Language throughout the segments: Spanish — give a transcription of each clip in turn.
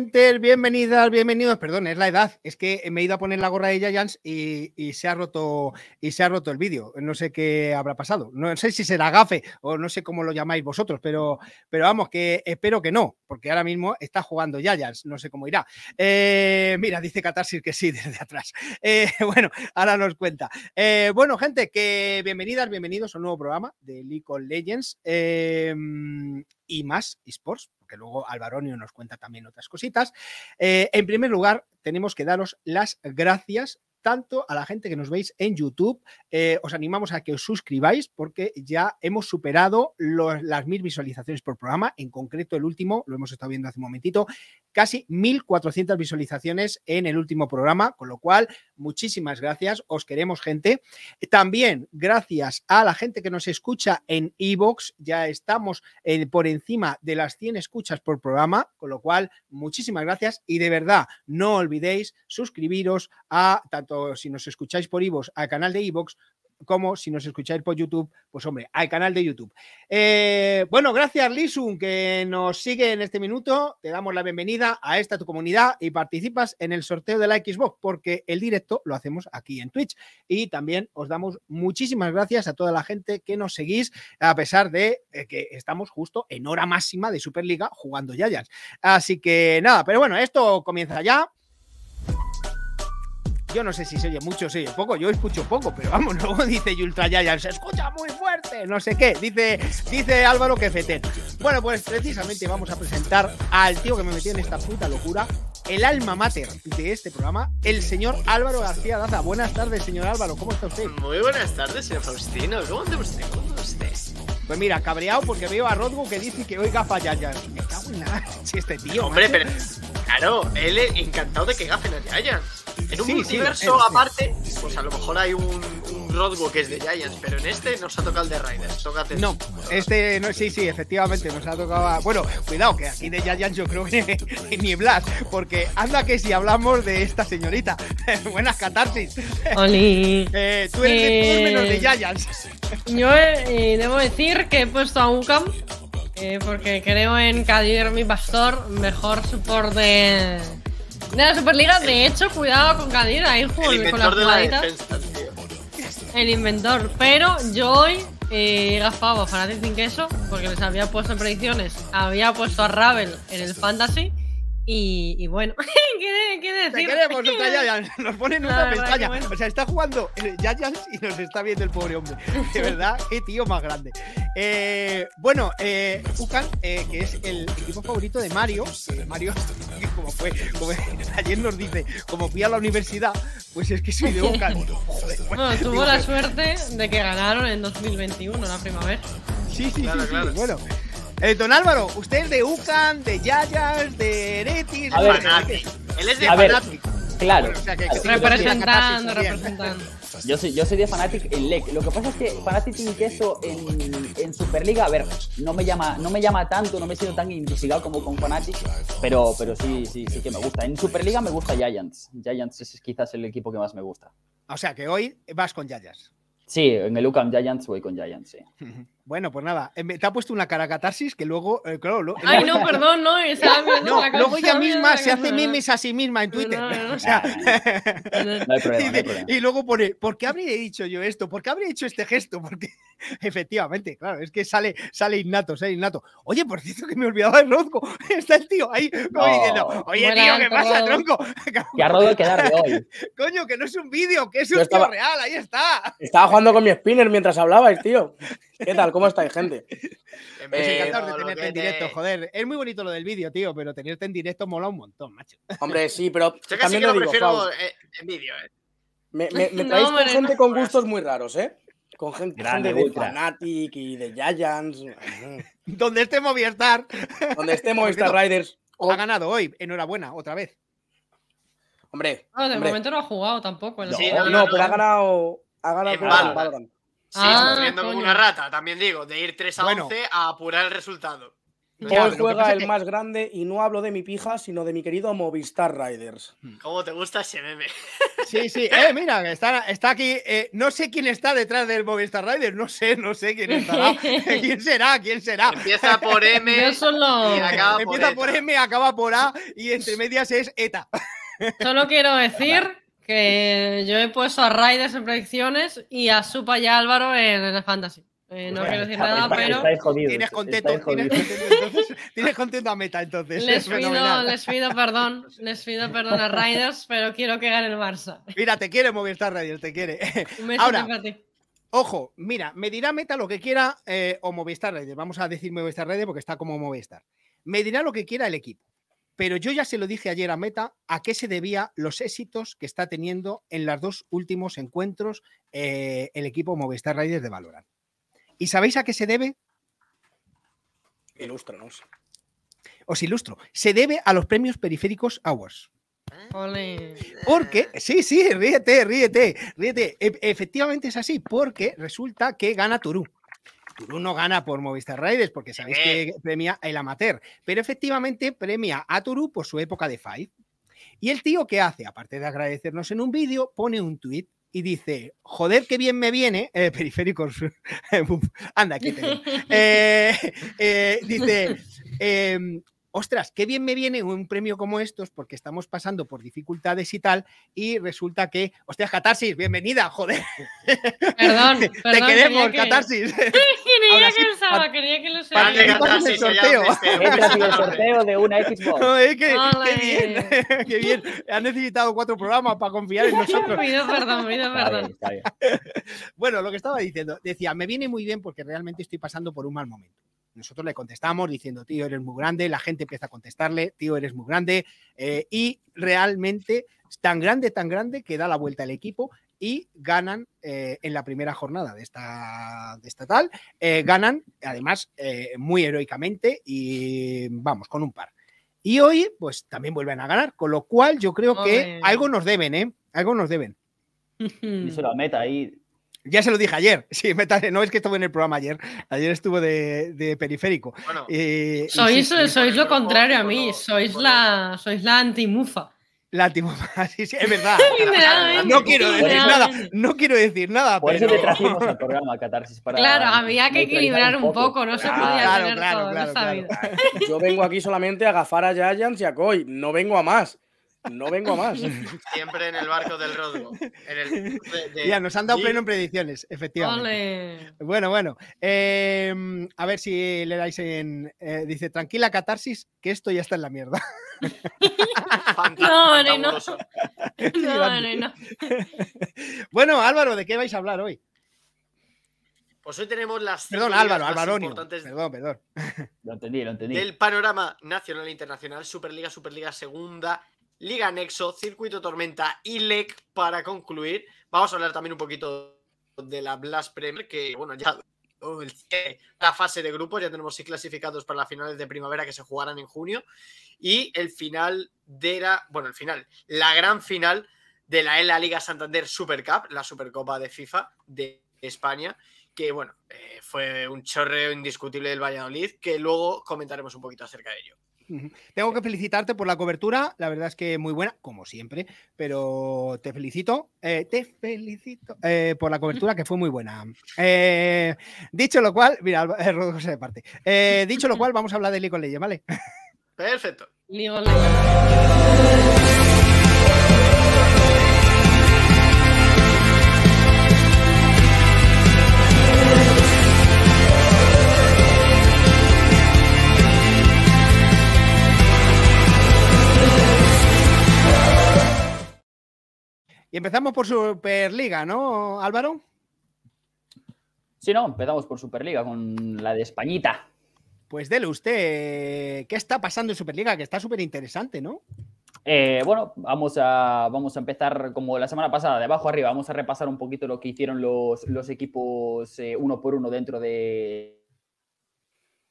gente, bienvenidas, bienvenidos. Perdón, es la edad. Es que me he ido a poner la gorra de Giants y, se ha roto y se ha roto el vídeo. No sé qué habrá pasado. No sé si será gafe o no sé cómo lo llamáis vosotros, pero, pero vamos, que espero que no, porque ahora mismo está jugando Giants. No sé cómo irá. Eh, mira, dice Catarsis que sí, desde atrás. Eh, bueno, ahora nos cuenta. Eh, bueno, gente, que bienvenidas, bienvenidos a un nuevo programa de League of Legends y más esports, porque luego Alvaronio nos cuenta también otras cositas. Eh, en primer lugar, tenemos que daros las gracias tanto a la gente que nos veis en YouTube. Eh, os animamos a que os suscribáis porque ya hemos superado las mil visualizaciones por programa. En concreto, el último, lo hemos estado viendo hace un momentito, casi 1.400 visualizaciones en el último programa, con lo cual, muchísimas gracias. Os queremos, gente. También gracias a la gente que nos escucha en Evox. Ya estamos eh, por encima de las 100 escuchas por programa, con lo cual, muchísimas gracias y de verdad, no olvidéis suscribiros a tanto si nos escucháis por IVOX, al canal de Ivox como si nos escucháis por YouTube, pues hombre, al canal de YouTube. Eh, bueno, gracias Lisun, que nos sigue en este minuto. Te damos la bienvenida a esta tu comunidad y participas en el sorteo de la Xbox, porque el directo lo hacemos aquí en Twitch. Y también os damos muchísimas gracias a toda la gente que nos seguís, a pesar de eh, que estamos justo en hora máxima de Superliga jugando Yayas, Así que nada, pero bueno, esto comienza ya. Yo no sé si se oye mucho o se oye poco, yo escucho poco, pero vamos, luego dice Ultra Yaya, se escucha muy fuerte, no sé qué, dice, dice Álvaro que Bueno, pues precisamente vamos a presentar al tío que me metió en esta puta locura, el alma mater de este programa, el señor Álvaro García Daza. Buenas tardes, señor Álvaro, ¿cómo está usted? Muy buenas tardes, señor Faustino, ¿cómo usted? Pues mira, cabreado porque veo a Rodgo que dice que hoy gafa Yaya. Me cago en la este tío. Hombre, pero claro, él encantado de que gafen a Yaya. En un sí, multiverso aparte, pues a lo mejor hay un, un Rodgo que es de Giants, pero en este nos ha tocado el de Raiders. No, este no, sí, sí, efectivamente, nos ha tocado. bueno, cuidado, que aquí de Giants yo creo que ni Blas, porque anda que si hablamos de esta señorita. Buenas catarsis. Oli. Eh, tú eres menos eh, de Giants. yo eh, debo decir que he puesto a UCAM. porque creo en Kadir, mi pastor, mejor support de, de la Superliga, de hecho, cuidado con Kadir ahí con las jugaditas. el inventor. Pero yo hoy eh, a Fanatic sin queso porque les había puesto en predicciones. Había puesto a Ravel en el Fantasy y, bueno, ¿qué, decir? queremos, nos ponen una ah, pestaña. O sea, está jugando el y nos está viendo el pobre hombre. De verdad, qué tío más grande. Eh, bueno, eh, Ucan, eh, que es el equipo favorito de Mario, Mario, como fue, ayer nos dice, como fui a la universidad, pues es que soy de Ucan. bueno, tuvo la suerte de que ganaron en 2021 la primavera. Sí, sí, sí, bueno. Eh, don Álvaro, usted es de UCAN, de Yayas, de Eretis. de ver, él es de Fanatic. claro. representando, representando. Yo soy, yo soy de Fanatic en LEC. Lo que pasa es que Fanatic tiene queso en, Superliga, a ver, no me llama, no me llama tanto, no me siento tan intrusigado como con Fanatic, pero, pero sí, sí, sí que me gusta. En Superliga me gusta Giants. Giants es quizás el equipo que más me gusta. O sea que hoy vas con Giants. Sí, en el UCAM Giants voy con Giants, sí. Bueno, pues nada, eh, te ha puesto una cara catarsis que luego, eh, claro, Ay, no, perdón, no, esa, luego ella misma se hace memes a sí misma en Twitter. Y luego pone, ¿por qué habría dicho yo esto? ¿Por qué habría hecho este gesto? qué? Efectivamente, claro, es que sale, sale innato, sale innato. Oye, por cierto que me he olvidado de Rodco. Está el tío ahí diciendo, oye, tío, ¿qué pasa, tronco? Que a Rodco quedar de hoy. Coño, que no es un vídeo, que es un estaba, tío real, ahí está. Estaba jugando con mi spinner mientras hablabais, tío. ¿Qué tal? ¿Cómo estáis, gente? Me pues eh, encantado tenerte en directo, joder. Es muy bonito lo del vídeo, tío, pero tenerte en directo mola un montón, macho. Hombre, sí, pero. Yo también que lo, digo, prefiero en vídeo, ¿eh? Me, me, traéis con gente con gustos muy raros, ¿eh? con gente, Grande, de Fanatic y de Giants. Donde esté Movistar. Donde esté Movistar Riders. Ha oh. ganado hoy, enhorabuena, otra vez. Hombre. No, de momento no ha jugado tampoco. No, pero ha ganado. Ha ganado ah, Sí, Sí, como una rata, también digo, de ir 3 a bueno, 11 a apurar el resultado. Hoy juega el más grande y no hablo de mi pija, sino de mi querido Movistar Riders. ¿Cómo te gusta ese meme? Sí, sí. Eh, mira, está, está aquí. Eh, no sé quién está detrás del Movistar Riders. No sé, no sé quién está. Eh, ¿Quién será? ¿Quién será? Empieza por M. Solo... Y acaba Empieza por, e M, acaba por A y entre medias es ETA. Solo quiero decir que yo he puesto a Riders en predicciones y a Supa y a Álvaro en el Fantasy. Eh, pues no quiero decir nada, pero. tienes contento, tienes contento, a Meta, entonces. Les pido, perdón, les pido perdón a Raiders pero quiero que gane el Barça. Mira, te quiere Movistar Riders, te quiere. Ahora, Ojo, mira, me dirá Meta lo que quiera eh, o Movistar Raiders Vamos a decir Movistar Riders porque está como Movistar. Me dirá lo que quiera el equipo. Pero yo ya se lo dije ayer a Meta a qué se debía los éxitos que está teniendo en los dos últimos encuentros eh, el equipo Movistar Raiders de Valorant. ¿Y sabéis a qué se debe? Ilustranos. Os ilustro. Se debe a los premios periféricos Awards. Porque, sí, sí, ríete, ríete, ríete. E, efectivamente es así, porque resulta que gana Turú. Turú no gana por Movistar Raiders, porque sabéis que eh. premia el amateur, pero efectivamente premia a Turú por su época de five. Y el tío, que hace? Aparte de agradecernos en un vídeo, pone un tuit y dice, joder, qué bien me viene, periférico anda, aquí eh, eh, dice, em, ostras, qué bien me viene un premio como estos porque estamos pasando por dificultades y tal, y resulta que, ostras, Catarsis, bienvenida, joder. Perdón, te queremos, Catarsis. Que... quería que que quería que lo que el sorteo. Este, este el sorteo de una Xbox. qué bien, qué bien. Han necesitado cuatro programas para confiar en nosotros. Pido perdón, pido perdón. Bueno, lo que estaba diciendo, decía, me viene muy bien porque realmente estoy pasando por un mal momento. Nosotros le contestamos diciendo, tío, eres muy grande, la gente empieza a contestarle, tío, eres muy grande, eh, y realmente es tan grande, tan grande que da la vuelta al equipo y ganan eh, en la primera jornada de esta, de tal, eh, ganan además muy heroicamente y vamos, con un par. Y hoy, pues también vuelven a ganar, con lo cual yo creo que algo nos deben, ¿eh? Algo nos deben. Hizo la meta ahí, ya se lo dije ayer. no es que estuve en el programa ayer. Ayer estuvo de, periférico. sois, lo contrario a mí. sois la, sois la antimufa. sí, sí, es verdad. no quiero decir nada. No quiero decir nada. Por eso te trajimos al programa Catarsis para. Claro, había que equilibrar un poco. No se podía Claro, claro, todo. Yo vengo aquí solamente a gafar a Giants y a Koi. No vengo a más. No vengo a más. Siempre en el barco del Rodgo. Ya, nos han dado pleno en predicciones, efectivamente. Bueno, bueno. Em, a ver si le dais en. Eh, dice, tranquila, catarsis, que esto ya está en la mierda. no, no, no. no, bueno, Álvaro, ¿de qué vais a hablar hoy? Pues hoy tenemos las. Perdón, Álvaro, Álvaro. perdón, perdón. Lo entendí, lo entendí. Del panorama nacional e internacional, Superliga, Superliga Segunda, Liga Nexo, Circuito Tormenta y LEC para concluir. Vamos a hablar también un poquito de la Blast Premier, que bueno, ya oh, la fase de grupos, ya tenemos seis clasificados para las finales de primavera que se jugarán en junio. Y el final de la, bueno, el final, la gran final de la, la Liga Santander Super Cup, la Supercopa de FIFA de España, que bueno, eh, fue un chorreo indiscutible del Valladolid, que luego comentaremos un poquito acerca de ello. Tengo que felicitarte por la cobertura, la verdad es que muy buena, como siempre, pero te felicito, eh, te felicito eh, por la cobertura que fue muy buena. Eh, dicho lo cual, mira, Rodrigo se parte. dicho lo cual, vamos a hablar de League ¿vale? Perfecto. Y empezamos por Superliga, ¿no, Álvaro? Sí, no, empezamos por Superliga, con la de Españita. Pues dele usted, ¿qué está pasando en Superliga? Que está súper interesante, ¿no? Eh, bueno, vamos a, vamos a empezar como la semana pasada, de abajo arriba. Vamos a repasar un poquito lo que hicieron los, equipos eh, uno por uno dentro de,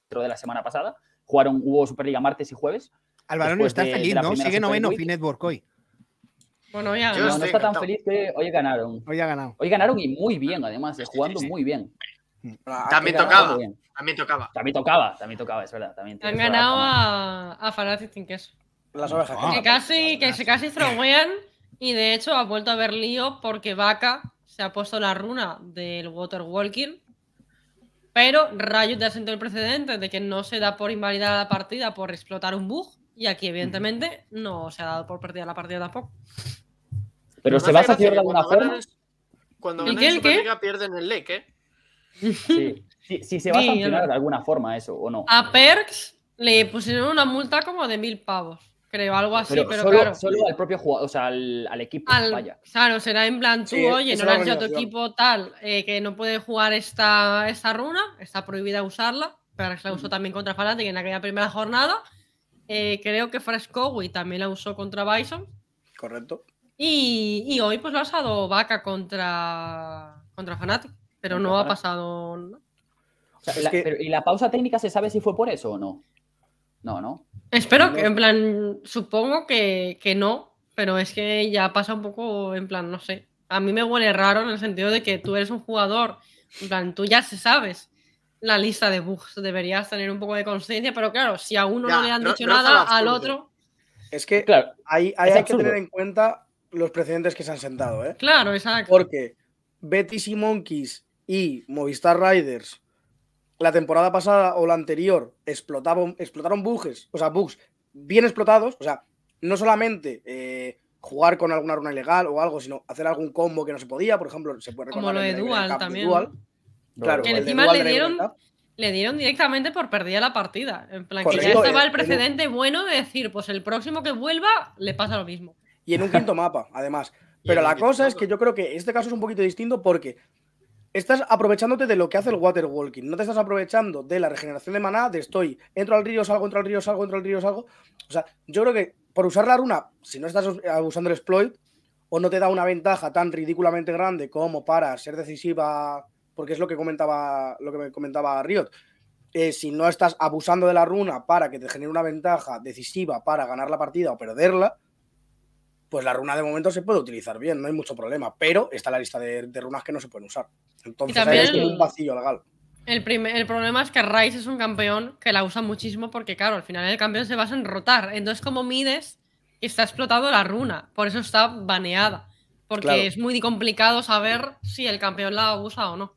dentro de la semana pasada. Jugaron, hubo Superliga martes y jueves. Álvaro, no está feliz, ¿no? Sigue noveno Finet hoy. Bueno, ya no, no, está tan feliz que hoy ganaron. Hoy ha ganado. Hoy ganaron y muy bien, además, jugando muy bien. Mm. También tocaba, también tocaba. También tocaba, también tocaba, es verdad. También Han ganado a, a Fanatic sin Las ovejas. Ah. que, casi, que se casi throwean y de hecho ha vuelto a haber lío porque Vaca se ha puesto la runa del Water Walking. Pero Riot ya sentó el precedente de que no se da por invalidada la partida por explotar un bug. Y aquí, evidentemente, no se ha dado por perdida la partida tampoco. Pero se va a hacer de alguna forma. cuando ganan en Superliga pierden el LEC, ¿eh? Sí. Si, se va a sancionar de alguna forma eso o no. A Perks le pusieron una multa como de mil pavos, creo, algo así, pero, solo, claro. Solo al propio jugador, o sea, al, equipo, vaya. Claro, será en plan tú, oye, no le hecho tu equipo tal, eh, que no puede jugar esta, esta runa, está prohibida usarla, pero la usó también contra que en aquella primera jornada, eh, creo que y también la usó contra Bison. Correcto. Y, hoy pues lo ha usado Vaca contra, contra Fanatic, pero no ha pasado. ¿Y la pausa técnica se sabe si fue por eso o no? No, no. Espero que, en plan, supongo que, que no, pero es que ya pasa un poco, en plan, no sé. A mí me huele raro en el sentido de que tú eres un jugador, en plan, tú ya se sabes la lista de bugs. Deberías tener un poco de conciencia, pero claro, si a uno no le han dicho nada, al otro. Es que claro, hay, hay, que tener en cuenta los precedentes que se han sentado, ¿eh? Claro, exacto. Porque Betis y Monkeys y Movistar Riders la temporada pasada o la anterior explotaron, explotaron bugs, o sea, bugs bien explotados, o sea, no solamente eh, jugar con alguna runa ilegal o algo, sino hacer algún combo que no se podía, por ejemplo, se puede recordar Como lo de Dual también que encima le dieron, le dieron directamente por perdida la partida. En plan, que ya estaba el eh, precedente bueno de decir, pues el próximo que vuelva le pasa lo mismo. Y en un quinto mapa, además. Pero la cosa es que yo creo que este caso es un poquito distinto porque estás aprovechándote de lo que hace el water walking. No te estás aprovechando de la regeneración de maná, de estoy, entro al río, salgo, entro al río, salgo, entro al río, salgo. O sea, yo creo que por usar la runa, si no estás usando el exploit, o no te da una ventaja tan ridículamente grande como para ser decisiva porque es lo que comentaba, lo que me comentaba Riot. Eh, si no estás abusando de la runa para que te genere una ventaja decisiva para ganar la partida o perderla, pues la runa de momento se puede utilizar bien, no hay mucho problema, pero está la lista de, runas que no se pueden usar. Entonces hay es un vacío legal. El, el, problema es que Rice es un campeón que la usa muchísimo porque, claro, al final el campeón se basa a enrotar. Entonces, como mides, está explotado la runa. Por eso está baneada. Porque es muy complicado saber si el campeón la usa o no.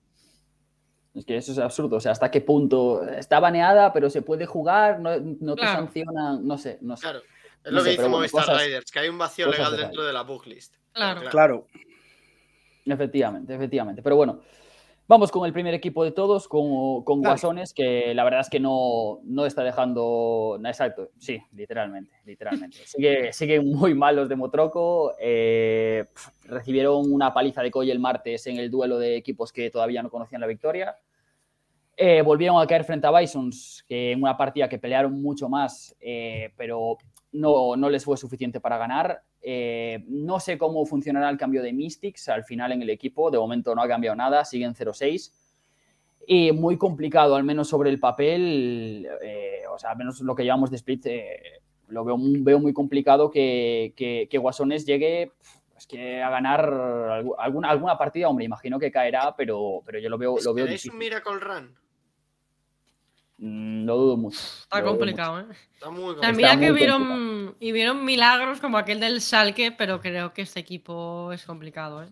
Es que eso es absurdo. O sea, ¿hasta qué punto? Está baneada, pero se puede jugar, no, no te sanciona, sancionan, no sé, no sé. Claro. Es lo que dice Movistar Riders, que hay un vacío legal dentro de la booklist. claro. Claro. Efectivamente, efectivamente. Pero bueno, Vamos con el primer equipo de todos, con, con Guasones, que la verdad es que no, está dejando. Exacto, sí, literalmente, literalmente. Sigue, siguen muy malos de Motroco. Eh, recibieron una paliza de Coy el martes en el duelo de equipos que todavía no conocían la victoria. Eh, volvieron a caer frente a Bisons, que en una partida que pelearon mucho más, eh, pero no, no les fue suficiente para ganar. Eh, no sé cómo funcionará el cambio de Mystics al final en el equipo. De momento no ha cambiado nada, siguen 0-6. Y muy complicado, al menos sobre el papel. Eh, o sea, al menos lo que llevamos de split, eh, lo veo, muy complicado que, Guasones llegue que a ganar alguna, partida. Hombre, imagino que caerá, pero, pero yo lo veo, lo veo difícil. un Miracle Run? No mm, dudo mucho. Está complicado, ¿eh? Está muy Mira que vieron, y vieron milagros como aquel del Salque, pero creo que este equipo es complicado, ¿eh?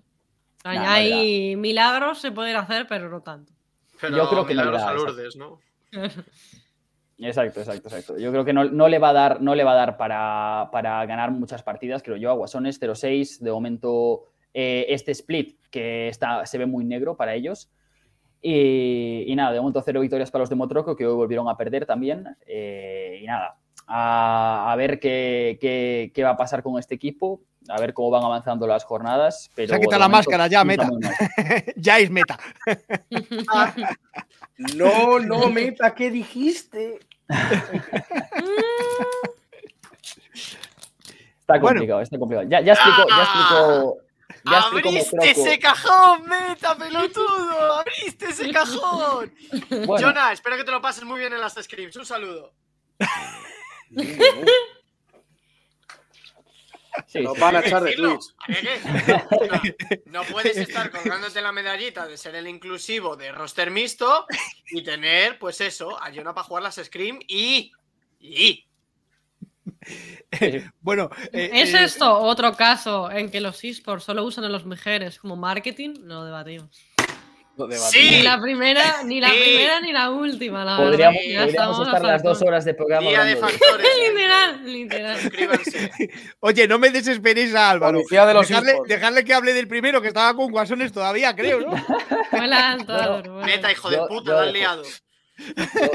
hay milagros, se pueden hacer, pero no tanto. Yo creo que Exacto, exacto, exacto. Yo creo que no, le va a dar, no le va a dar para, ganar muchas partidas, creo yo. Aguasones este, 0-6, de momento eh, este split que está, se ve muy negro para ellos. Eh, y, nada, de momento cero victorias para los de Motroco, que hoy volvieron a perder también. Eh, y nada, a, ver qué, va a pasar con este equipo, a ver cómo van avanzando las jornadas. Pero Se ha quitado la máscara ya, meta. ya es meta. no, no, meta, ¿qué dijiste? está complicado, está complicado. Ya, ya explico, ya explico ah. ¡Abriste ese cajón, meta, pelotudo! ¡Abriste ese cajón! Jonah, espero que te lo pases muy bien en las scrims. Un saludo. Sí, van a No puedes estar colgándote la medallita de ser el inclusivo de roster mixto y tener, pues eso, a Jonah para jugar las scrims y bueno. Eh, ¿Es eh, esto otro caso en que los esports solo usan a las mujeres como marketing? No debatimos. debatimos. Sí. Ni la primera, ni la primera, ni la última, la podríamos, verdad. estar las dos horas de programa. ¿eh? literal, literal. Oye, no me desesperéis a Álvaro. Dejadle dejarle, que hable del primero, que estaba con guasones todavía, creo, ¿no? Hola, Neta, hijo de puta, lo liado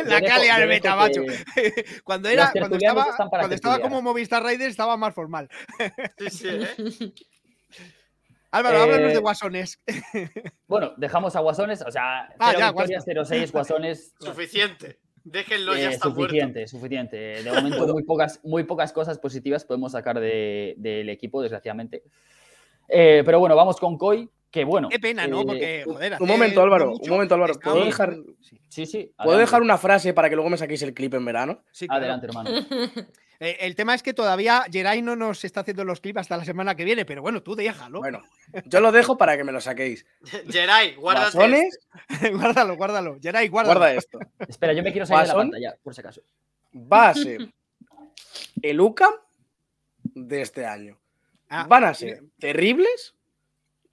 la Cali al meta, macho. Cuando, era, cuando estaba, estaba como Movistar Raiders estaba más formal. sí, ¿eh? Álvaro, háblanos de eh, guasones. bueno, dejamos a guasones, o sea, ah, ya, 06 guasones. Suficiente. Déjenlo, ya eh, está Suficiente, suficiente. De momento, muy pocas, muy pocas cosas positivas podemos sacar del equipo, desgraciadamente. pero bueno, vamos con Koi Qué pena, ¿no? Eh, Porque, joder, un, momento, Álvaro. un momento, Álvaro. ¿Puedo dejar, sí, sí, ¿puedo dejar una frase para que luego me saquéis el clip en verano? Adelante, hermano. Eh, el tema es que todavía Geray no nos está haciendo los clips hasta la semana que viene, pero bueno, tú déjalo. Bueno, yo lo dejo para que me lo saquéis. Geray, guárdate. guárdalo, guárdalo. Geray, guárdalo. Guarda esto. Espera, yo me quiero salir de la pantalla, por si acaso. Va a ser el UCAM de este año. Ah, Van a ser eh, terribles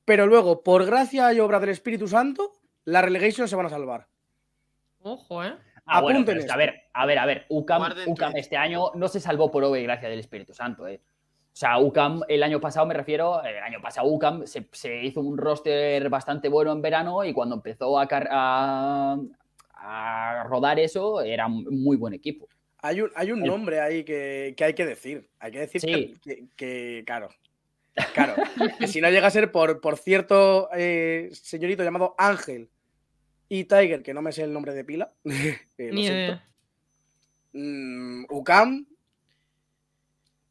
pero luego, por gracia y obra del Espíritu Santo, la relegation se van a salvar. Ojo, ¿eh? Ah, a ver, a ver, a ver. UCAM, este año no se salvó por obra y gracia del Espíritu Santo, ¿eh? O sea, UCAM el año pasado, me refiero, el año pasado UCAM se, hizo un roster bastante bueno en verano y cuando empezó a, rodar eso, era muy buen equipo. Hay un, hay un nombre ahí que, hay que decir. Hay que decir que, claro, Claro, si no llega a ser por, por cierto eh, señorito llamado Ángel y Tiger, que no me sé el nombre de pila, eh, lo siento. Mm, Ucam.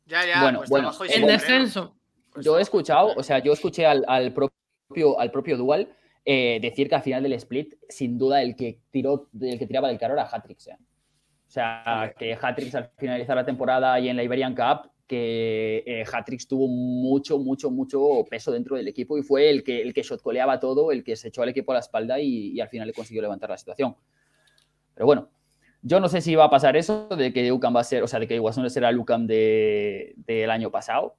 Ya, ya, bueno, pues bueno el descenso. Pues yo he escuchado, o sea, yo escuché al, propio, al propio Dual eh, decir que al final del split, sin duda, el que tiró, el que tiraba del carro era Hatrix. O sea, que Hatrix al finalizar la temporada y en la Iberian Cup que eh, Hatrix tuvo mucho, mucho, mucho peso dentro del equipo y fue el que, el que shotcoleaba todo, el que se echó al equipo a la espalda y, al final le consiguió levantar la situación. Pero bueno, yo no sé si va a pasar eso de que Ucam va a ser, o sea, de que solo será el Ucam del año pasado.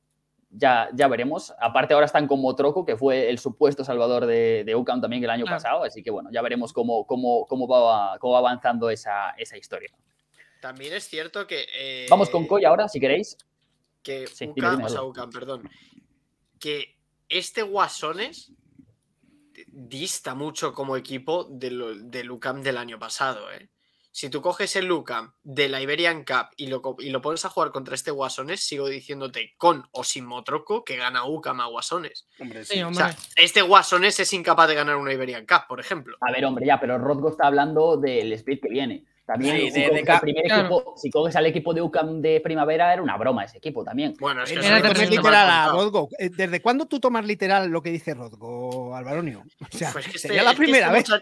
Ya, ya veremos. Aparte, ahora están como Troco, que fue el supuesto salvador de, de Ucam también el año pasado. Así que bueno, ya veremos cómo, cómo, cómo, va, cómo avanzando esa, historia. También es cierto que. Eh, Vamos con Coy ahora, si queréis que perdón, que este Guasones dista mucho como equipo del, de UCAM del año pasado. ¿eh? Si tú coges el Lucam de la Iberian Cup y lo, pones a jugar contra este Guasones, sigo diciéndote con o sin Motroco que gana UCAM a Guasones. este Guasones es incapaz de ganar una Iberian Cup, por ejemplo. A ver, hombre, ya, pero Rodgo está hablando del split que viene. También de, primer equipo, si coges al equipo de UCAM de primavera, era una broma ese equipo también. Bueno, es que era Rodgo. Eh, ¿Desde cuándo tú tomas literal lo que dice Rodgo, Alvaronio? O sea, pues sería este- la primera este vez.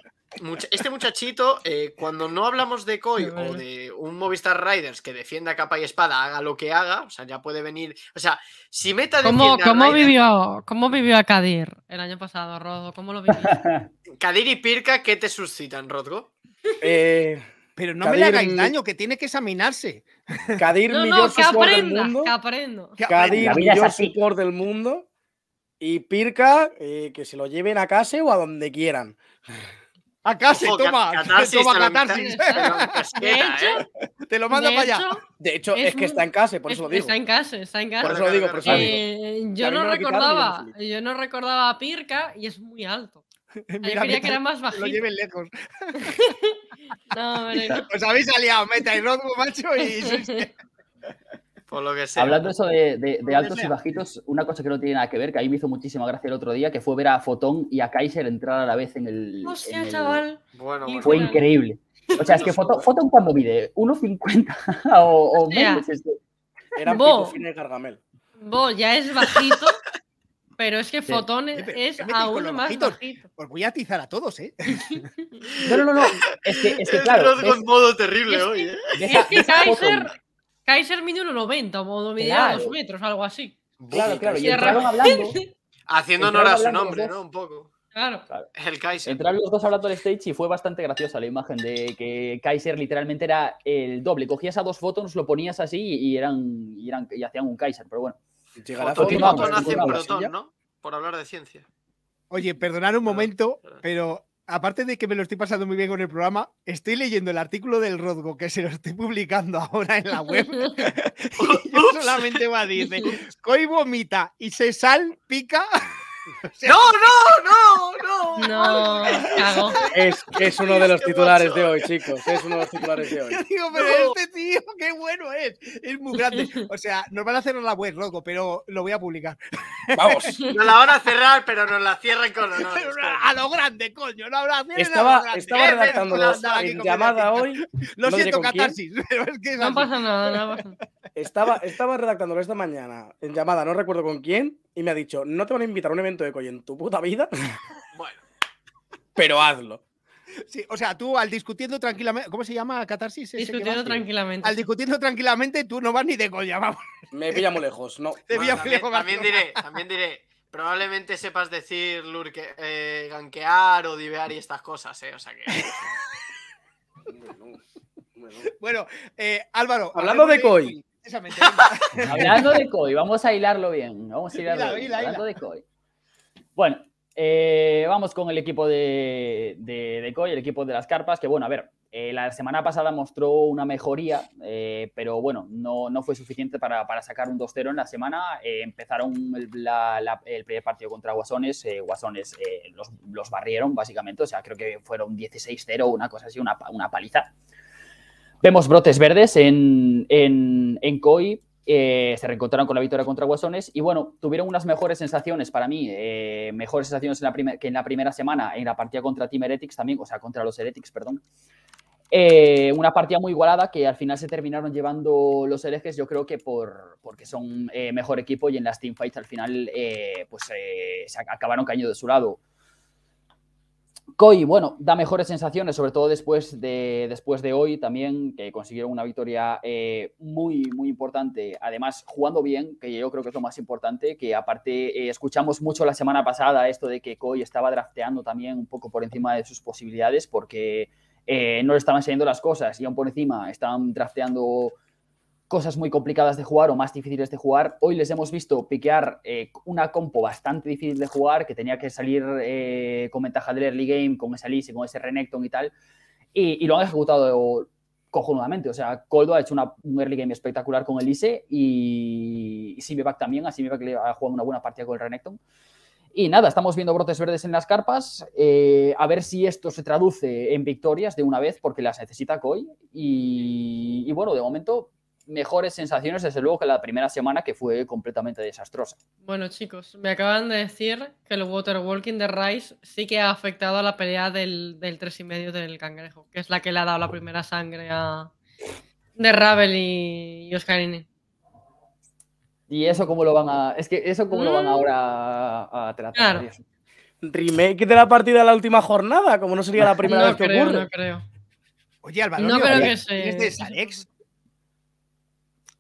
este muchachito, eh, cuando no hablamos de Koi o de un Movistar Riders que defienda capa y espada, haga lo que haga, o sea, ya puede venir. O sea, si Meta ¿Cómo, cómo vivió, ¿Cómo vivió a Kadir el año pasado, Rodgo? ¿Cómo lo vivió? Kadir y Pirca, ¿qué te suscitan, Rodgo? Eh. Pero no me le hagáis daño, que tiene que examinarse. Kadir, no, no, que aprenda, Que aprenda. Kadir, millón del mundo. Y Pirca, eh, que se lo lleven a casa o a donde quieran. A casa, toma. Catarsis, toma catarsis. De hecho, te lo manda ¿eh? para allá. De hecho, es, que está en casa, por eso lo digo. Está en casa, está en casa. Por eso lo digo, por eso eh, digo. Yo no recordaba, yo no recordaba a Pirca y es muy alto. Mira, que era más bajito. Lo lleven lejos. Os pues habéis aliado, Meta y macho, y... Por lo que sea. Hablando eso de, altos y bajitos, una cosa que no tiene nada que ver, que a mí me hizo muchísima gracia el otro día, que fue ver a Fotón y a Kaiser entrar a la vez en el. chaval. Fue increíble. O sea, es que Fotón, cuando mide, 1,50 o, o, menos. Era un de Gargamel. Bo, ya es bajito. Pero es que Fotón es aún más bajito. Pues voy a atizar a todos, ¿eh? No, no, no, Es que, es que claro. Es un modo terrible hoy, ¿eh? es que Kaiser, Kaiser mide 1,90 o mide dos metros, algo así. Claro, claro. Y entraron hablando. Haciendo honor a su nombre, ¿no? Un poco. Claro. El Kaiser. Entraron los dos hablando del stage y fue bastante graciosa la imagen de que Kaiser literalmente era el doble. Cogías a dos fotones, lo ponías así y eran, y, eran, y hacían un Kaiser, pero bueno. Llegará Por hablar de ciencia. Oye, perdonad un momento, pero aparte de que me lo estoy pasando muy bien con el programa, estoy leyendo el artículo del Rodgo que se lo estoy publicando ahora en la web. y yo solamente va a decir, Coy vomita y se salpica. No, no, no, no. No, Es, es uno de los titulares de hoy, chicos. Es uno de los titulares de hoy. Yo digo, pero este tío, qué bueno es. Es muy grande. O sea, nos van a hacer la web, loco, pero lo voy a publicar. Vamos. Nos la van a cerrar, pero nos la cierran con A lo grande, coño. No estaba, estaba eh, redactando en llamada hoy. Lo no siento, catarsis. Pero es que no pasa nada, nada. Estaba, estaba redactándolo esta mañana en llamada, no recuerdo con quién y me ha dicho, no te van a invitar a un evento de COI en tu puta vida. Bueno. Pero hazlo. Sí, o sea, tú al discutiendo tranquilamente, ¿cómo se llama catarsis? Discutiendo tranquilamente. Al discutiendo tranquilamente, tú no vas ni de COI, vamos. Me pilla muy lejos, no. también, lejos. También diré, también diré, probablemente sepas decir Lur, eh, ganquear o divear y estas cosas, ¿eh? O sea que. bueno, eh, Álvaro. Hablando de COI... Hablando de COI, vamos a hilarlo bien. Bueno, eh, vamos con el equipo de, de, COI, el equipo de las carpas, que bueno, a ver, eh, la semana pasada mostró una mejoría, eh, pero bueno, no, fue suficiente para, sacar un 2-0 en la semana. empezaron el, primer partido contra Guasones, Guasones los, barrieron básicamente, o sea, creo que fueron 16-0, una cosa así, una, una paliza. Vemos brotes verdes en, en, en COI, eh, se reencontraron con la victoria contra Guasones y bueno, tuvieron unas mejores sensaciones para mí, eh, mejores sensaciones en la que en la primera semana, en la partida contra Team Heretics también, o sea, contra los Heretics, perdón. Eh, una partida muy igualada que al final se terminaron llevando los herejes, yo creo que por, porque son mejor equipo y en las teamfights al final pues se acabaron cayendo de su lado. Coy, bueno, da mejores sensaciones, sobre todo después de, después de hoy también, que consiguieron una victoria eh, muy, muy importante. Además, jugando bien, que yo creo que es lo más importante, que aparte eh, escuchamos mucho la semana pasada esto de que Coy estaba drafteando también un poco por encima de sus posibilidades porque eh, no le estaban saliendo las cosas y aún por encima estaban drafteando cosas muy complicadas de jugar o más difíciles de jugar. Hoy les hemos visto piquear eh, una compo bastante difícil de jugar, que tenía que salir eh, con ventaja del early game, con esa Lise, con ese Renekton y tal, y, lo han ejecutado cojonudamente. O sea, Coldo ha hecho una, un early game espectacular con el Elise y, y también. A que le ha jugado una buena partida con el Renekton. Y nada, estamos viendo brotes verdes en las carpas. Eh, a ver si esto se traduce en victorias de una vez, porque las necesita Koi. Y, y bueno, de momento mejores sensaciones, desde luego, que la primera semana, que fue completamente desastrosa. Bueno, chicos, me acaban de decir que el water walking de Rice sí que ha afectado a la pelea del, del medio del cangrejo, que es la que le ha dado la primera sangre a, de Ravel y, Oscarini. ¿Y eso cómo lo van a.? Es que eso cómo lo van mm. ahora a, tratar. Remake de la partida de la última jornada, como no sería la primera vez que ocurre. No creo. Oye, no creo que sea. es de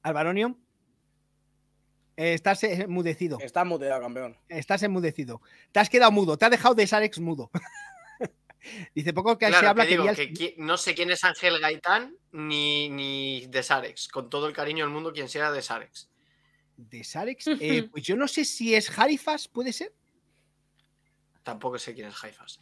Alvaronium. Eh, estás enmudecido. Estás mudeado, campeón. Estás enmudecido. Te has quedado mudo. Te ha dejado de Sarex mudo. Dice poco que se habla que, no sé quién es Ángel Gaitán ni, ni de Sarex. Con todo el cariño del mundo, quien sea de Sarex. ¿De Sarex? Eh, pues yo no sé si es Harifas, ¿puede ser? Tampoco sé quién es Harifas.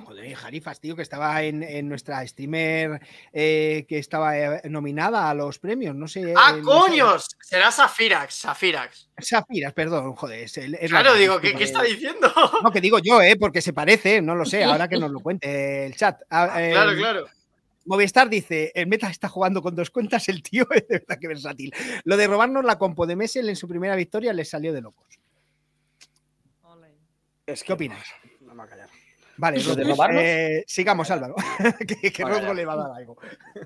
Joder, Jarifas, tío, que estaba en, nuestra streamer eh, que estaba eh, nominada a los premios, no sé. Eh, ¡Ah, coños! Será Safirax, Safirax. Safirax, perdón, joder. claro, digo, ¿qué, está diciendo? No, que digo yo, porque se parece, no lo sé, ahora que nos lo cuente el chat. Ah, ah, claro, claro. Movistar dice, el meta está jugando con dos cuentas, el tío es de verdad que versátil. Lo de robarnos la compo de Messel en su primera victoria le salió de locos. Es ¿Qué opinas? Vamos a callar. Vale, eh. sigamos, Álvaro. que, que le va a dar algo.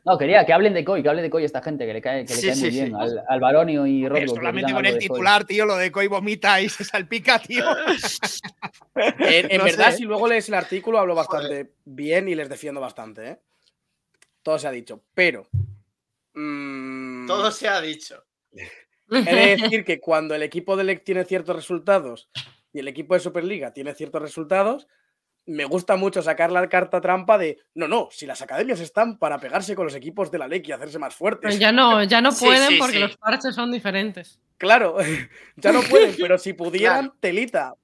No, quería que hablen de Coy, que hablen de Coy esta gente, que le cae, que le cae muy bien. Al, al Baronio y Rodgo. solamente con el titular, tío, lo de Coy vomita y se salpica, tío. en, verdad, si luego lees el artículo, hablo bastante bien y les defiendo bastante, ¿eh? Todo se ha dicho, pero. Mm, Todo se ha dicho. Es decir que cuando el equipo de LEC tiene ciertos resultados y el equipo de Superliga tiene ciertos resultados, me gusta mucho sacar la carta trampa de no, no, si las academias están para pegarse con los equipos de la ley y hacerse más fuertes. ya no, ya no pueden porque los parches son diferentes. Claro, ya no pueden, pero si pudieran, telita.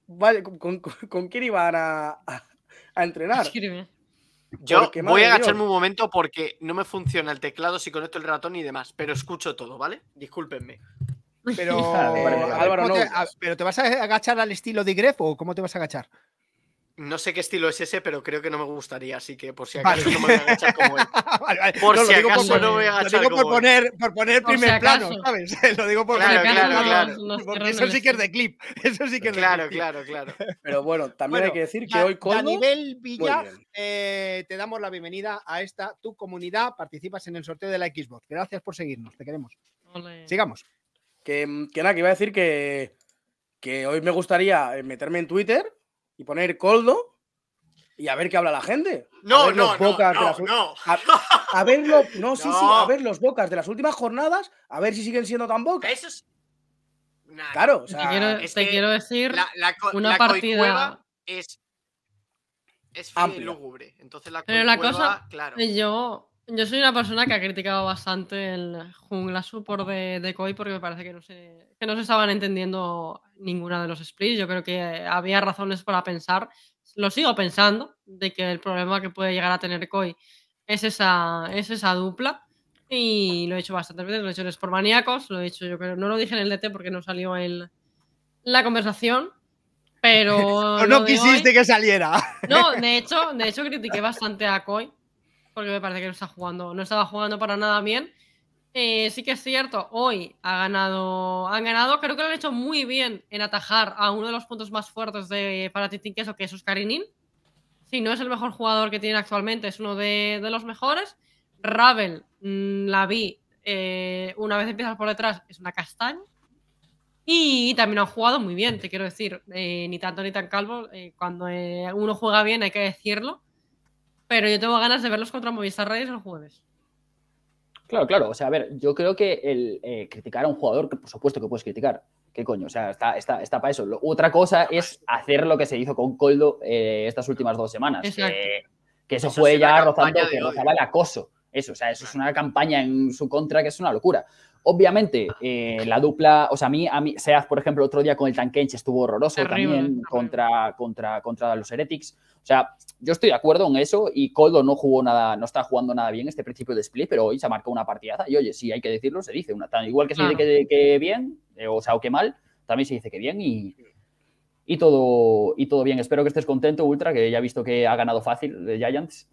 ¿con, quién iban a, entrenar? Yo voy a agacharme un momento porque no me funciona el teclado si conecto el ratón y demás, pero escucho todo, ¿vale? Discúlpenme. Pero, Álvaro, no. ¿Pero te vas a agachar al estilo de Gref o cómo te vas a agachar? No sé qué estilo es ese, pero creo que no me gustaría, así que por si acaso no me voy a agachar como él. Por si acaso no voy a agachar Lo digo por, poner, primer plano, ¿sabes? Lo digo por claro, poner claro, claro. Porque eso sí que es de clip. Eso sí que es claro, de clip. Claro, claro, Pero bueno, también hay que decir que hoy con. A nivel Villa, eh, te damos la bienvenida a esta tu comunidad. Participas en el sorteo de la Xbox. Gracias por seguirnos, te queremos. Sigamos. Que, que nada, que iba a decir que, que hoy me gustaría meterme en Twitter y poner Coldo y a ver qué habla la gente. No, no, a, ver los bocas de las últimas jornadas, a ver si siguen siendo tan bocas. Claro, o sea, te, quiero, decir una partida es es lúgubre. Entonces la Pero la cosa, claro. yo yo soy una persona que ha criticado bastante el Jungla Support de, de Koi porque me parece que no, se, no se estaban entendiendo ninguna de los splits. Yo creo que eh, había razones para pensar, lo sigo pensando, de que el problema que puede llegar a tener Koi es esa, es esa dupla. Y lo he hecho bastantes veces, lo he hecho en Sport Maníacos, lo he hecho yo creo, no lo dije en el DT porque no salió en la conversación, pero... no, quisiste que saliera. No, de hecho, de hecho critiqué bastante a Koi porque me parece que no está jugando, no estaba jugando para nada bien. Eh, sí que es cierto, hoy ha ganado, han ganado, creo que lo han hecho muy bien en atajar a uno de los puntos más fuertes de, para Titín que es Oscarinin. Si no es el mejor jugador que tiene actualmente, es uno de, los mejores. Ravel, mm, la vi, eh, una vez empiezas por detrás, es una castaña. Y también han jugado muy bien, te quiero decir, eh, ni tanto ni tan calvo. cuando uno juega bien hay que decirlo. Pero yo tengo ganas de verlos contra Movistar Radio el jueves. Claro, claro. O sea, a ver, yo creo que el eh, criticar a un jugador, que por supuesto que puedes criticar. ¿Qué coño? O sea, está, está, está para eso. otra cosa es hacer lo que se hizo con Coldo eh, estas últimas dos semanas. Que, eso, fue ya rozando, rozaba el acoso. Eso, o sea, eso es una campaña en su contra que es una locura. Obviamente, ah. eh, la dupla, o sea, a mí, a mí, Seas, por ejemplo, otro día con el Tankench estuvo horroroso también contra, contra, contra los Heretics. O sea, yo estoy de acuerdo en eso y Coldo no jugó nada, no está jugando nada bien este principio de split, pero hoy se marcó una partidaza y oye, sí, hay que decirlo, se dice. Una, igual que se dice que, bien, eh, o sea, o que mal, también se dice que bien y, y todo, y todo bien. Espero que estés contento, Ultra, que ya he visto que ha ganado fácil de eh, Giants.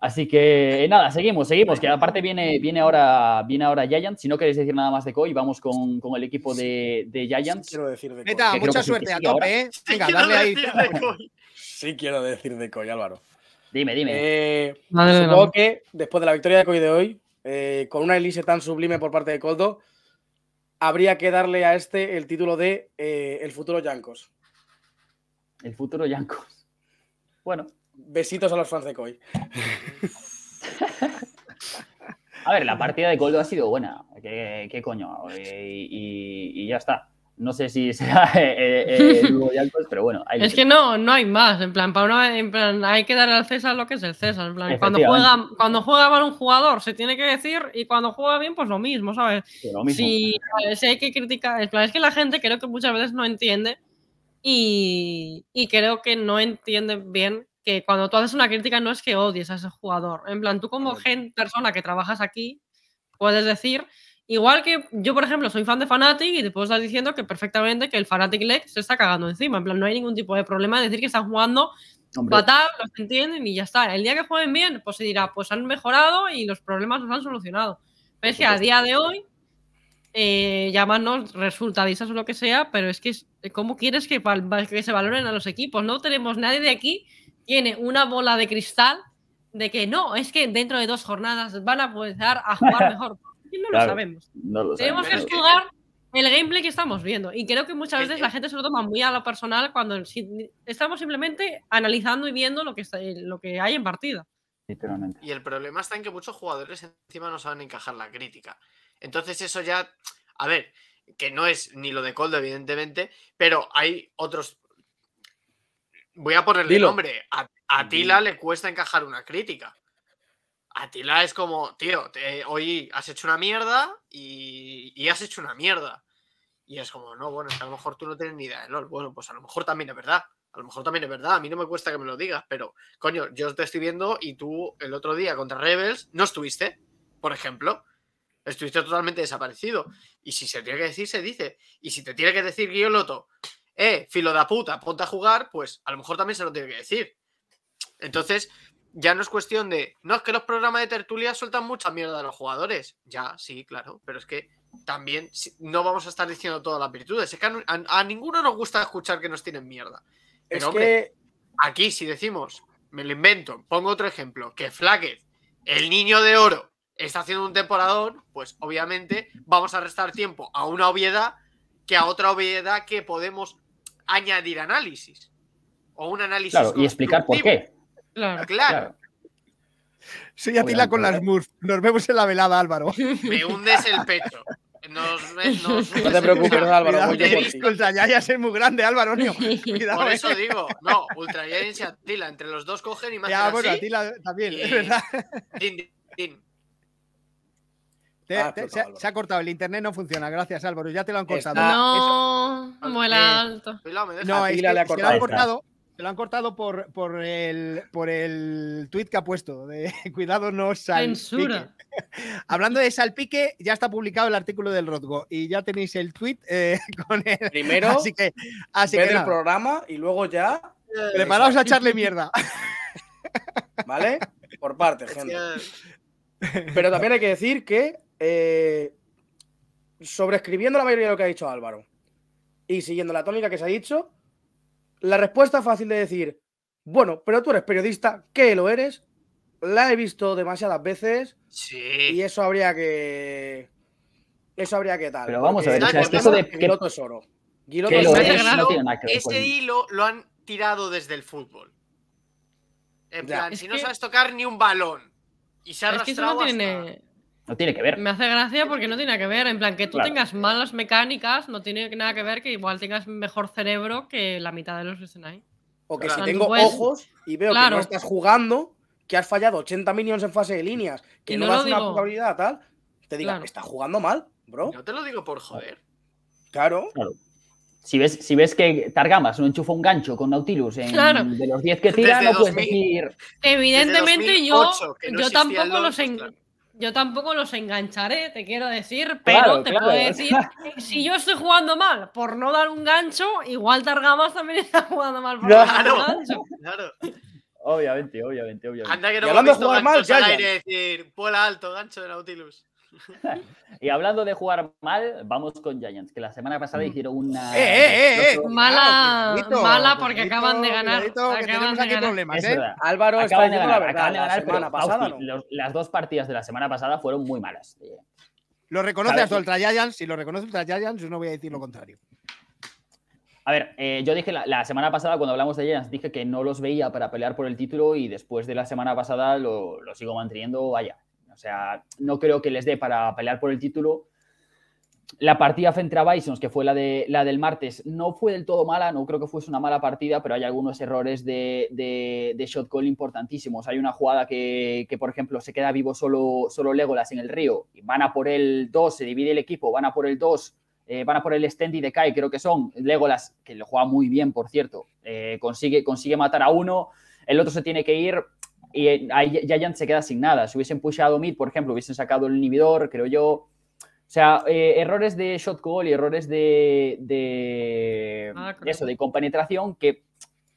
Así que eh, nada, seguimos, seguimos, que aparte viene, viene, ahora, viene ahora Giants. Si no queréis decir nada más de COI, vamos con, el equipo de, de Giants. Quiero decir de Neta, mucha suerte, a tope, ¿eh? Venga, sí ahí. sí quiero decir de Koy, Álvaro. Dime, dime. que después de la victoria de COI de hoy, eh, con una elise tan sublime por parte de Coldo, habría que darle a este el título de eh, El futuro Yancos. El futuro Yancos. Bueno, Besitos a los fans de Koi. A ver, la partida de Coldo ha sido buena. ¿Qué, coño? Y, ya está. No sé si será eh, eh, de pero bueno. es que no, no hay más. En plan, para una, en hay que dar al César lo que es el César. cuando juega, cuando juega mal un jugador, se tiene que decir, y cuando juega bien, pues lo mismo, ¿sabes? Sí, lo Si, hay que criticar, es que la gente creo que muchas veces no entiende y, y creo que no entiende bien que cuando tú haces una crítica no es que odies a ese jugador. En plan, tú como gente, persona que trabajas aquí, puedes decir, igual que yo, por ejemplo, soy fan de Fanatic y te puedo estar diciendo que perfectamente que el Fanatic League se está cagando encima. En plan, no hay ningún tipo de problema decir que están jugando fatal, los entienden y ya está. El día que jueguen bien, pues se dirá, pues han mejorado y los problemas los han solucionado. Pero es que a día de hoy, eh, ya más no resultadistas o lo que sea, pero es que, ¿cómo quieres que, que se valoren a los equipos? No tenemos nadie de aquí tiene una bola de cristal de que no, es que dentro de dos jornadas van a poder a jugar mejor. No, lo sabemos. Tenemos que jugar el gameplay que estamos viendo. Y creo que muchas eh, veces eh. la gente se lo toma muy a lo personal cuando estamos simplemente analizando y viendo lo que, lo que hay en partida. Y el problema está en que muchos jugadores encima no saben encajar la crítica. Entonces eso ya, a ver, que no es ni lo de Coldo, evidentemente, pero hay otros Voy a ponerle el nombre. A, Tila le cuesta encajar una crítica. A Tila es como, tío, hoy has hecho una mierda y, has hecho una mierda. Y es como, no, bueno, a lo mejor tú no tienes ni idea de LOL. Bueno, pues a lo mejor también es verdad. A lo mejor también es verdad. A mí no me cuesta que me lo digas, pero, coño, yo te estoy viendo y tú el otro día contra Rebels no estuviste, por ejemplo. Estuviste totalmente desaparecido. Y si se tiene que decir, se dice. Y si te tiene que decir Guilloloto, eh, filo de puta, ponte a jugar, pues a lo mejor también se lo tiene que decir. Entonces, ya no es cuestión de, no, es que los programas de tertulia sueltan mucha mierda a los jugadores. Ya, sí, claro, pero es que también no vamos a estar diciendo todas las virtudes. Es que a, ninguno nos gusta escuchar que nos tienen mierda. Pero, es que... aquí si decimos, me lo invento, pongo otro ejemplo, que Flaquez, el niño de oro, está haciendo un temporadón, pues obviamente vamos a restar tiempo a una obviedad que a otra obviedad que podemos añadir análisis o un análisis. y explicar por qué. Claro. claro. Soy Atila con las MURF. Nos vemos en la velada, Álvaro. Me hundes el pecho. no te preocupes, Álvaro. Ultrayayas es muy grande, Álvaro. Por eh. eso digo, no, Ultrayayas y Atila. Entre los dos cogen y más. Ya, bueno, así, también, es verdad. Din, din, din. Ah, pues, se, ha cortado, el internet no funciona. Gracias, Álvaro. Ya te lo han cortado. No, eh, alto. no, lo han cortado. Se lo han cortado por, por, el, por el tweet que ha puesto de cuidado no salpique. Censura. Hablando de salpique, ya está publicado el artículo del Rodgo y ya tenéis el tweet eh, con él. Primero, así que, así ver el programa y luego ya... Eh, preparaos a echarle mierda. ¿Vale? Por parte, gente. Pero también hay que decir que eh, sobrescribiendo sobreescribiendo la mayoría de lo que ha dicho Álvaro y siguiendo la tónica que se ha dicho, la respuesta fácil de decir, bueno, pero tú eres periodista, que lo eres, la he visto demasiadas veces y eso habría que... Eso habría que tal. Pero vamos a ver, este es oro. ese hilo lo han tirado desde el fútbol. En plan, si no sabes tocar ni un balón y se ha arrastrado no tiene que ver. Me hace gracia porque no tiene que ver. En plan, que tú tengas malas mecánicas no tiene nada que ver que igual tengas mejor cerebro que la mitad de los que están ahí. O que si tengo ojos y veo que no estás jugando, que has fallado 80 minions en fase de líneas, que no, das una probabilidad tal, te diga, estás jugando mal, bro. Yo te lo digo por joder. Claro. Si ves, si ves, que Targamas no enchufa un gancho con Nautilus de los 10 que tira, no puedes decir. Evidentemente, yo, tampoco los, yo tampoco los engancharé, te quiero decir, pero te puedo decir, si yo estoy jugando mal por no dar un gancho, igual Targamas también está jugando mal por no dar un gancho. Claro. Obviamente, obviamente, obviamente. Anda que no hemos visto ganchos mal, al aire decir, vuela alto, gancho de Nautilus. y hablando de jugar mal, vamos con Giants, que la semana pasada mm. hicieron una. Eh, eh, eh, mala, mala porque acaban de ganar. Álvaro las dos partidas de la semana pasada fueron muy malas. Lo reconoces Ultra Giants, si lo reconoce Ultra Giants, yo no voy a decir lo contrario. A ver, yo dije la, semana pasada cuando hablamos de Giants, dije que no los veía para pelear por el título y después de la semana pasada lo, lo sigo manteniendo allá. O sea, no creo que les dé para pelear por el título. La partida frente a Bisons, que fue la, de, la del martes, no fue del todo mala, no creo que fuese una mala partida, pero hay algunos errores de, de, shot call importantísimos. Hay una jugada que, por ejemplo, se queda vivo solo, solo Legolas en el río y van a por el 2, se divide el equipo, van a por el 2, eh, van a por el Stendy de Kai, creo que son. Legolas, que lo juega muy bien, por cierto, eh, consigue, consigue matar a uno, el otro se tiene que ir, y eh, ahí Giant se queda sin nada. Si hubiesen pushado mid, por ejemplo, hubiesen sacado el inhibidor, creo yo. O sea, eh, errores de shot call y errores de, de ah, eso, de compenetración que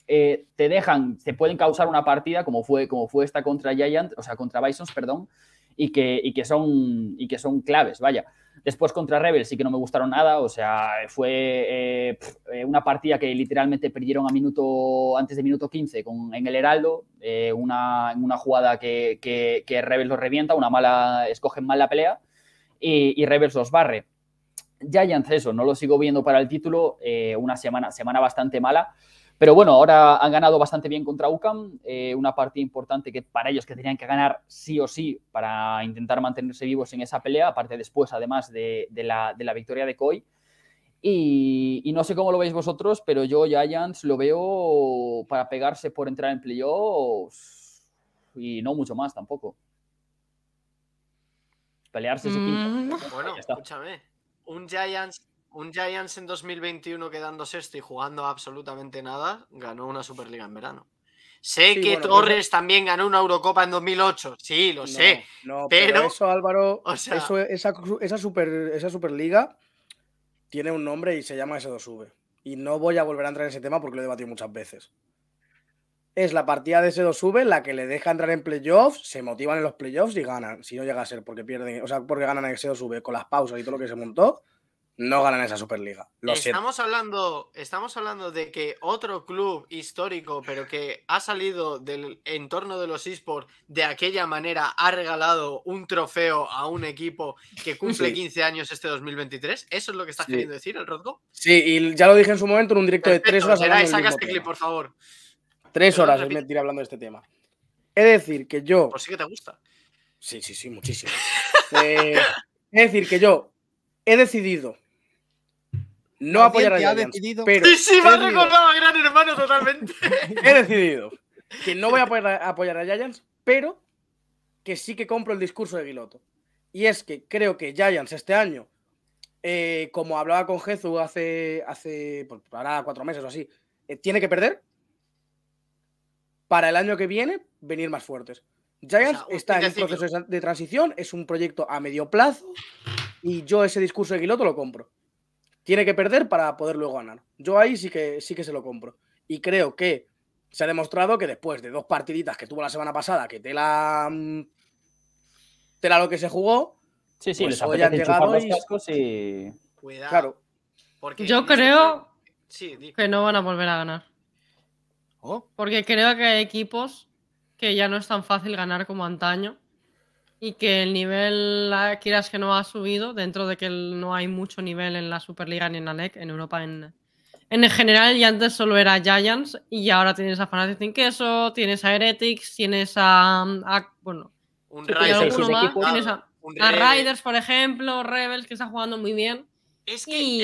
eh, te dejan, te pueden causar una partida como fue, como fue esta contra Giant, o sea, contra Bisons, perdón, y que, y que, son, y que son claves, vaya. Después contra Rebels sí que no me gustaron nada, o sea, fue eh, eh, una partida que literalmente perdieron a minuto, antes de minuto 15 con, en el Heraldo, eh, en una, una, jugada que, que, Rebels los revienta, una mala, escogen mal la pelea y, y Rebels los barre. Giants, eso, no lo sigo viendo para el título, una semana, semana bastante mala. Pero bueno, ahora han ganado bastante bien contra UCAM, eh, una partida importante que para ellos que tenían que ganar sí o sí para intentar mantenerse vivos en esa pelea, aparte después además de, la, victoria de Coy. Y, no sé cómo lo veis vosotros, pero yo Giants lo veo para pegarse por entrar en playoffs y no mucho más tampoco. Pelearse ese mm, quinto. Bueno, escúchame. Un Giants un Giants en 2021 quedando sexto y jugando absolutamente nada, ganó una Superliga en verano. Sé que pues Torres también ganó una Eurocopa en 2008, sí, lo sé. No, pero... eso, Álvaro, esa, esa Superliga tiene un nombre y se llama S2V. Y no voy a volver a entrar en ese tema porque lo he debatido muchas veces. Es la partida de S2V la que le deja entrar en playoffs, se motivan en los playoffs y ganan. Si no llega a ser porque pierden, o sea, porque ganan en S2V con las pausas y todo lo que se montó, no ganan esa Superliga. estamos hablando, estamos hablando de que otro club histórico, pero que ha salido del entorno de los esports de aquella manera, ha regalado un trofeo a un equipo que cumple 15 años este 2023. ¿Eso es lo que estás queriendo decir, el Rodgo? Sí, y ya lo dije en su momento en un directo de tres horas. clip, por favor. Tres horas es mentir hablando de este tema. Es decir, que yo. Por sí que te gusta. Sí, sí, sí, muchísimo. es eh, decir, que yo he decidido no apoyar a Giants. Pero me ha recordado a Gran Hermano totalmente. he decidido que no voy a poder apoyar a Giants, pero que sí que compro el discurso de Guiloto. Y es que creo que Giants este año, eh, como hablaba con Jezu hace, hace pues, cuatro meses o así, eh, tiene que perder para el año que viene venir más fuertes. Giants está en un proceso de transición, es un proyecto a medio plazo y yo ese discurso de Guiloto lo compro tiene que perder para poder luego ganar. Yo ahí sí que, sí que se lo compro. Y creo que se ha demostrado que después de dos partiditas que tuvo la semana pasada, que tela, mm, tela lo que se jugó, sí, sí, pues hoy han llegado Porque Yo creo que no van a volver a ganar. Oh. Porque creo que hay equipos que ya no es tan fácil ganar como antaño. Y que el nivel, quieras que no ha subido, dentro de que no hay mucho nivel en la Superliga ni en la LEC, en Europa en, en general, y antes solo era Giants, y ahora tienes a Fnatic Sin Queso, tienes a Heretics, tienes a. Mm, bueno, un ah, Riders, por ejemplo, Rebels, que está jugando muy bien. Es que y,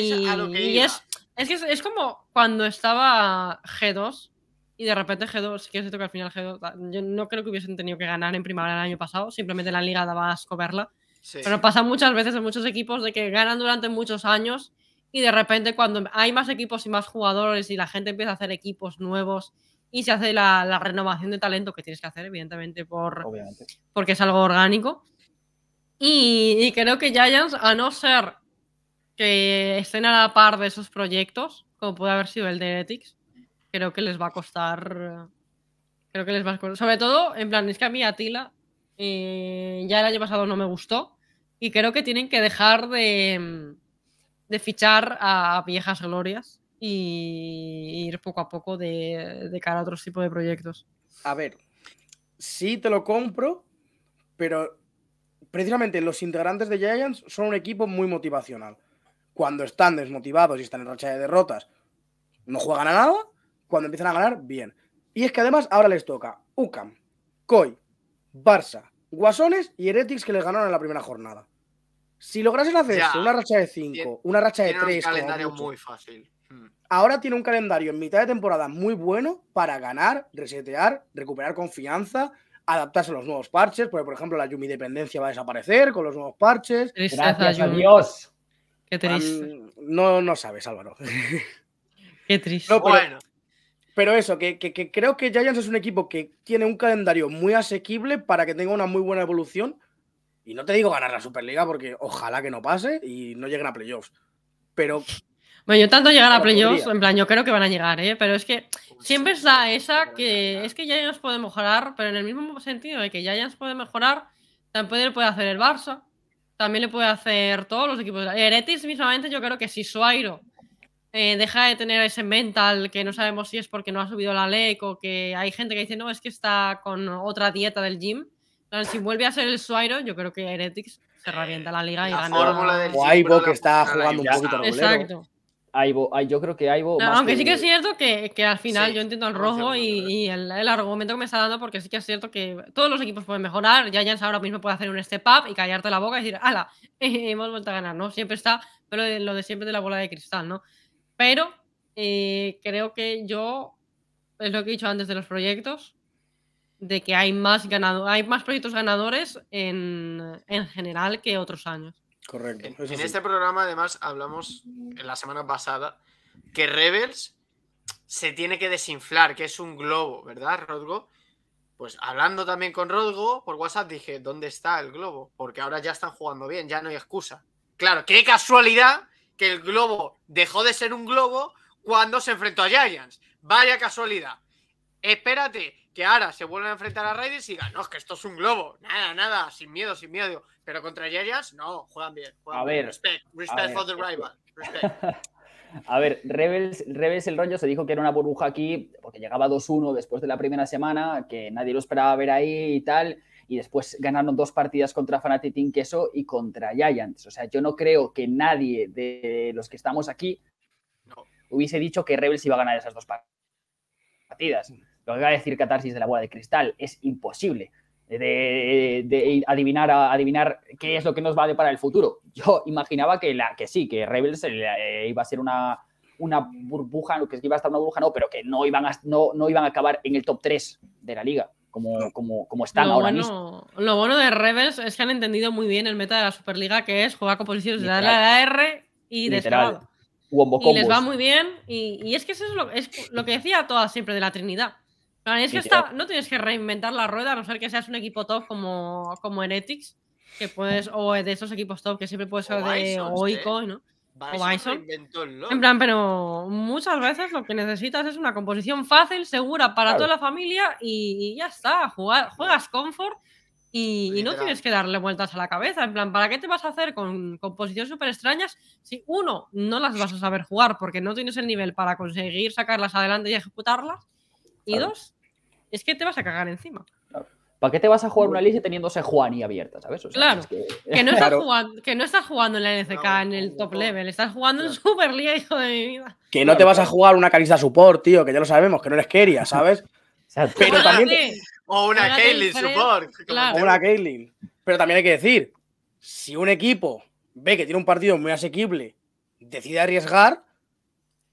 es es, que es como cuando estaba G2, y de repente G2, si quieres que al final G2, ah, yo no creo que hubiesen tenido que ganar en primavera el año pasado, simplemente la liga daba a verla. Pero pasa muchas veces en muchos equipos de que ganan durante muchos años y de repente cuando hay más equipos y más jugadores y la gente empieza a hacer equipos nuevos y se hace la, renovación de talento que tienes que hacer, evidentemente, por, porque es algo orgánico. Y, y creo que Giants, a no ser que estén a la par de esos proyectos, como puede haber sido el de Ethics, creo que les va a costar. Creo que les va Sobre todo, en plan, es que a mí Atila Tila eh, ya el año pasado no me gustó. Y creo que tienen que dejar de, fichar a viejas glorias y ir poco a poco de, de cara a otros tipos de proyectos. A ver, sí te lo compro, pero precisamente los integrantes de Giants son un equipo muy motivacional. Cuando están desmotivados y están en racha de derrotas, no juegan a nada cuando empiezan a ganar, bien. Y es que además ahora les toca UCAM, COI, Barça, Guasones y Heretics que les ganaron en la primera jornada. Si lograsen hacer una racha de 5, una racha de 3. Un calendario muy fácil. Hmm. Ahora tiene un calendario en mitad de temporada muy bueno para ganar, resetear, recuperar confianza, adaptarse a los nuevos parches, porque por ejemplo la Yumi dependencia va a desaparecer con los nuevos parches. Gracias Dios. Qué triste. no, no sabes, Álvaro. Qué triste. bueno. Pero eso, que, que, creo que Giants es un equipo que tiene un calendario muy asequible para que tenga una muy buena evolución. Y no te digo ganar la Superliga porque ojalá que no pase y no lleguen a playoffs. Pero. Bueno, yo tanto llegar a playoffs, en plan, yo creo que van a llegar, ¿eh? Pero es que pues siempre está esa que es que Giants puede mejorar, pero en el mismo sentido de que Giants puede mejorar, también le puede hacer el Barça, también le puede hacer todos los equipos. Heretis, mismamente, yo creo que si Suairo eh, deja de tener ese mental que no sabemos si es porque no ha subido la LEC o que hay gente que dice, no, es que está con otra dieta del gym. si vuelve a ser el Suairo, yo creo que Heretics se revienta la liga y gana. o Aibo que está jugando un poquito Exacto. Aibo, yo creo que Aibo. aunque sí que es cierto que, que al final yo entiendo el rojo y, el, el, argumento que me está dando, porque sí que es cierto que todos los equipos pueden mejorar. Giants ahora mismo puede hacer un step up y callarte la boca y decir, ¡hala! hemos vuelto a ganar, ¿no? Siempre está pero lo de siempre de la bola de cristal, ¿no? Pero eh, creo que yo, es lo que he dicho antes de los proyectos, de que hay más, ganado, hay más proyectos ganadores en, general que otros años. Correcto. En, este programa, además, hablamos en la semana pasada que Rebels se tiene que desinflar, que es un globo, ¿verdad, Rodgo? Pues hablando también con Rodgo por WhatsApp dije, ¿dónde está el globo? Porque ahora ya están jugando bien, ya no hay excusa. Claro, qué casualidad que el globo dejó de ser un globo cuando se enfrentó a Giants. Vaya casualidad. Espérate que ahora se vuelvan a enfrentar a Raiders y digan, no, es que esto es un globo. Nada, nada, sin miedo, sin miedo. Pero contra Giants, no, juegan bien. a bien. ver. Respect, respect for the rival. Respect. A ver, Rebels, el rollo se dijo que era una burbuja aquí, porque llegaba 2-1 después de la primera semana, que nadie lo esperaba ver ahí y tal y después ganaron dos partidas contra Fanatic Team Queso y contra Giants. O sea, yo no creo que nadie de los que estamos aquí hubiese dicho que Rebels iba a ganar esas dos partidas. Lo que va a decir Catarsis de la bola de cristal es imposible. De, adivinar, adivinar qué es lo que nos vale para el futuro. Yo imaginaba que, la, que sí, que Rebels eh, eh, iba a ser una, una burbuja, que iba a estar una burbuja, no, pero que no iban a, no iban a acabar en el top 3 de la liga como, como, están ahora bueno, mismo. Lo bueno de Rebels es que han entendido muy bien el meta de la Superliga, que es jugar con posiciones de la R y de y les va muy bien, y, es que eso es lo, es lo que decía toda siempre de la Trinidad. Es que está, no tienes que reinventar la rueda, a no ser que seas un equipo top como, como Ethics que puedes, o de esos equipos top que siempre puedes ser de Oico, ¿no? En plan, pero muchas veces lo que necesitas es una composición fácil, segura para toda la familia y, ya está. juegas confort y, no tienes que darle vueltas a la cabeza. En plan, ¿para qué te vas a hacer con composiciones súper extrañas si uno no las vas a saber jugar porque no tienes el nivel para conseguir sacarlas adelante y ejecutarlas? Y dos, es que te vas a cagar encima. ¿Para qué te vas a jugar una lista teniéndose Juan y abierta, sabes? claro, que... no Jugando, estás jugando, en la NCK en el top level, estás jugando en en league hijo de mi vida. Que no te vas a jugar una Carissa Support, tío, que ya lo sabemos, que no eres quería, ¿sabes? Pero también... O una Kaylin Support. O una Kaylin. Pero también hay que decir, si un equipo ve que tiene un partido muy asequible, decide arriesgar,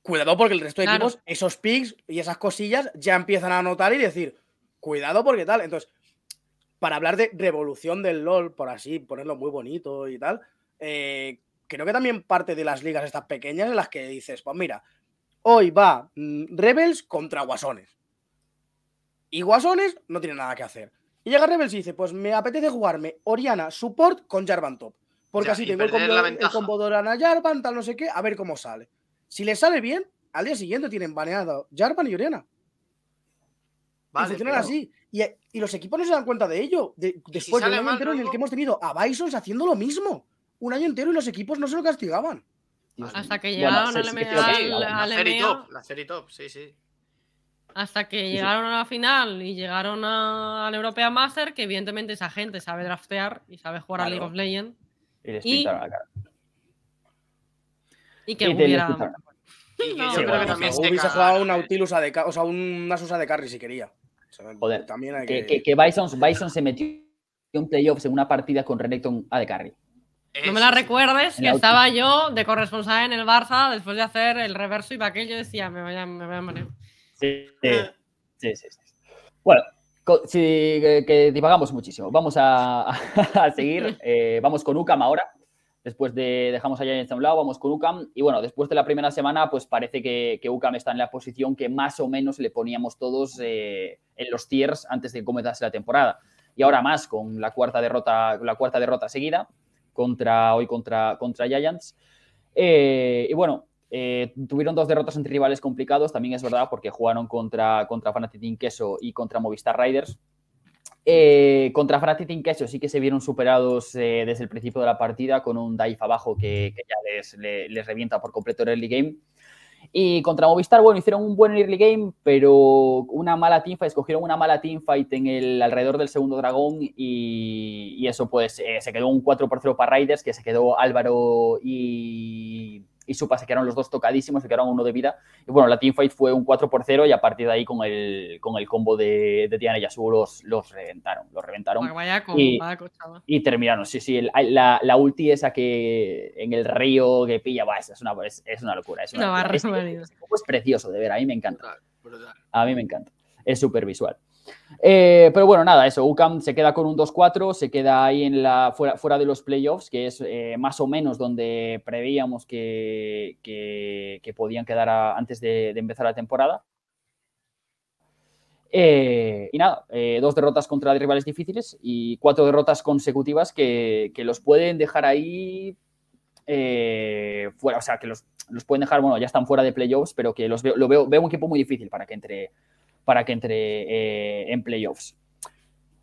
cuidado porque el resto de equipos, esos picks y esas cosillas ya empiezan a anotar y decir, cuidado porque tal. Entonces, para hablar de revolución del LOL, por así ponerlo muy bonito y tal, eh, creo que también parte de las ligas estas pequeñas en las que dices, pues mira, hoy va mm, Rebels contra Guasones. Y Guasones no tiene nada que hacer. Y llega Rebels y dice, pues me apetece jugarme Oriana Support con Jarvan Top. Porque así tengo el combo, el de Jarvan, tal no sé qué, a ver cómo sale. Si le sale bien, al día siguiente tienen baneado Jarvan y Oriana así. Y, los equipos no se dan cuenta de ello. después de un año entero en el que hemos tenido a Bisons haciendo lo mismo. Un año entero y los equipos no se lo castigaban. Hasta que llegaron al a la, serie top, la serie top, sí, sí. Hasta que llegaron a la final y llegaron a, al Europea Master, que evidentemente esa gente sabe draftear y sabe jugar a League of Legends. Y les la cara. Y que hubiera... yo creo que también se hubiese jugado un Nautilus de o sea, un Asus de Carry si quería que... Que, Bison, se metió en playoffs en una partida con Renekton a de carry. No me la recuerdes, que estaba yo de corresponsal en el Barça después de hacer el reverso y aquello yo decía, me voy a, me ah. Sí, sí, sí, Bueno, que divagamos muchísimo. Vamos a, a seguir. Eh, vamos con UCAM ahora. Después de dejamos a Giants a un lado, vamos con UCAM. Y bueno, después de la primera semana, pues parece que, UCAM está en la posición que más o menos le poníamos todos eh, en los tiers antes de comenzar la temporada. Y ahora más con la cuarta derrota, la cuarta derrota seguida contra hoy contra, contra Giants. Eh, y bueno, eh, tuvieron dos derrotas entre rivales complicados, también es verdad, porque jugaron contra, contra Fanatic Queso y contra Movistar Riders eh, contra Frati sí que se vieron superados eh, desde el principio de la partida con un dive abajo que, ya les, revienta por completo el early game. Y contra Movistar, bueno, hicieron un buen early game, pero una mala teamfight, escogieron una mala teamfight en el alrededor del segundo dragón y, eso pues eh, se quedó un 4 por 0 para Raiders, que se quedó Álvaro y y supa, se quedaron los dos tocadísimos, se quedaron uno de vida. Y bueno, la teamfight fue un 4 por 0 y a partir de ahí con el, con el combo de, de Tiana y Yasuo los, los reventaron. Los reventaron. y, terminaron, sí, sí. la, la, ulti esa que en el río que pilla, va, es una, es, una locura. Es es, precioso de ver, a mí me encanta. A mí me encanta. Es súper visual. Eh, pero bueno, nada, eso. UCAM se queda con un 2-4, se queda ahí en la, fuera, de los playoffs, que es eh, más o menos donde preveíamos que, podían quedar antes de, empezar la temporada. Eh, y nada, dos derrotas contra rivales difíciles y cuatro derrotas consecutivas que, los pueden dejar ahí fuera, o sea, que los, pueden dejar, bueno, ya están fuera de playoffs, pero que los lo veo, veo un equipo muy difícil para que entre para que entre eh, en playoffs.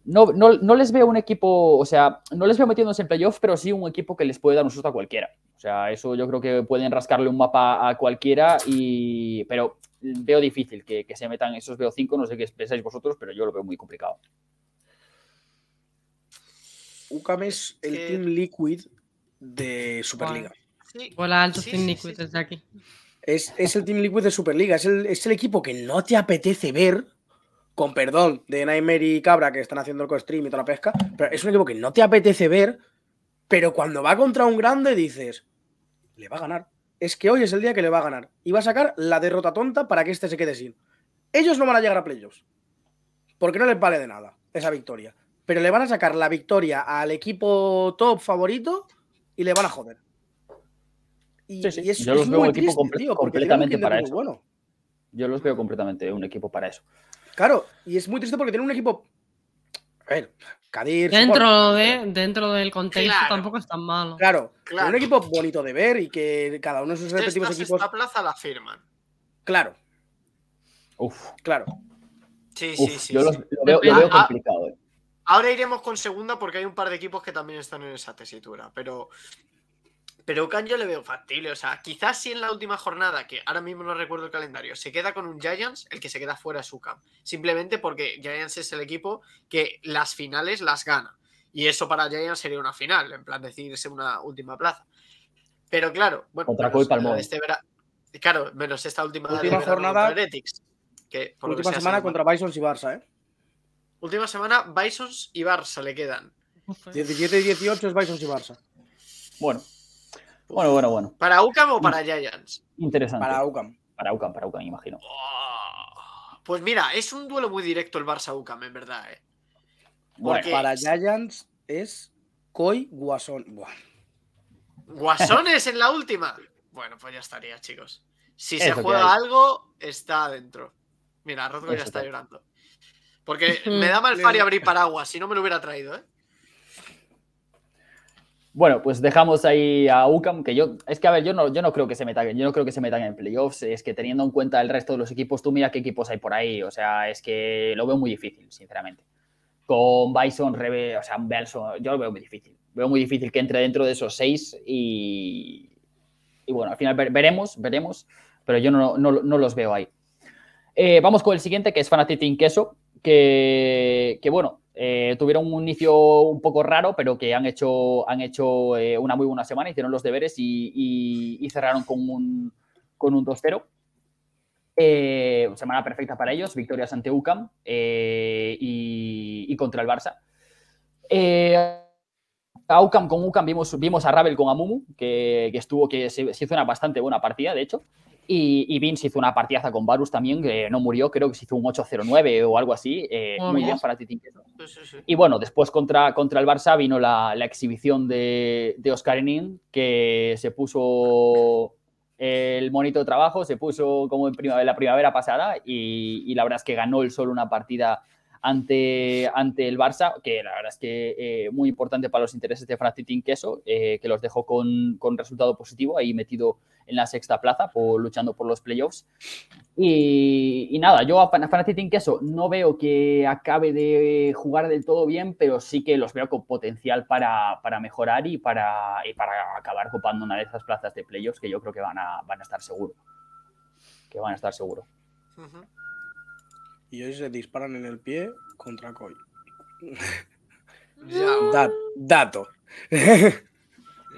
No, no, les veo un equipo, o sea, no les veo metiéndose en playoffs, pero sí un equipo que les puede dar un susto a cualquiera. O sea, eso yo creo que pueden rascarle un mapa a cualquiera, pero veo difícil que, se metan esos veo 5 no sé qué pensáis vosotros, pero yo lo veo muy complicado. UCAM es el Team Liquid de Superliga. Sí. Hola, alto Team Liquid desde aquí. Es, el Team Liquid de Superliga, es el, es el equipo que no te apetece ver, con perdón de Nightmare y Cabra que están haciendo el co-stream y toda la pesca, pero es un equipo que no te apetece ver, pero cuando va contra un grande dices, le va a ganar. Es que hoy es el día que le va a ganar. Y va a sacar la derrota tonta para que este se quede sin. Ellos no van a llegar a playoffs, porque no les vale de nada esa victoria. Pero le van a sacar la victoria al equipo top favorito y le van a joder es, yo los veo un equipo completamente para eso. Bueno. Yo los veo completamente un equipo para eso. Claro, y es muy triste porque tiene un equipo. A ver, Kadir. Dentro, de, dentro del contexto tampoco es tan malo. Claro, claro. un equipo bonito de ver y que cada uno de sus respectivos equipos. Esta plaza la firman. Claro. Uf. Claro. Sí, sí, sí. Yo lo, veo, ah, ah. complicado. Eh. Ahora iremos con segunda porque hay un par de equipos que también están en esa tesitura, pero pero Can yo le veo factible. O sea, quizás si en la última jornada, que ahora mismo no recuerdo el calendario, se queda con un Giants, el que se queda fuera es Ucam. Simplemente porque Giants es el equipo que las finales las gana. Y eso para Giants sería una final, en plan decirse una última plaza. Pero claro, bueno, este Claro, menos esta última, última jornada. que última semana contra Bisons y Barça, ¿eh? Última semana, Bisons y Barça le quedan. 17 y 18 es Bisons y Barça. Bueno, bueno, bueno, bueno. ¿Para UCAM o para Giants? Interesante. Para UCAM. Para UCAM, para UCAM, imagino. Oh, pues mira, es un duelo muy directo el Barça-UCAM, en verdad. ¿eh? Bueno, para Giants es Coy Guasón. Guasones en la última. Bueno, pues ya estaría, chicos. Si se juega algo, está adentro. Mira, Rodrigo ya está llorando. Porque me da mal faria abrir paraguas, si no me lo hubiera traído, ¿eh? Bueno, pues dejamos ahí a UCAM, que yo, es que a ver, yo no, yo no creo que se metan, yo no creo que se metan en playoffs, es que teniendo en cuenta el resto de los equipos, tú mira qué equipos hay por ahí, o sea, es que lo veo muy difícil, sinceramente. Con Bison, Rebe, o sea, Belson, yo lo veo muy difícil, veo muy difícil que entre dentro de esos seis y, y bueno, al final veremos, veremos, pero yo no, no, los veo ahí. Eh, vamos con el siguiente, que es Fanatic Queso, que bueno, eh, tuvieron un inicio un poco raro, pero que han hecho, han hecho eh, una muy buena semana, hicieron los deberes y, cerraron con un, con un 2-0. Eh, semana perfecta para ellos, victorias ante UCAM y, contra el Barça. a UCAM con UCAM vimos, a Ravel con Amumu, que, estuvo, que se hizo una bastante buena partida, de hecho. Y, y, Vince hizo una partidaza con Varus también, que no murió, creo que se hizo un 8-0-9 o algo así. Eh, muy bien para Y bueno, después contra, contra el Barça vino la, exhibición de, Oscar Enin, que se puso el monito de trabajo, se puso como en la primavera pasada y, y, la verdad es que ganó el solo una partida ante, ante el Barça, que la verdad es que eh, muy importante para los intereses de Francisco Queso, eh, que los dejó con, con, resultado positivo, ahí metido en la sexta plaza, por, luchando por los playoffs. Y, nada, yo a Francisco Queso no veo que acabe de jugar del todo bien, pero sí que los veo con potencial para, para mejorar y para, para acabar copando una de esas plazas de playoffs que yo creo que van a, van a estar seguros Que van a estar seguros y hoy se disparan en el pie contra Koi. dato.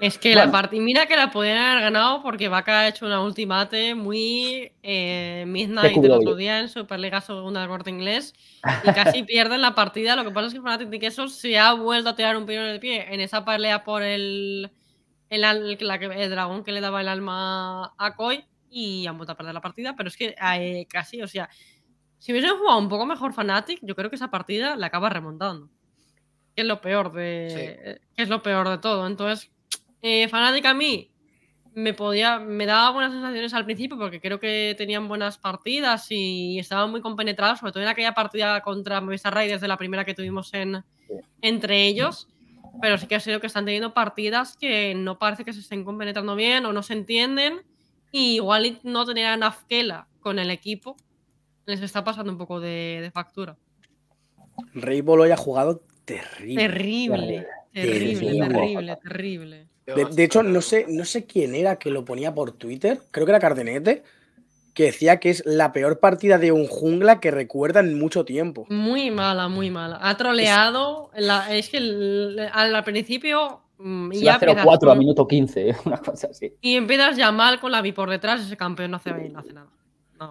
Es que la partida, mira que la podían haber ganado porque Vaca ha hecho una ultimate muy eh, midnight del otro día en Superliga Segunda Corte Inglés y casi pierden la partida. Lo que pasa es que Fnatic eso se ha vuelto a tirar un pino en el pie en esa pelea por el, el, dragón que le daba el alma a Koi y han vuelto a perder la partida. Pero es que eh, casi, o sea, si hubiesen jugado un poco mejor Fnatic, yo creo que esa partida la acaba remontando. Que es lo peor de. es lo peor de todo. Entonces, eh, Fnatic a mí me podía. me daba buenas sensaciones al principio porque creo que tenían buenas partidas y estaban muy compenetrados, sobre todo en aquella partida contra Movistar Raiders de la primera que tuvimos en, entre ellos. Pero sí que ha sido que están teniendo partidas que no parece que se estén compenetrando bien o no se entienden. Y igual no tenían Afkela con el equipo les está pasando un poco de, factura. Rey lo ha jugado terrible. Terrible, terrible, terrible. terrible, De, hecho, no sé, no sé quién era que lo ponía por Twitter, creo que era Cardenete, que decía que es la peor partida de un jungla que recuerda en mucho tiempo. Muy mala, muy mala. Ha troleado, es, que al principio... Mm, Se ya 0-4 a minuto 15, una cosa así. Y empiezas ya mal con la vi por detrás, ese campeón no hace, no hace nada.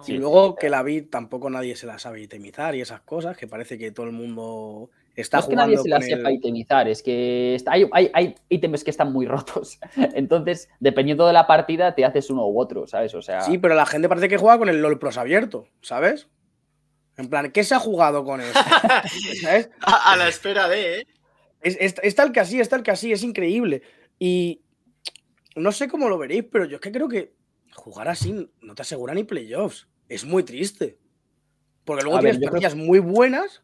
Y luego que la vi, tampoco nadie se la sabe itemizar y esas cosas, que parece que todo el mundo está no es que nadie se la itemizar, es que hay, hay, hay, ítems que están muy rotos. Entonces, dependiendo de la partida, te haces uno u otro, ¿sabes? O sea. Sí, pero la gente parece que juega con el LOL Pros abierto, ¿sabes? En plan, ¿qué se ha jugado con eso? A, la espera de, ¿eh? es tal que así, es tal que así, es increíble. Y no sé cómo lo veréis, pero yo es que creo que jugar así no te asegura ni playoffs. Es muy triste. Porque luego tienes partidas muy buenas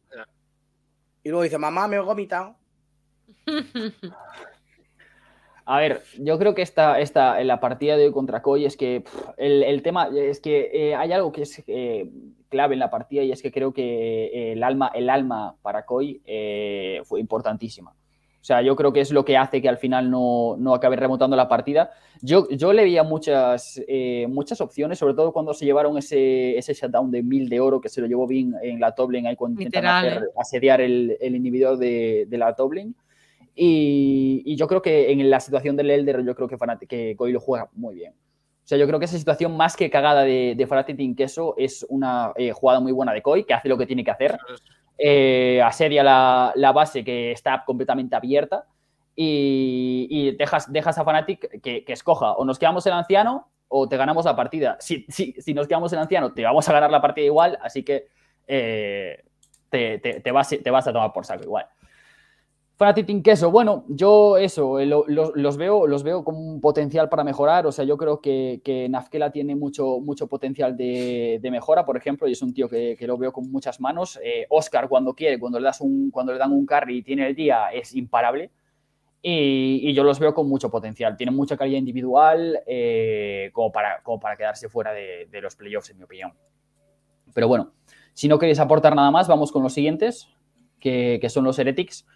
y luego dice, mamá, me he vomitado. A ver, yo creo que esta, en la partida de hoy contra Coy es que el, tema es que eh, hay algo que es eh, clave en la partida y es que creo que eh, el alma, el alma para Coy fue importantísima. O sea, yo creo que es lo que hace que al final no, no acabe remontando la partida. Yo, yo le veía muchas, eh, muchas opciones, sobre todo cuando se llevaron ese, ese shutdown de mil de oro que se lo llevó bien en la top ahí cuando eh. asediar el, el, inhibidor de, de la top Y, y, yo creo que en la situación del Elder, yo creo que, que Koi lo juega muy bien. O sea, yo creo que esa situación más que cagada de, de Fanatic Queso es una eh, jugada muy buena de Koi, que hace lo que tiene que hacer. Eh, asedia la, base que está completamente abierta y, dejas, dejas, a Fnatic que, escoja o nos quedamos el anciano o te ganamos la partida. Si, nos quedamos el anciano, te vamos a ganar la partida igual, así que eh, te, vas, te vas a tomar por saco igual. Fratitin Queso, bueno, yo eso, eh, los, veo, los veo con un potencial para mejorar, o sea, yo creo que, que Nafkela tiene mucho, mucho potencial de, mejora, por ejemplo, y es un tío que, lo veo con muchas manos. Oscar eh, cuando quiere, cuando le, das un, cuando le dan un carry y tiene el día, es imparable. Y, yo los veo con mucho potencial. tiene mucha calidad individual eh, como, para, para quedarse fuera de, los playoffs, en mi opinión. Pero bueno, si no queréis aportar nada más, vamos con los siguientes, que, que son los Heretics.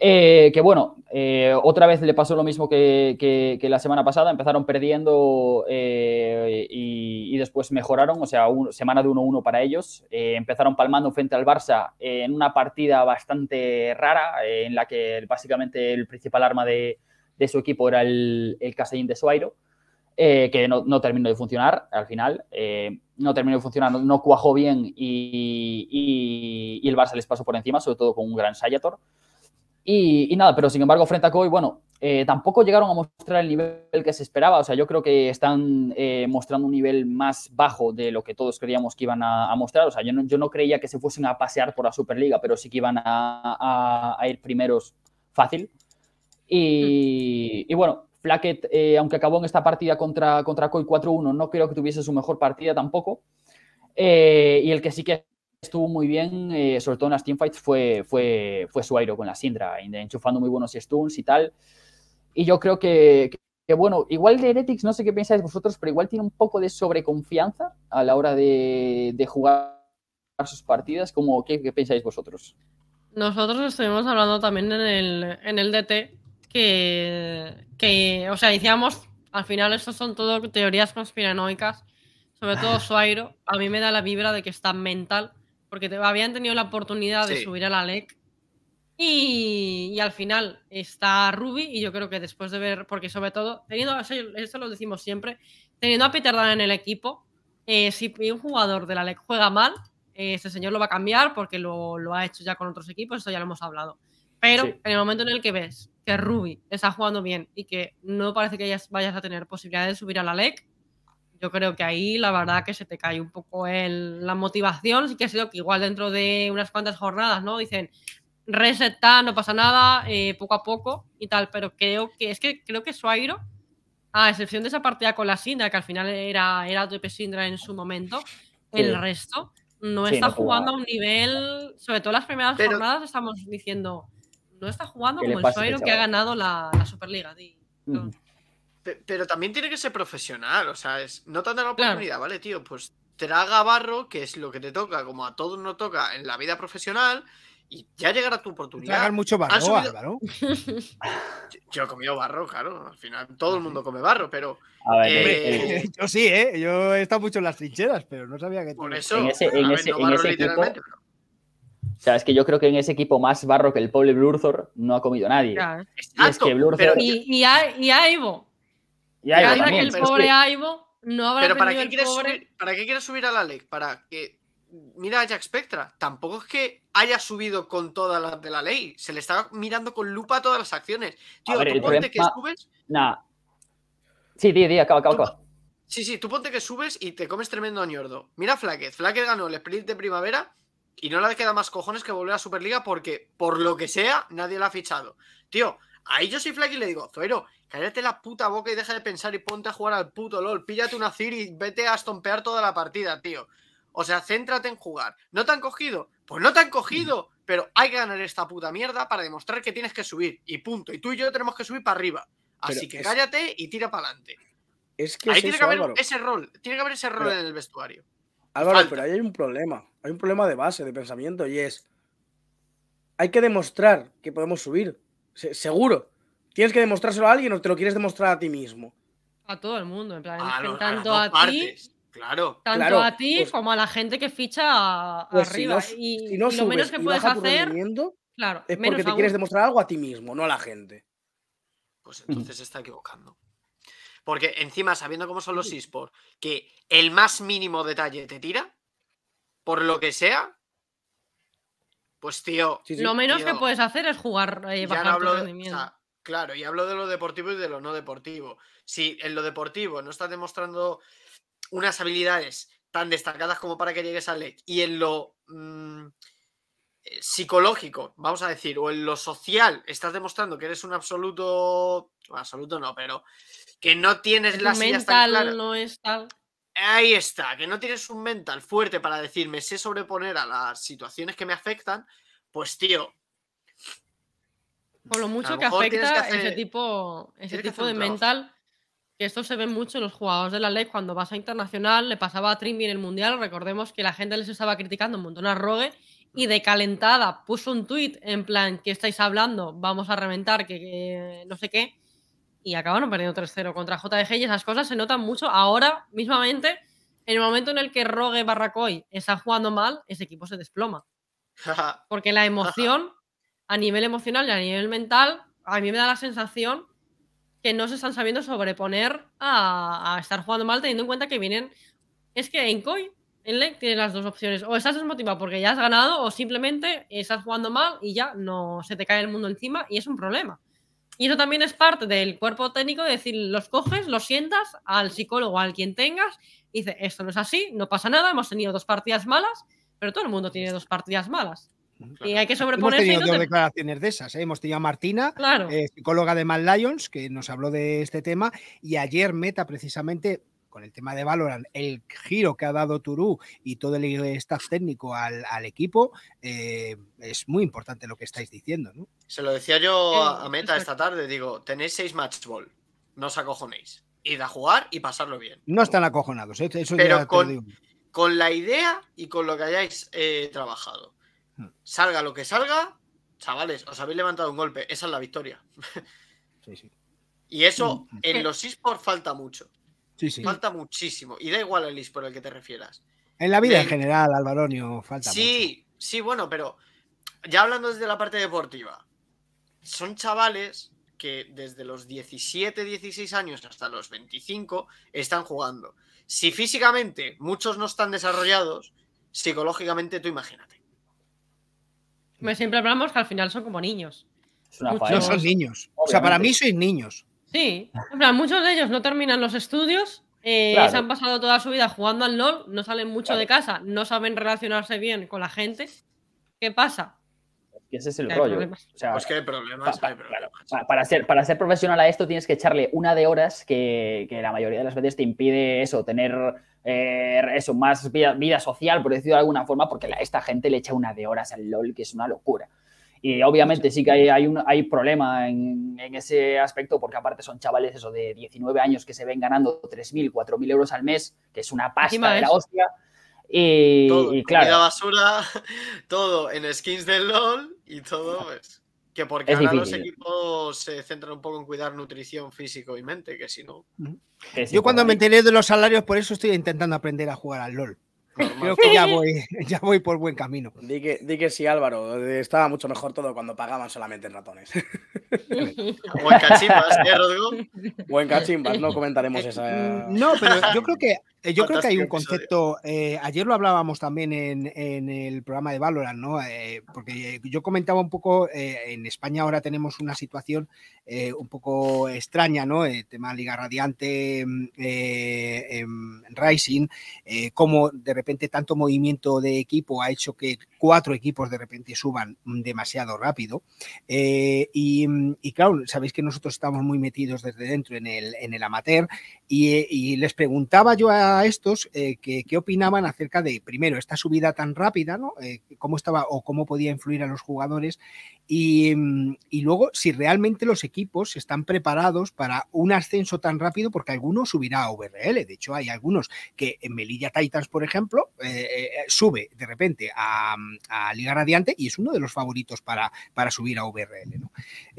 Eh, que bueno, eh, otra vez le pasó lo mismo que, la semana pasada, empezaron perdiendo eh, y, después mejoraron, o sea, una semana de 1-1 para ellos. empezaron palmando frente al Barça en una partida bastante rara, en la que básicamente el principal arma de, su equipo era el, el de Suairo. que no, terminó de funcionar al final, no terminó de funcionar, no, no cuajó bien y, y, el Barça les pasó por encima, sobre todo con un gran Sayator. Y, nada, pero sin embargo, frente a Koi, bueno, eh, tampoco llegaron a mostrar el nivel que se esperaba. O sea, yo creo que están eh, mostrando un nivel más bajo de lo que todos creíamos que iban a, mostrar. O sea, yo no, creía que se fuesen a pasear por la Superliga, pero sí que iban a, ir primeros fácil. Y, bueno, Flackett, eh, aunque acabó en esta partida contra, contra 4-1, no creo que tuviese su mejor partida tampoco. y el que sí que estuvo muy bien, eh, sobre todo en las teamfights, fue, fue, fue su aire con la Sindra, enchufando muy buenos stuns y tal. Y yo creo que, bueno, igual de Heretics, no sé qué pensáis vosotros, pero igual tiene un poco de sobreconfianza a la hora de, jugar sus partidas. Como, ¿qué, ¿qué, pensáis vosotros? Nosotros estuvimos hablando también en el, en el DT que, que, o sea, decíamos, al final estos son todo teorías conspiranoicas, sobre todo Suairo, a mí me da la vibra de que está mental porque habían tenido la oportunidad de subir a la LEC y, al final está Ruby y yo creo que después de ver, porque sobre todo, teniendo, eso lo decimos siempre, teniendo a Peter Dan en el equipo, eh, si un jugador de la LEC juega mal, eh, ese señor lo va a cambiar porque lo, ha hecho ya con otros equipos, eso ya lo hemos hablado. Pero en el momento en el que ves que Ruby está jugando bien y que no parece que vayas a tener posibilidad de subir a la LEC, yo creo que ahí la verdad que se te cae un poco la motivación. Sí que ha sido que igual dentro de unas cuantas jornadas, ¿no? Dicen, resetar no pasa nada, eh, poco a poco y tal, pero creo que es que creo que Suairo, a excepción de esa partida con la Sindra, que al final era, era Sindra en su momento, el resto no está jugando a un nivel, sobre todo las primeras jornadas estamos diciendo, no está jugando como el Suairo que ha ganado la, Superliga pero también tiene que ser profesional, o sea, es, no te han dado la oportunidad, ¿vale, tío? Pues traga barro, que es lo que te toca, como a todos nos toca en la vida profesional, y ya llegará tu oportunidad. Tragar mucho barro, Álvaro. Yo he comido barro, claro, al final todo el mundo come barro, pero... Eh, eh, eh. yo sí, ¿eh? Yo he estado mucho en las trincheras, pero no sabía que... Por eso, en ese, en ese, equipo... O sea, es que yo creo que en ese equipo más barro que el pobre Blurzor no ha comido nadie. Claro. Y y a Evo. Y Que el pobre Aibo no habrá Pero ¿para qué, quieres Subir, ¿para qué quieres subir a la ley Para que. Mira a Jack Spectra. Tampoco es que haya subido con toda las de la ley. Se le está mirando con lupa todas las acciones. Tío, tú ponte que subes. Sí, tío, tío, acaba, acaba, Sí, sí, tú ponte que subes y te comes tremendo añordo. Mira Flaquez. Flaquez ganó el sprint de primavera y no le queda más cojones que volver a Superliga porque, por lo que sea, nadie la ha fichado. Tío, Ahí yo soy flag y le digo, Zoero, cállate la puta boca y deja de pensar y ponte a jugar al puto LOL. Píllate una ciri, y vete a estompear toda la partida, tío. O sea, céntrate en jugar. ¿No te han cogido? Pues no te han cogido, pero hay que ganar esta puta mierda para demostrar que tienes que subir. Y punto. Y tú y yo tenemos que subir para arriba. Así que cállate y tira para adelante. Es que ahí tiene que haber ese rol. Tiene que haber ese rol en el vestuario. Álvaro, pero ahí hay un problema. Hay un problema de base, de pensamiento, y es. Hay que demostrar que podemos subir seguro. Tienes que demostrárselo a alguien o te lo quieres demostrar a ti mismo. A todo el mundo, en plan, tanto a, ti. Claro. Tanto a ti pues como a la gente que ficha pues arriba. y, lo menos que puedes hacer. Claro, es porque te quieres demostrar algo a ti mismo, no a la gente. Pues entonces se está equivocando. Porque encima, sabiendo cómo son los esports, que el más mínimo detalle te tira, por lo que sea, pues tío. lo menos que puedes hacer es jugar eh, bajar claro, y hablo de lo deportivo y de lo no deportivo. Si en lo deportivo no estás demostrando unas habilidades tan destacadas como para que llegues al LEC y en lo mm, eh, psicológico, vamos a decir, o en lo social, estás demostrando que eres un absoluto, absoluto no, pero que no tienes la las No es Ahí está, que no tienes un mental fuerte para decirme sé sobreponer a las situaciones que me afectan, pues tío. Por lo mucho que afecta ese tipo, ese tipo de mental, que esto se ve mucho en los jugadores de la ley cuando vas a internacional, le pasaba a Trimby en el mundial, recordemos que la gente les estaba criticando un montón a Rogue y mm. de calentada puso un tweet en plan, que estáis hablando? Vamos a reventar, que no sé qué y acabaron perdiendo 3-0 contra JDG y esas cosas se notan mucho ahora mismamente. En el momento en el que Rogue Barracoy está jugando mal, ese equipo se desploma. Porque la emoción, a nivel emocional y a nivel mental, a mí me da la sensación que no se están sabiendo sobreponer a, estar jugando mal, teniendo en cuenta que vienen. Es que en Koi, en LEC, tienes las dos opciones. O estás desmotivado porque ya has ganado, o simplemente estás jugando mal y ya no se te cae el mundo encima y es un problema. Y eso también es parte del cuerpo técnico, es decir, los coges, los sientas al psicólogo, al quien tengas, y dice, esto no es así, no pasa nada, hemos tenido dos partidas malas, pero todo el mundo tiene dos partidas malas. Y hay que sobreponerse. Hemos tenido dos declaraciones de esas. ¿eh? Hemos tenido a Martina, eh, psicóloga de Mad Lions, que nos habló de este tema, y ayer Meta precisamente con el tema de Valorant, el giro que ha dado Turú y todo el staff técnico al, equipo, eh, es muy importante lo que estáis diciendo. Se lo decía yo a Meta esta tarde, digo, tenéis seis match ball, no os acojonéis. Id a jugar y pasarlo bien. No están acojonados, Pero con, con la idea y con lo que hayáis eh, trabajado. Hmm. Salga lo que salga, chavales, os habéis levantado un golpe, esa es la victoria. Y eso mm. en los esports falta mucho. Falta muchísimo. Y da igual el por el que te refieras. En la vida en general, Alvaronio, falta Sí, mucho. sí, bueno, pero ya hablando desde la parte deportiva, son chavales que desde los 17, 16 años hasta los 25 están jugando. Si físicamente muchos no están desarrollados, psicológicamente tú imagínate. Pues siempre hablamos que al final son como niños. No son niños. O sea, para mí sois niños. Sí, muchos de ellos no terminan los estudios, eh, se han pasado toda su vida jugando al LOL, no salen mucho de casa, no saben relacionarse bien con la gente. ¿Qué pasa? ese es el rollo. O sea, pues que hay Para, ser, profesional a esto tienes que echarle una de horas que, la mayoría de las veces te impide eso, tener eh, eso, más vida, vida, social, por decirlo de alguna forma, porque a esta gente le echa una de horas al LOL, que es una locura. Y obviamente sí que hay, hay un hay problema en, en, ese aspecto, porque aparte son chavales eso de 19 años que se ven ganando 3.000, 4.000 euros al mes, que es una pasta de la hostia. Y, claro. basura, todo en skins del LOL y todo, pues. Que porque ahora los equipos se centran un poco en cuidar nutrición físico y mente, que si no. Yo cuando me enteré de los salarios, por eso estoy intentando aprender a jugar al LOL. Creo que ya voy, ya voy por buen camino. Di que, di que sí, Álvaro. Eh, estaba mucho mejor todo cuando pagaban solamente ratones. Buen cachimbas, no comentaremos esa. Mm, eh. No, pero yo creo que, eh, yo creo que hay un concepto. Eh, ayer lo hablábamos también en, el programa de Valorant, ¿no? porque yo comentaba un poco, en España ahora tenemos una situación un poco extraña, ¿no? El tema Liga Radiante, mm, em, Rising, cómo de repente tanto movimiento de equipo ha hecho que cuatro equipos de repente suban demasiado rápido. y Em, y claro, sabéis que nosotros estamos muy metidos desde dentro en el, en el amateur y, les preguntaba yo a estos eh, qué opinaban acerca de, primero, esta subida tan rápida, ¿no? Eh, cómo estaba o cómo podía influir a los jugadores em, y, luego si realmente los equipos están preparados para un ascenso tan rápido, porque alguno subirá a VRL, de hecho hay algunos que en Melilla Titans, por ejemplo, eh, sube de repente a, a, Liga Radiante y es uno de los favoritos para, para subir a VRL, ¿no?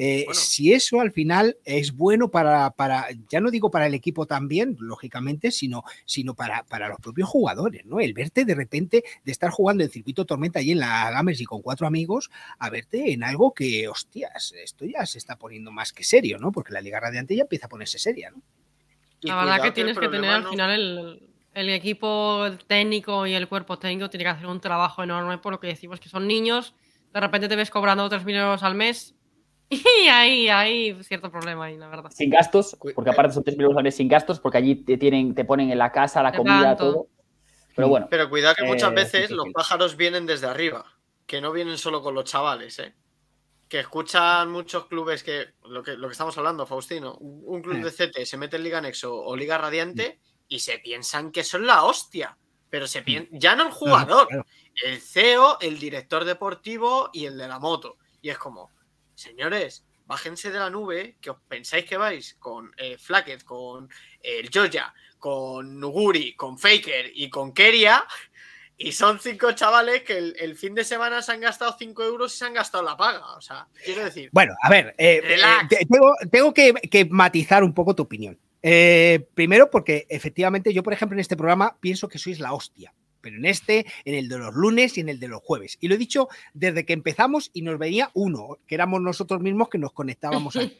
Eh, si eso al final es bueno para, para, ya no digo para el equipo también, lógicamente, sino, sino para, para los propios jugadores, ¿no? El verte de repente de estar jugando en circuito tormenta y en la Gamers y con cuatro amigos, a verte en algo que, hostias, esto ya se está poniendo más que serio, ¿no? Porque la Liga Radiante ya empieza a ponerse seria, ¿no? la verdad que tienes que tener al final el, equipo técnico y el cuerpo técnico tiene que hacer un trabajo enorme por lo que decimos que son niños. De repente te ves cobrando mil euros al mes, Y ahí hay cierto problema ahí, la verdad. Sin gastos, porque aparte son 3.000 euros sin gastos, porque allí te, tienen, te ponen en la casa, la comida, todo. Pero bueno. Pero cuidado que muchas eh, veces los pájaros vienen desde arriba, que no vienen solo con los chavales, ¿eh? Que escuchan muchos clubes que lo, que, lo que estamos hablando, Faustino, un club de CT se mete en Liga Nexo o Liga Radiante y se piensan que son la hostia. Pero se ya no el jugador, el CEO, el director deportivo y el de la moto. Y es como, señores, bájense de la nube, que os pensáis que vais con eh, con eh, el con Nuguri, con Faker y con Keria, y son cinco chavales que el, fin de semana se han gastado cinco euros y se han gastado la paga. O sea, quiero decir. Bueno, a ver, eh, eh, tengo, que, matizar un poco tu opinión. primero, porque efectivamente yo, por ejemplo, en este programa pienso que sois la hostia pero en este, en el de los lunes y en el de los jueves. Y lo he dicho desde que empezamos y nos venía uno, que éramos nosotros mismos que nos conectábamos eh,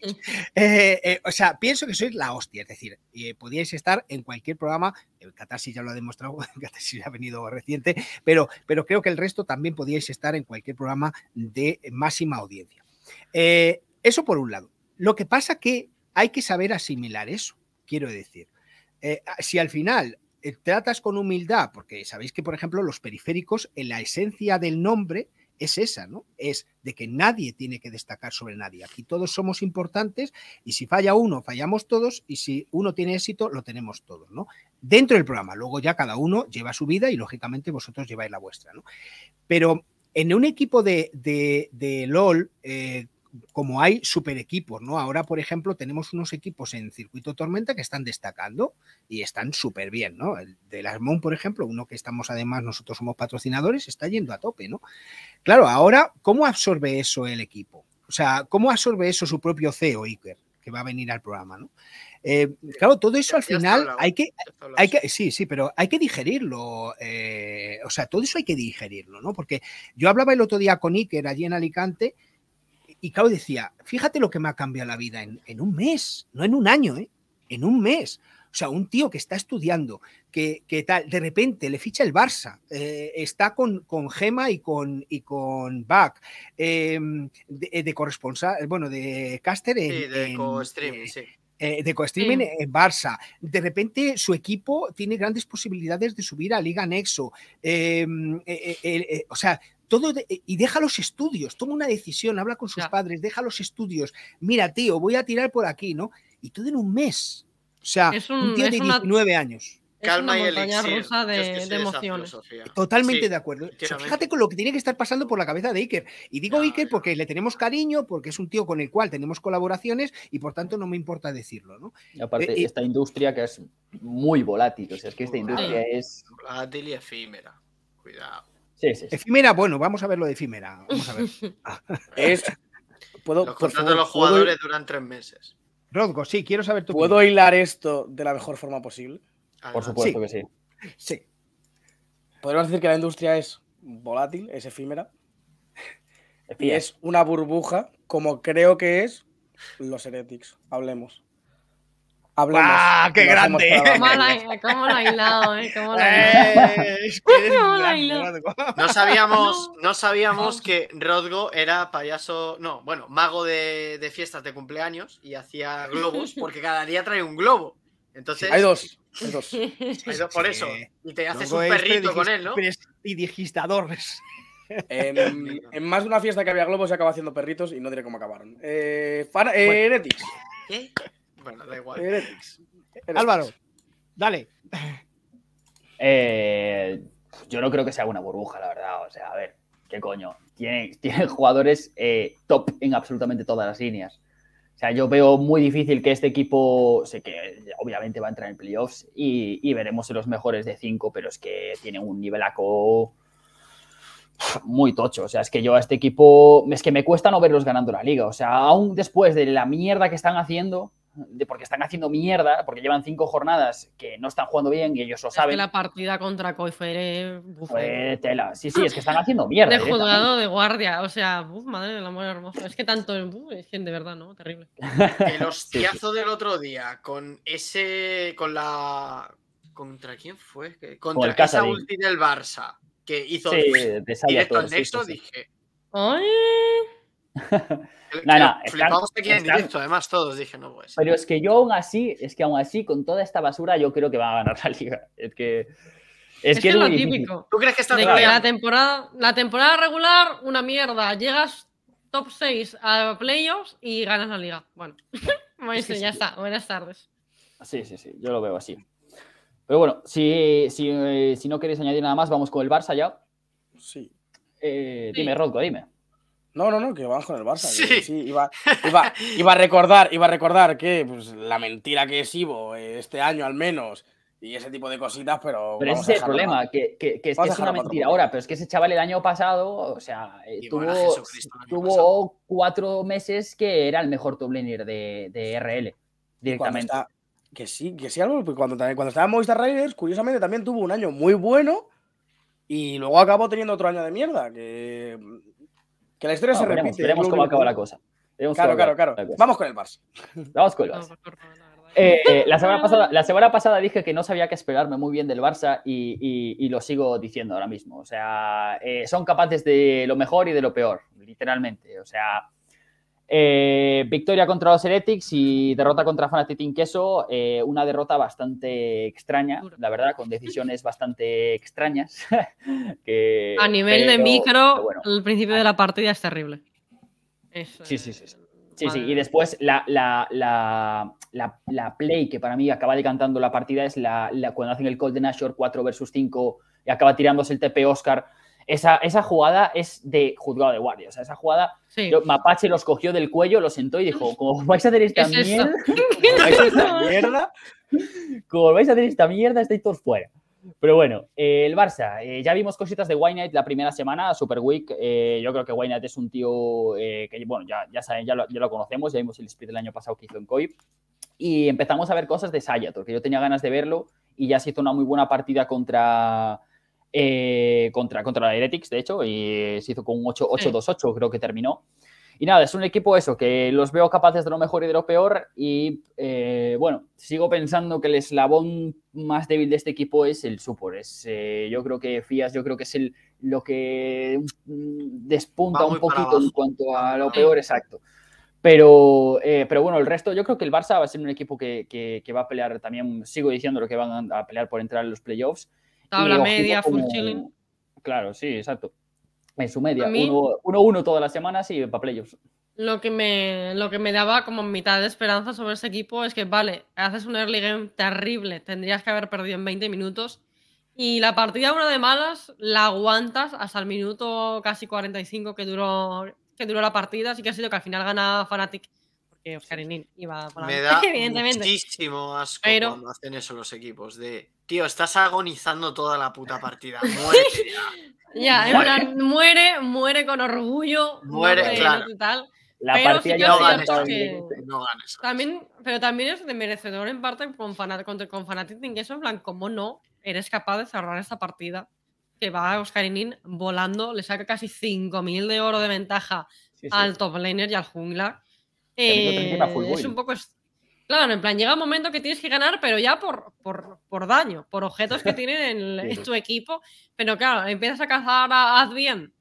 eh, o sea, pienso que sois la hostia, es decir, eh, podíais estar en cualquier programa, el Catarsis ya lo ha demostrado, el Catarsis ha venido reciente, pero, pero creo que el resto también podíais estar en cualquier programa de máxima audiencia. eso por un lado. Lo que pasa que hay que saber asimilar eso, quiero decir. si al final eh, tratas con humildad, porque sabéis que, por ejemplo, los periféricos, en eh, la esencia del nombre es esa, ¿no? Es de que nadie tiene que destacar sobre nadie. Aquí todos somos importantes y si falla uno, fallamos todos y si uno tiene éxito, lo tenemos todos, ¿no? Dentro del programa, luego ya cada uno lleva su vida y lógicamente vosotros lleváis la vuestra, ¿no? Pero en un equipo de, de, de LOL, eh, como hay super equipos, ¿no? Ahora, por ejemplo, tenemos unos equipos en circuito tormenta que están destacando y están súper bien, ¿no? El de las por ejemplo, uno que estamos además, nosotros somos patrocinadores, está yendo a tope, ¿no? Claro, ahora, ¿cómo absorbe eso el equipo? O sea, ¿cómo absorbe eso su propio CEO, Iker? que va a venir al programa, ¿no? Eh, eh, claro, todo eso al final hay, que, hay que, sí, sí, pero hay que digerirlo, eh, o sea, todo eso hay que digerirlo, ¿no? Porque yo hablaba el otro día con Iker allí en Alicante y Cao decía, fíjate lo que me ha cambiado la vida en, un mes, no en un año, ¿eh? en un mes. O sea, un tío que está estudiando, que, tal, de repente le ficha el Barça, eh, está con, con, Gema y con, y con Bach, em, de, corresponsal, bueno, de caster en, eh, de co-streaming, de co-streaming en Barça. De repente su equipo tiene grandes posibilidades de subir a Liga Nexo. Em, o sea, todo y deja los estudios, toma una decisión, habla con sus padres, deja los estudios, mira, tío, voy a tirar por aquí, ¿no? Y todo en un mes. O sea, un, tío de años. calma y rusa de, emociones. Totalmente de acuerdo. fíjate con lo que tiene que estar pasando por la cabeza de Iker. Y digo Iker porque le tenemos cariño, porque es un tío con el cual tenemos colaboraciones y por tanto no me importa decirlo. ¿no? Y aparte, eh, eh, esta industria que es muy volátil, o sea, es que esta industria es. Volátil y efímera. Cuidado. Efímera, bueno, vamos a ver lo de efímera. Vamos a ver. es, ¿puedo, los contratos de los jugadores duran tres meses. Rodgo, sí, quiero saber tu ¿Puedo hilar esto de la mejor forma posible? Por supuesto que sí. Sí. Podemos decir que la industria es volátil, es efímera. Y es una burbuja, como creo que es los Heretics. Hablemos. ¡Ah, qué grande! ¿Cómo lo, ha Eh? ¿Cómo eh, lo ha No sabíamos, no sabíamos que Rodgo era payaso, no, bueno, mago de, fiestas de cumpleaños y hacía globos porque cada día trae un globo. Entonces, hay dos. dos. por eso. Y te haces un perrito con él, ¿no? dijiste En, em, en, más de una fiesta que había globos se acaba haciendo perritos y no diré cómo acabaron. Eh, eh ¿Qué? Bueno, da igual. Álvaro, dale. Eh, yo no creo que sea una burbuja, la verdad. O sea, a ver, qué coño. Tienen, jugadores eh, top en absolutamente todas las líneas. O sea, yo veo muy difícil que este equipo, sé que obviamente va a entrar en playoffs y, veremos los mejores de cinco, pero es que tiene un nivelaco muy tocho. O sea, es que yo a este equipo, es que me cuesta no verlos ganando la liga. O sea, aún después de la mierda que están haciendo, porque están haciendo mierda, porque llevan cinco jornadas que no están jugando bien y ellos lo saben. Es que la partida contra Koi fue, eh, tela. Sí, sí, es que están haciendo mierda. De eh, juzgado de guardia, o sea, madre del amor hermoso. Es que tanto, es que de verdad, ¿no? Terrible. El hostiazo del otro día con ese, con la... ¿Contra quién fue? Contra el esa ulti del Barça que hizo sí, directo al Nexo, dije... ¡Ay! no, no, aquí en directo, además todos dije, no pues. Pero es que yo aún así, es que aún así, con toda esta basura, yo creo que va a ganar la liga. Es que. Es, que, lo típico. ¿Tú crees que está la temporada, la temporada regular, una mierda. Llegas top 6 a playoffs y ganas la liga. Bueno, ya está. Buenas tardes. Sí, sí, sí. Yo lo veo así. Pero bueno, si, eh, no queréis añadir nada más, vamos con el Barça ya. Sí. Eh, dime, Rodrigo, dime. No, no, no, que van con el Barça. Sí. iba, a recordar, iba a recordar que pues, la mentira que es Ivo eh, este año al menos y ese tipo de cositas, pero. Pero ese es el problema, que, es, es una mentira ahora, pero es que ese chaval el año pasado, o sea, eh, tuvo, cuatro meses que era el mejor top de, RL directamente. que sí, que sí, algo, pues, cuando, cuando estaba en Movistar Riders, curiosamente también tuvo un año muy bueno y luego acabó teniendo otro año de mierda, que que la historia se veremos, repite. Veremos cómo acaba la cosa. claro, claro, claro. Vamos con el Barça. Vamos con el Barça. Eh, la, semana pasada, la semana pasada dije que no sabía qué esperarme muy bien del Barça y, y, lo sigo diciendo ahora mismo. O sea, eh, son capaces de lo mejor y de lo peor, literalmente. O sea, eh, victoria contra los Heretics y derrota contra Fanatic Queso. Eh, una derrota bastante extraña, la verdad, con decisiones bastante extrañas. a nivel de micro, el principio de la partida es terrible. sí, sí, sí. Sí, sí, y después la, play que para mí acaba decantando la partida es la, cuando hacen el call de Nashor 4 versus 5 y acaba tirándose el TP Oscar esa, jugada es de juzgado de guardia. O sea, esa jugada, Mapache los cogió del cuello, los sentó y dijo: Como vais a hacer esta mierda, como vais a hacer esta mierda, estáis todos fuera. Pero bueno, eh, el Barça, eh, ya vimos cositas de Wynette la primera semana, Super Week. Eh, yo creo que Wynette es un tío que, bueno, ya, ya ya lo, conocemos, ya vimos el split del año pasado que hizo en COIP. Y empezamos a ver cosas de Sayator, que yo tenía ganas de verlo y ya se hizo una muy buena partida contra, eh, contra, contra Heretics, de hecho, y se hizo con un 8-2-8, creo que terminó. Y nada, es un equipo eso, que los veo capaces de lo mejor y de lo peor. Y eh, bueno, sigo pensando que el eslabón más débil de este equipo es el support. Es, eh, yo creo que Fías, yo creo que es el, lo que mm, despunta un poquito en cuanto a lo peor, exacto. Pero, eh, pero bueno, el resto, yo creo que el Barça va a ser un equipo que, que, que va a pelear también, sigo diciendo lo que van a pelear por entrar en los playoffs. Tabla media, full chilling. Claro, sí, exacto. En su media, 1 uno, uno, todas las semanas y para playoffs. Lo que, me, lo que me daba como mitad de esperanza sobre ese equipo es que, vale, haces un early game terrible, tendrías que haber perdido en 20 minutos y la partida una de malas la aguantas hasta el minuto casi 45 que duró, que duró la partida, así que ha sido que al final gana Fnatic Oscar iba Me da muchísimo asco cuando hacen eso los equipos de, tío, estás agonizando toda la puta partida, muere. muere, con orgullo. Muere, claro. La partida no, También, pero también es de merecedor en parte con, fanat con Fanatic que eso en plan, no eres capaz de cerrar esta partida? Que va Oscarinin volando, le saca casi 5.000 de oro de ventaja al top laner y al jungla. Eh, es un poco. Claro, en plan, llega un momento que tienes que ganar, pero ya por, por, por daño, por objetos que tienen en, tu equipo. Pero claro, empiezas a cazar a bien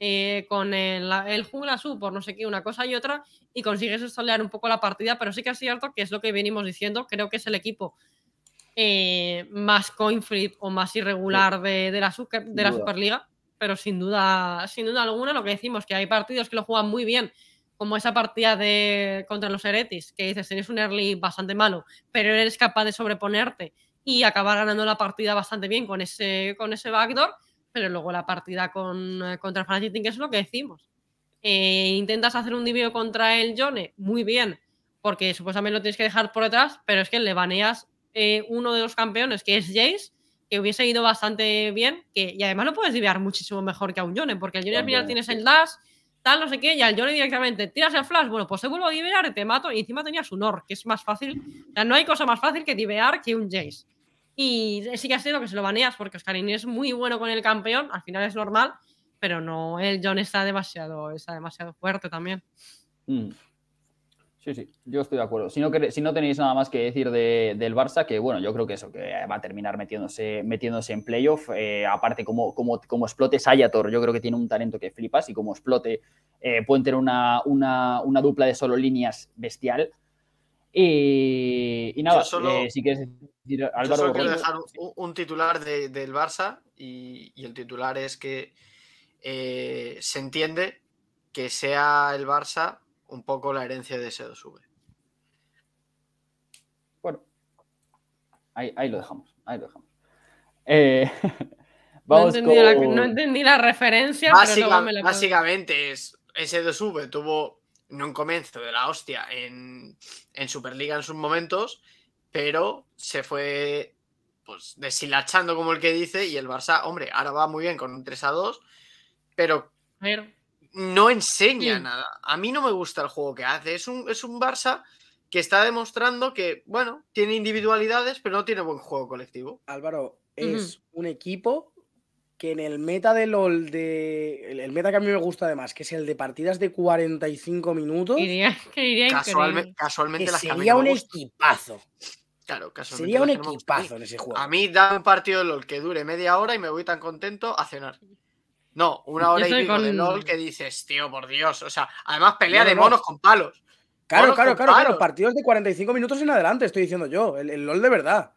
eh, con el, el jungla su por no sé qué, una cosa y otra, y consigues estolear un poco la partida. Pero sí que es cierto que es lo que venimos diciendo. Creo que es el equipo eh, más coin o más irregular de, de la, de la Superliga, pero sin duda, sin duda alguna, lo que decimos, que hay partidos que lo juegan muy bien como esa partida de contra los heretis, que dices, tienes un early bastante malo, pero eres capaz de sobreponerte y acabar ganando la partida bastante bien con ese, con ese backdoor, pero luego la partida con, eh, contra Fnatic que es lo que decimos. Eh, intentas hacer un divio contra el Jone, muy bien, porque supuestamente lo tienes que dejar por detrás, pero es que le baneas eh, uno de los campeones, que es Jace, que hubiese ido bastante bien, que, y además lo puedes diviar muchísimo mejor que a un Jone, porque el Jone al final tienes el dash, tal, no sé qué, y al Johnny directamente tiras el flash, bueno, pues te vuelvo a divear y te mato, y encima tenías un or, que es más fácil, o sea, no hay cosa más fácil que divear que un Jace. Y sí que ha sido que se lo baneas, porque Oscarín es muy bueno con el campeón, al final es normal, pero no, el John está demasiado, está demasiado fuerte también. Mm. Sí, sí, yo estoy de acuerdo. Si no, si no tenéis nada más que decir de, del Barça, que bueno, yo creo que eso, que va a terminar metiéndose, metiéndose en playoff. Eh, aparte, como, como, como explote Sayator, yo creo que tiene un talento que flipas y como explote puede eh, pueden tener una, dupla de solo líneas bestial. Y, nada, solo, eh, si quieres decir Álvaro. solo quiero dejar un, titular del Barça y, y, el titular es que se entiende que sea el Barça un poco la herencia de ese 2V. Bueno, ahí, lo dejamos, ahí lo dejamos. Eh, no, entendí la, referencia. pero básicamente es ese 2V tuvo un comienzo de la hostia en, en Superliga en sus momentos, pero se fue pues deshilachando como el que dice y el Barça, hombre, ahora va muy bien con un 3 a 2, pero no enseña nada. A mí no me gusta el juego que hace. Es un, es un Barça que está demostrando que, bueno, tiene individualidades, pero no tiene buen juego colectivo. Álvaro, es un equipo que en el meta de LOL de. El, meta que a mí me gusta además, que es el de partidas de 45 minutos. que casualmente sería un equipazo. Claro, casualmente. Sería un equipazo en ese juego. A mí da un partido de LOL que dure media hora y me voy tan contento a cenar. No, una hora y pico de LOL que dices, tío, por Dios. O sea, además pelea de monos con palos. Claro, claro, claro, claro. Partidos de 45 minutos en adelante, estoy diciendo yo. El, LOL de verdad.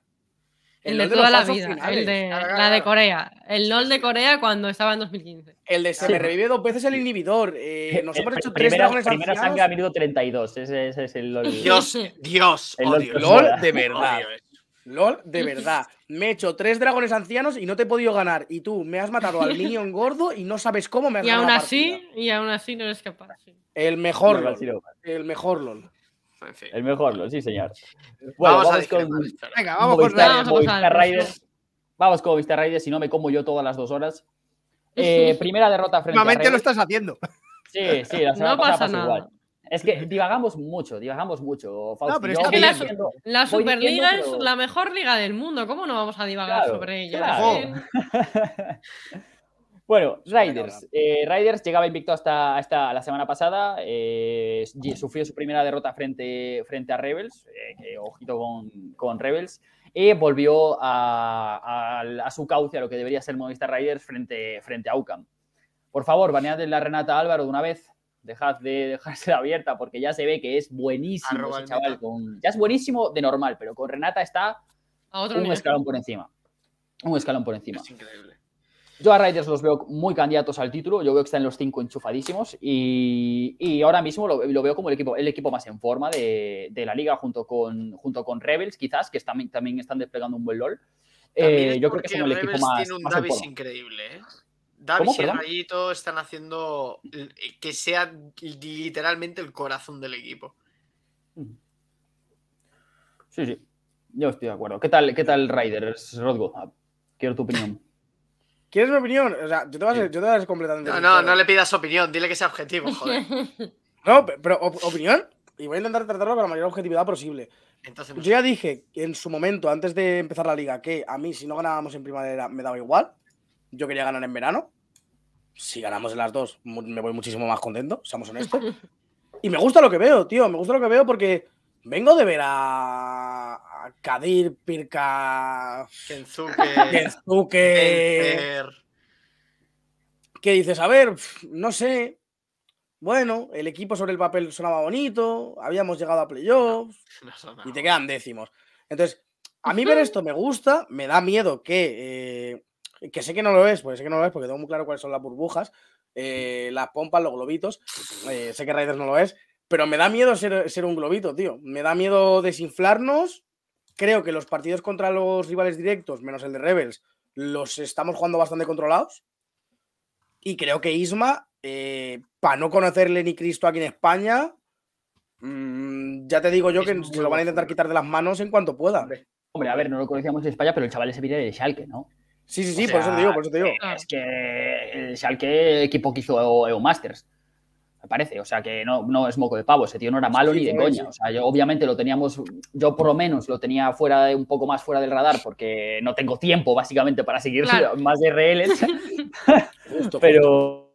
El, de, toda la vida, el de, la de Corea, el LOL de Corea cuando estaba en 2015. El de se me revive dos veces el inhibidor. Eh, eh nos hemos eh, hecho tres primera, primera sangre a minuto 32, ese, ese, es el LOL. Dios, Dios, el odio. LOL, de verdad. LOL, de verdad. Me he hecho tres dragones ancianos y no te he podido ganar. Y tú me has matado al niño gordo y no sabes cómo me has y Aún así, y aún así no eres capaz. El mejor LOL. El mejor LOL. El mejor LOL, sí, señor. vamos, a con. Venga, vamos con Vista Raiders. Vamos con Vista Raiders, si no me como yo todas las dos horas. Eh, primera derrota frente a Raiders. lo estás haciendo. Sí, sí, la semana no pasa, nada. Igual. Es que divagamos mucho, divagamos mucho. es que la, Superliga es la mejor liga del mundo. ¿Cómo no vamos a divagar sobre ella? bueno, Riders. Eh, Riders llegaba invicto hasta, la semana pasada. Eh, sufrió su primera derrota frente, frente a Rebels. Eh, ojito con, Rebels. Y volvió a, su cauce, a lo que debería ser Movistar Riders frente, frente a UCAM. Por favor, banead la Renata Álvaro de una vez dejad de dejársela abierta porque ya se ve que es buenísimo chaval. ya es buenísimo de normal, pero con Renata está un escalón por encima. Un escalón por encima. Es increíble. Yo a Raiders los veo muy candidatos al título. Yo veo que están los cinco enchufadísimos. Y, ahora mismo lo, veo como el equipo, el equipo más en forma de, la liga, junto con, junto con Rebels, quizás, que también están desplegando un buen LOL. Eh, yo creo que son el equipo más. Tiene un increíble, ¿eh? David y Rayito están haciendo eh, que sea literalmente el corazón del equipo. Mm. Sí, sí. Yo estoy de acuerdo. ¿Qué tal, qué tal Rodgo? Quiero tu opinión. ¿Quieres mi opinión? O sea, yo te voy completamente. No, no, le pidas opinión, dile que sea objetivo, joder. no, pero opinión. Y voy a intentar tratarlo con la mayor objetividad posible. yo ya dije en su momento, antes de empezar la liga, que a mí si no ganábamos en primavera me daba igual yo quería ganar en verano. Si ganamos las dos, me voy muchísimo más contento, seamos honestos. Y me gusta lo que veo, tío, me gusta lo que veo porque vengo de ver a, Kadir, Pirka... Kensuke, Kensuke que dices, a ver, no sé, bueno, el equipo sobre el papel sonaba bonito, habíamos llegado a playoffs y te quedan décimos. Entonces, a mí ver esto me gusta, me da miedo que eh, que sé que no lo es, pues sé que no lo es porque tengo muy claro cuáles son las burbujas, eh, las pompas, los globitos, eh, sé que Raiders no lo es, pero me da miedo ser, un globito, tío, me da miedo desinflarnos, creo que los partidos contra los rivales directos, menos el de Rebels, los estamos jugando bastante controlados. Y creo que Isma, eh, para no conocerle ni Cristo aquí en España, mm, ya te digo yo que se lo van a intentar quitar de las manos en cuanto pueda. Hombre, a ver, no lo conocíamos en España, pero el chaval es viene de Schalke, ¿no? Sí, sí, sí, por eso te digo, por eso te digo. Es que el Schalke equipo que hizo Masters, me parece. O sea, que no, no es moco de pavo, ese tío no era malo ni de coña. O sea, yo obviamente lo teníamos, yo por lo menos lo tenía fuera de, un poco más fuera del radar porque no tengo tiempo básicamente para seguir más más de pero,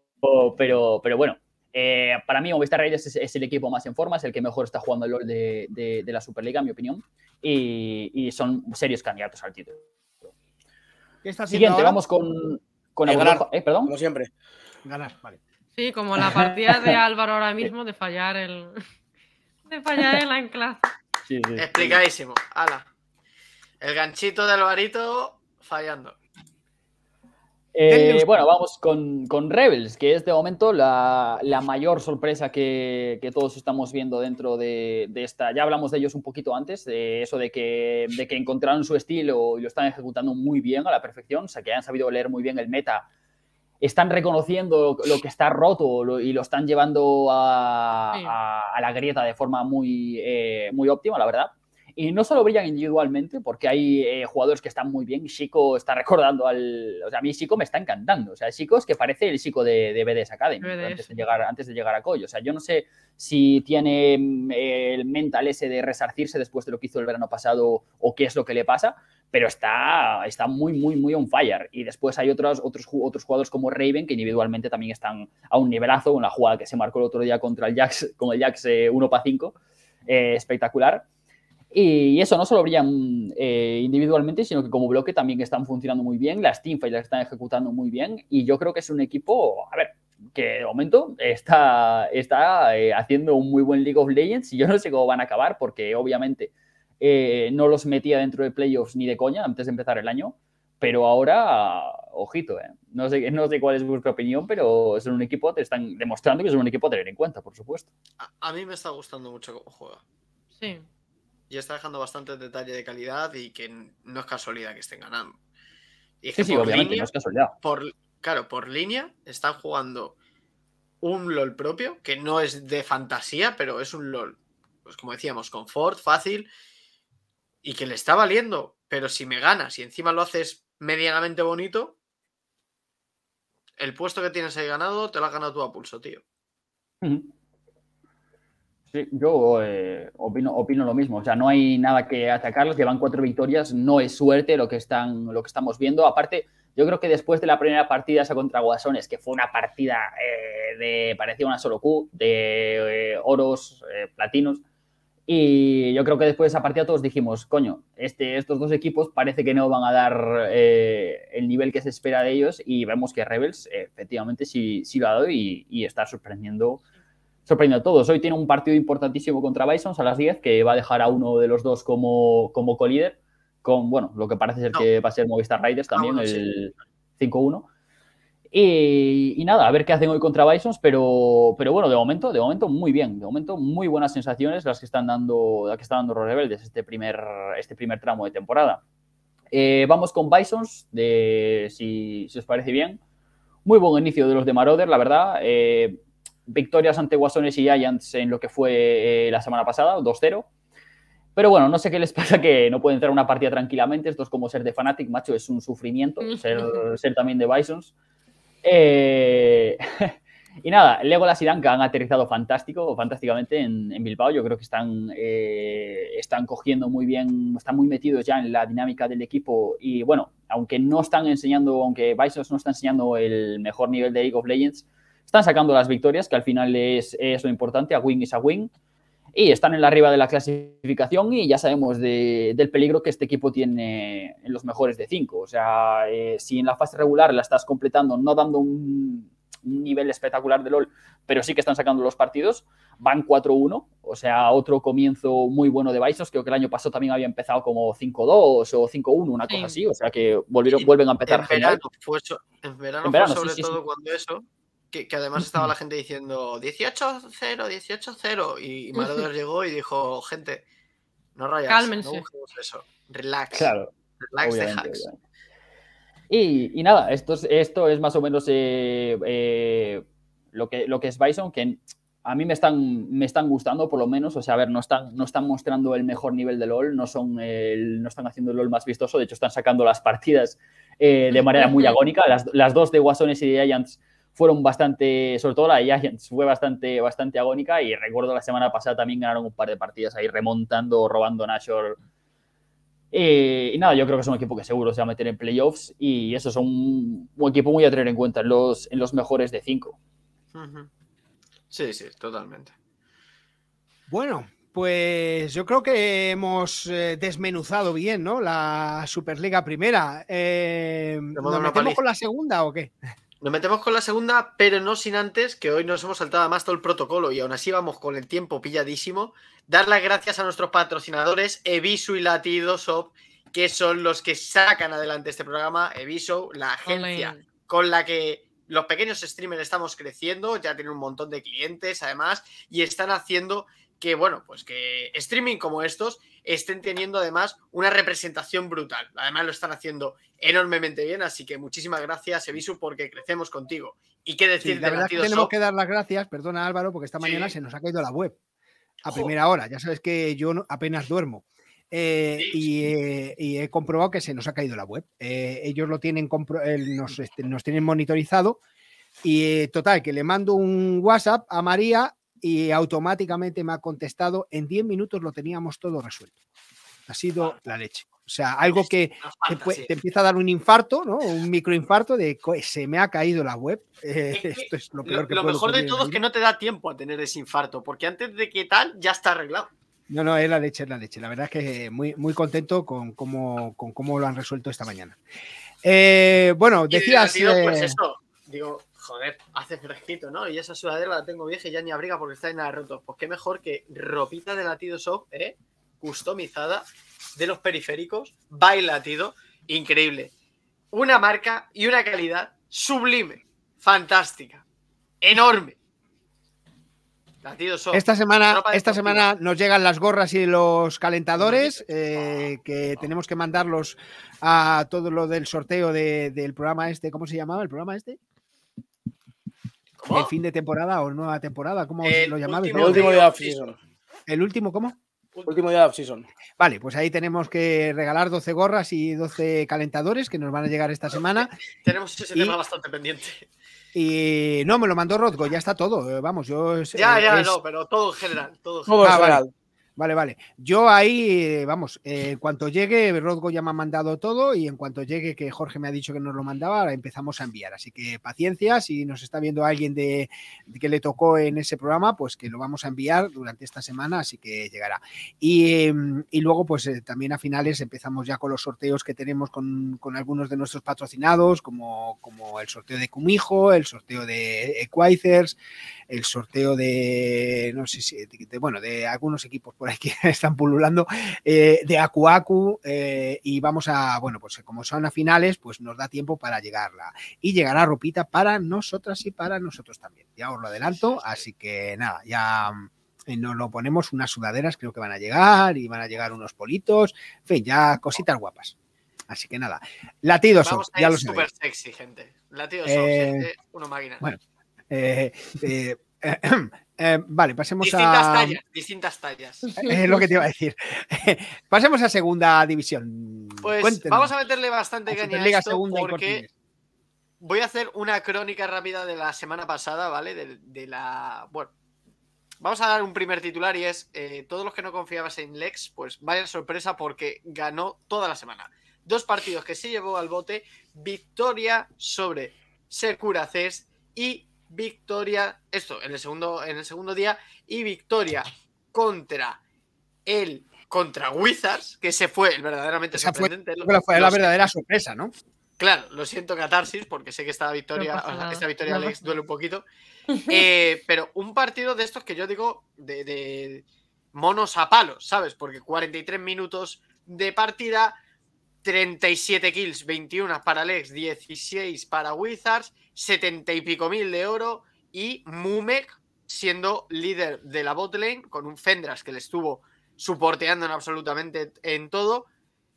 pero, pero bueno, eh, para mí, Movistar reyes es, el equipo más en forma, es el que mejor está jugando el de, de, la Superliga, en mi opinión, y son serios candidatos al título. Siguiente, vamos con, con eh, ganar, ¿eh? perdón. Como siempre. Ganar, vale. Sí, como la partida de Álvaro ahora mismo de fallar el. de fallar el ancla. Explicadísimo. Ala. El ganchito de Alvarito fallando. Eh, bueno, vamos con, Rebels, que es de momento la, mayor sorpresa que, todos estamos viendo dentro de, esta. Ya hablamos de ellos un poquito antes, de eso de que, que encontraron su estilo y lo están ejecutando muy bien a la perfección, o sea, que han sabido leer muy bien el meta, están reconociendo lo que está roto y lo están llevando a, la grieta de forma muy, eh, muy óptima, la verdad y no solo brillan individualmente, porque hay eh, jugadores que están muy bien. Chico está recordando al. O sea, a mí Chico me está encantando. O sea, Chico es que parece el Chico de, de BDS Academy Antes, de llegar, antes de llegar a Coy. O sea, yo no sé si tiene mm, el mental ese de resarcirse después de lo que hizo el verano pasado o qué es lo que le pasa, pero está, está muy, muy, muy on fire. Y después hay otros, otros, otros jugadores como Raven que individualmente también están a un nivelazo con la jugada que se marcó el otro día contra el Jax, con el Jax 1 para 5. espectacular. Y eso no solo brillan eh, individualmente, sino que como bloque también están funcionando muy bien, las teamfights las están ejecutando muy bien y yo creo que es un equipo, a ver, que de momento está, está eh, haciendo un muy buen League of Legends y yo no sé cómo van a acabar porque obviamente eh, no los metía dentro de playoffs ni de coña antes de empezar el año, pero ahora, ojito, no, sé, no sé cuál es vuestra opinión, pero es un equipo, te están demostrando que es un equipo a tener en cuenta, por supuesto. a mí me está gustando mucho cómo juega. Sí y está dejando bastante detalle de calidad y que no es casualidad que estén ganando. Y que es casualidad. Por, claro, por línea están jugando un LOL propio, que no es de fantasía, pero es un LOL, pues como decíamos, confort, fácil, y que le está valiendo. Pero si me ganas y encima lo haces medianamente bonito, el puesto que tienes ahí ganado te lo has ganado tú a pulso, tío yo eh, opino, opino lo mismo. O sea, no hay nada que atacarlos. Llevan cuatro victorias. No es suerte lo que, están, lo que estamos viendo. Aparte, yo creo que después de la primera partida esa contra Guasones, que fue una partida eh, de, parecía una solo Q, de eh, oros, platinos, y yo creo que después de esa partida todos dijimos, coño, este, estos dos equipos parece que no van a dar el nivel que se espera de ellos y vemos que Rebels efectivamente sí, sí, lo ha dado y, y está sorprendiendo sorprendido a todos. Hoy tiene un partido importantísimo contra Bisons a las 10, que va a dejar a uno de los dos como, como colíder, con, bueno, lo que parece ser que va a ser Movistar Riders ah, también, el 5-1. Y, nada, a ver qué hacen hoy contra Bisons, pero, pero bueno, de momento, de momento muy bien, de momento muy buenas sensaciones las que están dando, que están dando los rebeldes este primer, este primer tramo de temporada. Eh, vamos con Bisons, de, si, os parece bien. Muy buen inicio de los de Marauder, la verdad. Eh, victorias ante Guasones y Giants en lo que fue eh, la semana pasada, 2-0. Pero bueno, no sé qué les pasa que no pueden entrar una partida tranquilamente. Esto es como ser de Fanatic, macho, es un sufrimiento ser, también de Bisons. Eh, y nada, Legolas y Danka han aterrizado fantástico, fantásticamente en, Bilbao. Yo creo que están, eh, están cogiendo muy bien, están muy metidos ya en la dinámica del equipo. Y bueno, aunque no están enseñando, aunque Bisons no está enseñando el mejor nivel de League of Legends, están sacando las victorias, que al final es, lo importante, a win is a win. Y están en la arriba de la clasificación y ya sabemos del peligro que este equipo tiene en los mejores de cinco. O sea, eh, si en la fase regular la estás completando, no dando un, nivel espectacular de LOL, pero sí que están sacando los partidos. Van 4-1, o sea, otro comienzo muy bueno de Baisos. Creo que el año pasado también había empezado como 5-2 o 5-1, una cosa así. O sea, que vuelven a empezar. En sobre todo cuando eso. Que, además estaba la gente diciendo 18-0, 18-0. Y Maddox llegó y dijo, gente, no rayas, no no eso. Relax. hacks. Y, nada, esto es, esto es más o menos eh, eh, lo, que, lo que es Bison, que a mí me están, me están gustando por lo menos. O sea, a ver, no están, no están mostrando el mejor nivel de LOL, no, son el, no están haciendo el LOL más vistoso, de hecho están sacando las partidas eh, de manera muy agónica. Las, las, dos de Guasones y de Giants fueron bastante, sobre todo la fue bastante, bastante agónica y recuerdo la semana pasada también ganaron un par de partidas ahí remontando, robando Nashor. Eh, y nada, yo creo que es un equipo que seguro se va a meter en playoffs y eso es un, equipo muy a tener en cuenta en los, en los mejores de cinco. Sí, sí, totalmente. Bueno, pues yo creo que hemos eh, desmenuzado bien, ¿no? La Superliga Primera. Eh, ¿Nos metemos con la segunda o qué? Nos metemos con la segunda, pero no sin antes, que hoy nos hemos saltado más todo el protocolo y aún así vamos con el tiempo pilladísimo. Dar las gracias a nuestros patrocinadores, Eviso y Latidosop, que son los que sacan adelante este programa. Eviso, la agencia con la que los pequeños streamers estamos creciendo, ya tienen un montón de clientes además, y están haciendo que, bueno, pues que streaming como estos estén teniendo además una representación brutal. Además lo están haciendo enormemente bien, así que muchísimas gracias, Evisu, porque crecemos contigo. ¿Y qué decir la verdad que Tenemos que dar las gracias, perdona Álvaro, porque esta mañana se nos ha caído la web a primera hora. Ya sabes que yo apenas duermo. Eh, eh, y, he comprobado que se nos ha caído la web. Eh, ellos lo tienen nos, este, nos, tienen monitorizado. Y total, que le mando un WhatsApp a María y automáticamente me ha contestado, en 10 minutos lo teníamos todo resuelto. Ha sido la leche. O sea, algo que te, empieza a dar un infarto, ¿no? Un microinfarto de se me ha caído la web. Eh, esto es lo peor que Lo, mejor de todo es que no te da tiempo a tener ese infarto, porque antes de que tal ya está arreglado. No, no, es la leche, es la leche. La verdad es que muy, muy contento con cómo, lo han resuelto esta mañana. Eh, bueno, decías. Pues eh, joder, hace fresquito, ¿no? Y esa sudadera la tengo vieja y ya ni abriga porque está en nada rotos. Pues qué mejor que ropita de latido soft, ¿eh? Customizada de los periféricos, by latido, increíble. Una marca y una calidad sublime, fantástica, enorme. Latido Soft. Esta semana, esta semana nos llegan las gorras y los calentadores eh, que tenemos que mandarlos a todo lo del sorteo del programa este. ¿Cómo se llamaba el programa este? ¿El fin de temporada o nueva temporada? ¿Cómo lo llamabais? el último día de off-season. ¿El último cómo? Último día de off-season. Vale, pues ahí tenemos que regalar 12 gorras y 12 calentadores que nos van a llegar esta semana. Tenemos ese tema bastante pendiente. Y no, me lo mandó Rodgo, ya está todo. Eh, vamos, yo. Ya, eh, ya, no, pero todo en general. Todo en ah, general. Vale, vale. Yo ahí, eh, vamos, eh, en cuanto llegue, Rodgo ya me ha mandado todo y en cuanto llegue, que Jorge me ha dicho que nos lo mandaba, empezamos a enviar. Así que paciencia, si nos está viendo alguien de, que le tocó en ese programa, pues que lo vamos a enviar durante esta semana, así que llegará. Y, em, luego, pues eh, también a finales empezamos ya con los sorteos que tenemos con, algunos de nuestros patrocinados, como, como el sorteo de Cumijo, el sorteo de Equizers, el sorteo de, no sé si, bueno, de algunos equipos por que están pululando, eh, de Aku eh, y vamos a, bueno, pues eh, como son a finales, pues nos da tiempo para llegarla. Y llegará ropita para nosotras y para nosotros también. Ya os lo adelanto, así que nada, ya eh, nos lo ponemos, unas sudaderas creo que van a llegar y van a llegar unos politos, en fin, ya cositas guapas. Así que nada, latidos, ya lo Súper sexy, gente. Latidos, gente, máquina. Bueno, Eh, vale, pasemos a. distintas tallas. Es lo que te iba a decir. pasemos a segunda división. Pues vamos a meterle bastante caña a esto porque voy a hacer una crónica rápida de la semana pasada, ¿vale? De, la. Bueno, vamos a dar un primer titular y es: eh, todos los que no confiabas en Lex, pues vaya sorpresa porque ganó toda la semana. Dos partidos que se llevó al bote: victoria sobre securaces y victoria, esto, en el segundo, en el segundo día, y victoria contra el contra Wizards, que se fue el verdaderamente sorprendente. Fue, la verdadera sorpresa, ¿no? Claro, lo siento, Catarsis, porque sé que esta victoria, esta victoria Alex duele un poquito. Eh, pero un partido de estos que yo digo de, de monos a palos, ¿sabes? Porque 43 minutos de partida, 37 kills, 21 para Alex, 16 para Wizards, 70 y pico mil de oro y Mumek siendo líder de la botlane con un Fendras que le estuvo suporteando absolutamente en todo,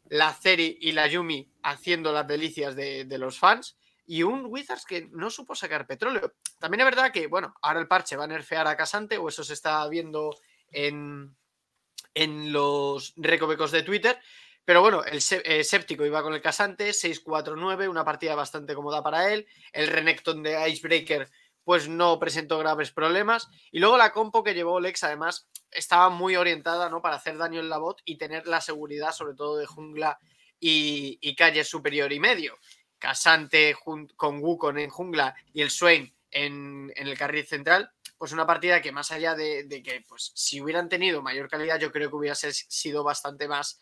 la Ceri y la Yumi haciendo las delicias de, los fans y un Wizards que no supo sacar petróleo. También es verdad que, bueno, ahora el parche va a nerfear a Casante o eso se está viendo en, en los recovecos de Twitter, pero bueno, el eh, séptico iba con el Casante, 6-4-9, una partida bastante cómoda para él. El Renekton de Icebreaker pues no presentó graves problemas. Y luego la compo que llevó Lex, además, estaba muy orientada ¿no? para hacer daño en la bot y tener la seguridad, sobre todo de jungla y, calle superior y medio. Casante con Wukong en jungla y el Swain en, el carril central, pues una partida que más allá de, que pues, si hubieran tenido mayor calidad, yo creo que hubiese sido bastante más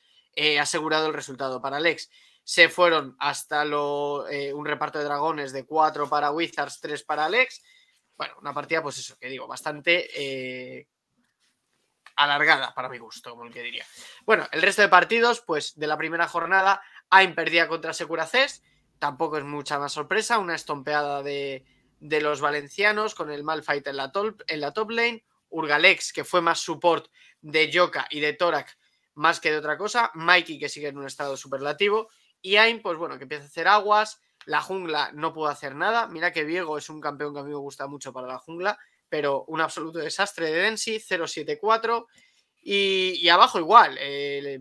asegurado el resultado para Alex Se fueron hasta eh, un reparto de dragones de 4 para Wizards, 3 para Alex Bueno, una partida, pues eso, que digo, bastante eh, alargada para mi gusto, como el que diría. Bueno, el resto de partidos, pues de la primera jornada, AIM perdía contra Cés. Tampoco es mucha más sorpresa, una estompeada de, los valencianos con el Malfight en la, top, en la top lane. Urgalex, que fue más support de Yoka y de Torak, más que de otra cosa. Mikey, que sigue en un estado superlativo. Y Ain pues bueno, que empieza a hacer aguas. La jungla no puede hacer nada. Mira que Diego es un campeón que a mí me gusta mucho para la jungla, pero un absoluto desastre de Densi, 0-7-4. Y, abajo igual, eh,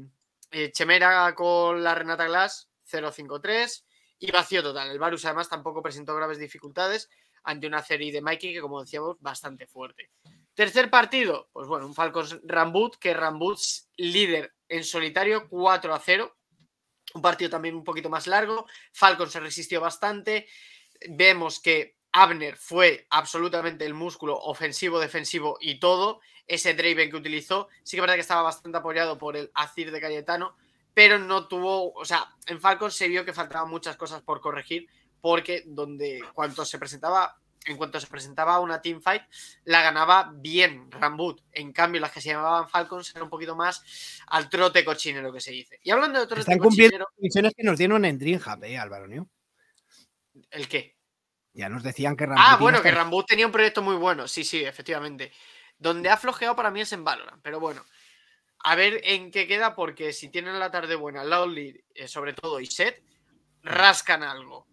Chemera con la Renata Glass, 0-5-3. Y vacío total. El Varus además tampoco presentó graves dificultades ante una serie de Mikey que, como decíamos, bastante fuerte. Tercer partido, pues bueno, un Falcons Rambut, que rambut líder en solitario 4 a 0. Un partido también un poquito más largo. Falcons se resistió bastante. Vemos que Abner fue absolutamente el músculo ofensivo, defensivo y todo. Ese Draven que utilizó, sí que verdad que estaba bastante apoyado por el Azir de Cayetano, pero no tuvo, o sea, en Falcons se vio que faltaban muchas cosas por corregir, porque donde cuanto se presentaba en cuanto se presentaba una teamfight, la ganaba bien Rambut. En cambio, las que se llamaban Falcons eran un poquito más al trote cochino, lo que se dice. Y hablando de trote Están cumpliendo que nos dieron en ¿eh, ¿El qué? Ya nos decían que Rambut. Ah, bueno, que Rambut tenía un proyecto muy bueno. Sí, sí, efectivamente. Donde ha flojeado para mí es en Valorant, pero bueno. A ver en qué queda, porque si tienen la tarde buena, Loudly, eh, sobre todo, y Set, mm. rascan algo.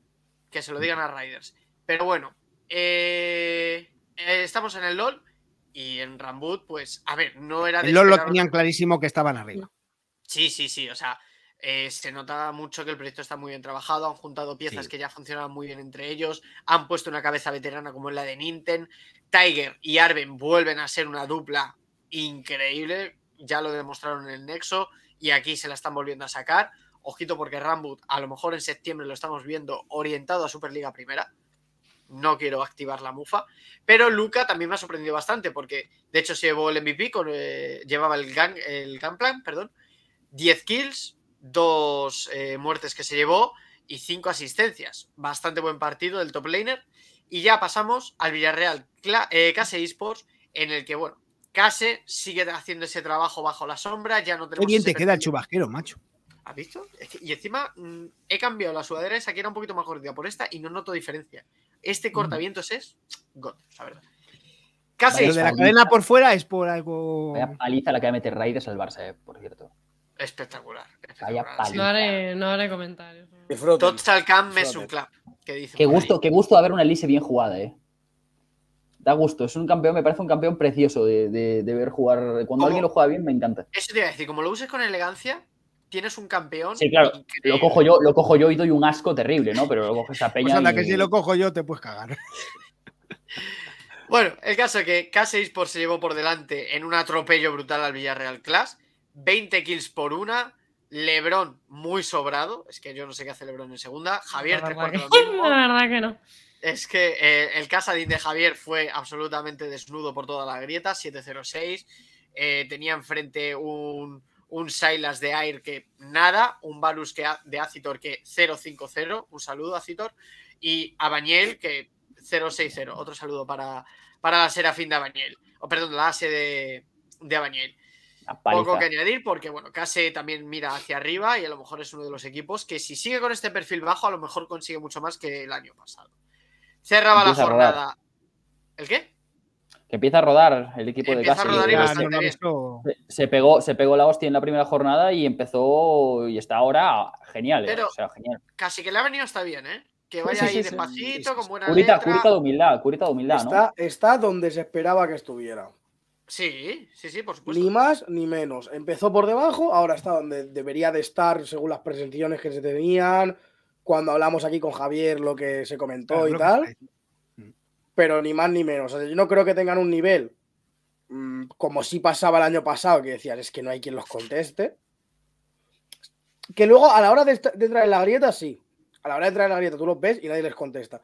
Que se lo digan a Riders. Pero bueno, eh, eh, estamos en el LOL y en Rambut, pues, a ver, no era de. El LOL lo tenían clarísimo que estaban arriba. Sí, sí, sí. O sea, eh, se notaba mucho que el proyecto está muy bien trabajado. Han juntado piezas que ya funcionaban muy bien entre ellos. Han puesto una cabeza veterana como es la de Ninten. Tiger y Arben vuelven a ser una dupla increíble. Ya lo demostraron en el Nexo y aquí se la están volviendo a sacar. Ojito porque Rambut a lo mejor en septiembre lo estamos viendo orientado a Superliga Primera no quiero activar la mufa. Pero Luca también me ha sorprendido bastante porque, de hecho, se llevó el MVP, con, eh, llevaba el gun, el perdón, 10 kills, 2 eh, muertes que se llevó y 5 asistencias. Bastante buen partido del top laner. Y ya pasamos al Villarreal Kase eh, Esports, en el que, bueno, Case sigue haciendo ese trabajo bajo la sombra, ya no tenemos... te queda el chubasquero, macho. ¿Has visto? Y encima mm, he cambiado la sudadera esa que era un poquito más gordita por esta y no noto diferencia. Este cortavientos es God, la verdad. Casi. Lo de la cadena por fuera es por algo. Vaya paliza la que va a meter Raiders al Barça, eh, por cierto. Espectacular. No haré, no haré comentarios. Total Cam es un clap qué gusto, qué gusto haber una Elise bien jugada, eh. Da gusto, es un campeón, me parece un campeón precioso de, ver jugar. Cuando alguien lo juega bien, me encanta. Eso te iba a decir, como lo uses con elegancia, tienes un campeón. Sí, claro. Lo cojo, yo, lo cojo yo y doy un asco terrible, ¿no? Pero lo cojo esa pues Peña. Pues anda, que si lo cojo yo te puedes cagar. bueno, el caso es que K6 se llevó por delante en un atropello brutal al Villarreal Clash. 20 kills por una. Lebron muy sobrado. Es que yo no sé qué hace Lebron en segunda. Javier, La verdad, que... La verdad que no. Es que eh, el Casadín de Javier fue absolutamente desnudo por toda la grieta, 7-0-6. Eh, tenía enfrente un, un Silas de Air que nada, un Balus que de Acitor que 050, un saludo Acitor, y a Bañel que 060, otro saludo para, para la Serafín de Abaniel, o perdón, la ASE de, de Poco que añadir porque, bueno, Case también mira hacia arriba y a lo mejor es uno de los equipos que si sigue con este perfil bajo a lo mejor consigue mucho más que el año pasado. Cerraba la jornada. ¿El qué? que empieza a rodar el equipo de casi Se, pegó, se pegó la hostia en la primera jornada y empezó y está ahora genial. Eh, casi que le ha venido está bien, ¿eh? Que vaya ahí despacito, con buena curita, Curita de humildad, curita de humildad, está, ¿no? Está donde se esperaba que estuviera. Sí, sí, sí, por supuesto. Ni más ni menos. Empezó por debajo, ahora está donde debería de estar según las presentaciones que se tenían, cuando hablamos aquí con Javier, lo que se comentó y tal pero ni más ni menos. yo no creo que tengan un nivel mm, como si pasaba el año pasado, que decían, es que no hay quien los conteste. Que luego a la hora de, traer entrar la grieta, sí. A la hora de traer la grieta tú los ves y nadie les contesta.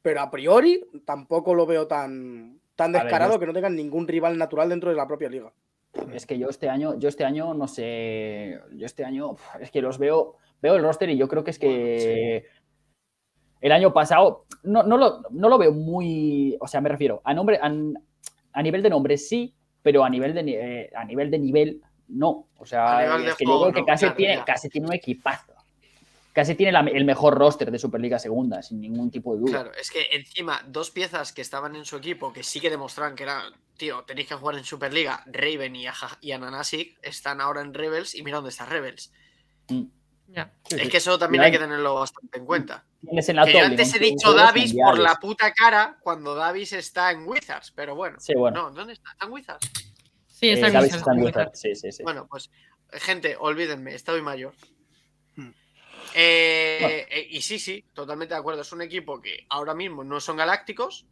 Pero a priori tampoco lo veo tan, tan descarado que no tengan ningún rival natural dentro de la propia liga. Es que yo este año, yo este año no sé, yo este año es que los veo, veo el roster y yo creo que es que el año pasado, no, no, lo, no lo veo muy, o sea, me refiero, a, nombre, a, nivel de nombre sí, pero a nivel de, eh, a nivel, de nivel no. O sea, que que casi, tiene, casi tiene un equipazo casi tiene el mejor roster de Superliga Segunda, sin ningún tipo de duda. Claro, es que encima dos piezas que estaban en su equipo que sí que demostraron que eran tío, tenéis que jugar en Superliga, Raven y, están ahora en Rebels y mira dónde está Rebels. Mm. Es que eso también hay que tenerlo bastante en cuenta antes he dicho Davis por la puta cara cuando Davis está en Wizards, pero bueno. ¿dónde está? ¿Está en Wizards? Sí, está, eh, en, Wizards, Bueno, pues, gente, olvídenme, Estoy mayor. Hmm. Eh, eh, y sí, sí, totalmente de acuerdo. Es un equipo que ahora mismo no son galácticos,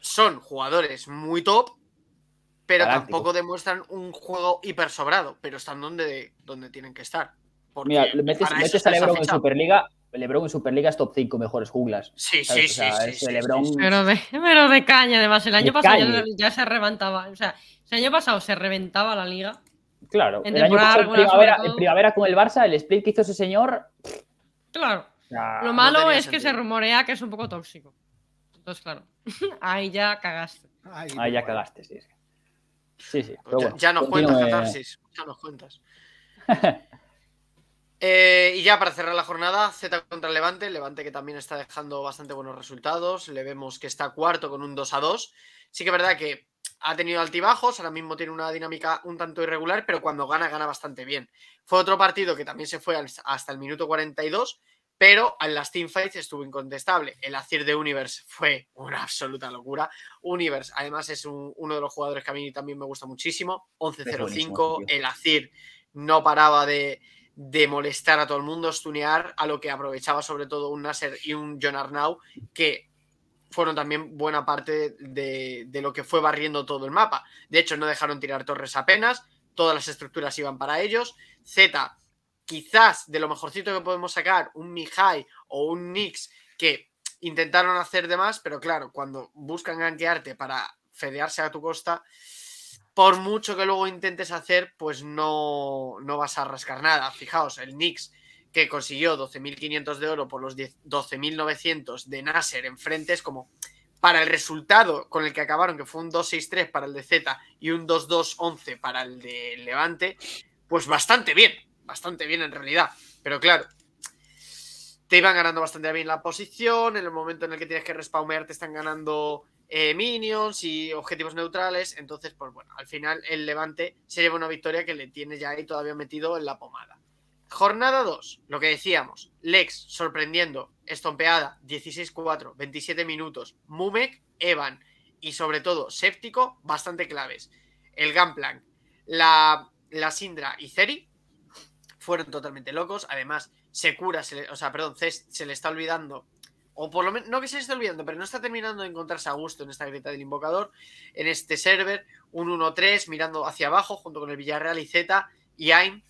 son jugadores muy top, pero tampoco demuestran un juego hiper sobrado, pero están donde, donde tienen que estar. Mira, metes, metes a Lebron en Superliga, LeBron en Superliga es top 5 mejores juglas. Sí, sí, sí, Pero, de, caña, además. El año pasado ya, se reventaba. O sea, el año pasado se reventaba la liga. Claro. En el año pasado, en primavera, con el Barça, el split que hizo ese señor. Claro. Lo malo es que se rumorea que es un poco tóxico. Entonces, claro. ahí ya cagaste. Ahí, ya cagaste, sí. Sí, sí. Pues ya, no ya, nos cuentas, Catarsis. Ya nos cuentas. Eh, y ya para cerrar la jornada, Z contra Levante. Levante que también está dejando bastante buenos resultados. Le vemos que está cuarto con un 2 a 2. Sí que es verdad que ha tenido altibajos, ahora mismo tiene una dinámica un tanto irregular, pero cuando gana, gana bastante bien. Fue otro partido que también se fue hasta el minuto 42, pero en las teamfights estuvo incontestable. El Azir de Universe fue una absoluta locura. Universe, además, es uno de los jugadores que a mí también me gusta muchísimo. 11-05, el Azir no paraba de de molestar a todo el mundo, stunear, a lo que aprovechaba sobre todo un Nasser y un John Arnau, que fueron también buena parte de, de, lo que fue barriendo todo el mapa. De hecho, no dejaron tirar torres apenas, todas las estructuras iban para ellos. Z, quizás de lo mejorcito que podemos sacar, un Mihai o un Nix que intentaron hacer de más, pero claro, cuando buscan ganquearte para fedearse a tu costa, por mucho que luego intentes hacer, pues no, vas a rascar nada. Fijaos, el Knicks que consiguió 12.500 de oro por los 12.900 de Nasser en como para el resultado con el que acabaron, que fue un 2-6-3 para el de Z y un 2-2-11 para el de Levante, pues bastante bien, bastante bien en realidad. Pero claro, te iban ganando bastante bien la posición, en el momento en el que tienes que respawmear te están ganando eh, minions y objetivos neutrales. Entonces, pues bueno, al final el Levante se lleva una victoria que le tiene ya ahí todavía metido en la pomada. Jornada 2, lo que decíamos, Lex sorprendiendo, estompeada, 16-4, 27 minutos, Mumek, Evan y sobre todo Séptico, bastante claves. El Gunplank, la, la Sindra y Ceri fueron totalmente locos, además se cura o sea, perdón, se le está olvidando o por lo menos, no que se esté olvidando, pero no está terminando de encontrarse a gusto en esta grieta del invocador, en este server, un 1-3 mirando hacia abajo junto con el Villarreal y Z y AIM.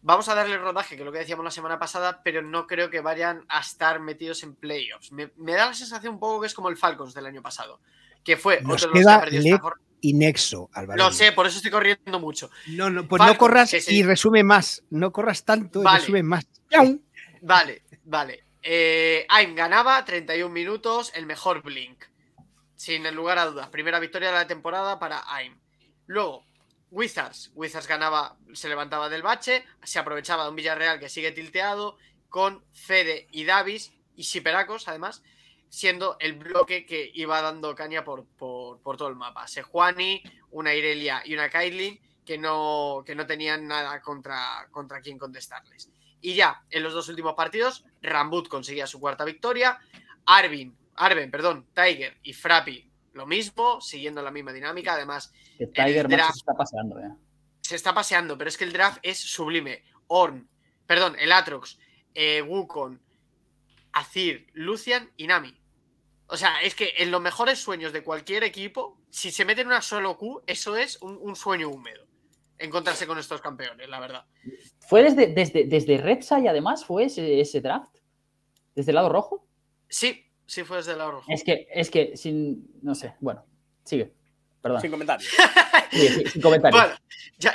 Vamos a darle rodaje, que es lo que decíamos la semana pasada, pero no creo que vayan a estar metidos en playoffs. Me, da la sensación un poco que es como el Falcons del año pasado, que fue otro queda los que y Nexo, Álvaro. sé, por eso estoy corriendo mucho. No, no, pues no corras y resume más. No corras tanto resume más. Vale, vale. Eh, Aim ganaba 31 minutos, el mejor Blink. Sin lugar a dudas, primera victoria de la temporada para Aim. Luego, Wizards. Wizards ganaba, se levantaba del bache, se aprovechaba de un Villarreal que sigue tilteado, con Fede y Davis y Siperacos, además, siendo el bloque que iba dando caña por, por, todo el mapa. Sejuani, una Irelia y una Caitlyn que no, que no tenían nada contra, contra quien contestarles. Y ya, en los dos últimos partidos, Rambut conseguía su cuarta victoria, Arvin, Arben, perdón, Tiger y Frappi lo mismo, siguiendo la misma dinámica. Además, se está paseando, eh. Se está paseando, pero es que el draft es sublime. Orn, perdón, el Atrox, eh, Wukong, Azir, Lucian y Nami. O sea, es que en los mejores sueños de cualquier equipo, si se mete en una solo Q, eso es un sueño húmedo encontrarse con estos campeones, la verdad. ¿Fue desde, desde, desde además, fue ese, draft? ¿Desde el lado rojo? Sí, sí fue desde el lado rojo. Es que, es que, sin, no sé, bueno, sigue. Perdón. Sin comentarios. sin comentarios. Bueno,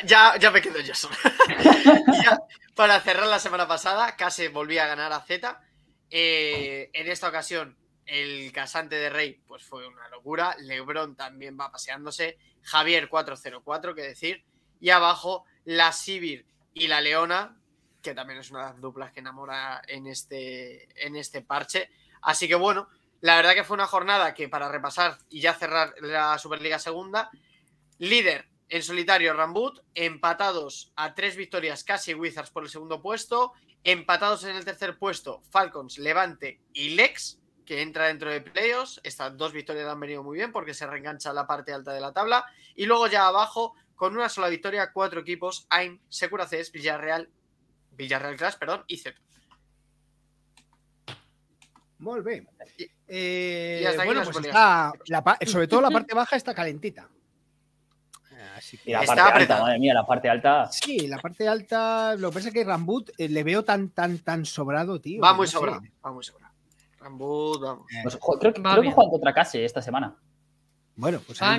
ya, me quedo yo solo. para cerrar la semana pasada, casi volvía a ganar a Z. Eh, en esta ocasión, el casante de Rey, pues fue una locura. Lebron también va paseándose. Javier 404, que decir y abajo la Sibir y la Leona, que también es una de las duplas que enamora en este, en este parche. Así que bueno, la verdad que fue una jornada que para repasar y ya cerrar la Superliga Segunda, líder en solitario Rambut, empatados a tres victorias casi Wizards por el segundo puesto, empatados en el tercer puesto Falcons, Levante y Lex, que entra dentro de playoffs. Estas dos victorias han venido muy bien porque se reengancha la parte alta de la tabla. Y luego ya abajo con una sola victoria, cuatro equipos, AIM, Cés, Villarreal, Villarreal Clash, perdón, y CEP. Muy bien. Eh, bueno, pues está, sobre todo la parte baja está calentita. Así que y la parte alta, madre mía, la parte alta. Sí, la parte alta. Lo que pasa es que Rambut eh, le veo tan, tan, tan sobrado, tío. Va muy sobrado, va muy sobrado. Rambut, vamos. Pues, creo que, creo que otra casa esta semana. Bueno, pues a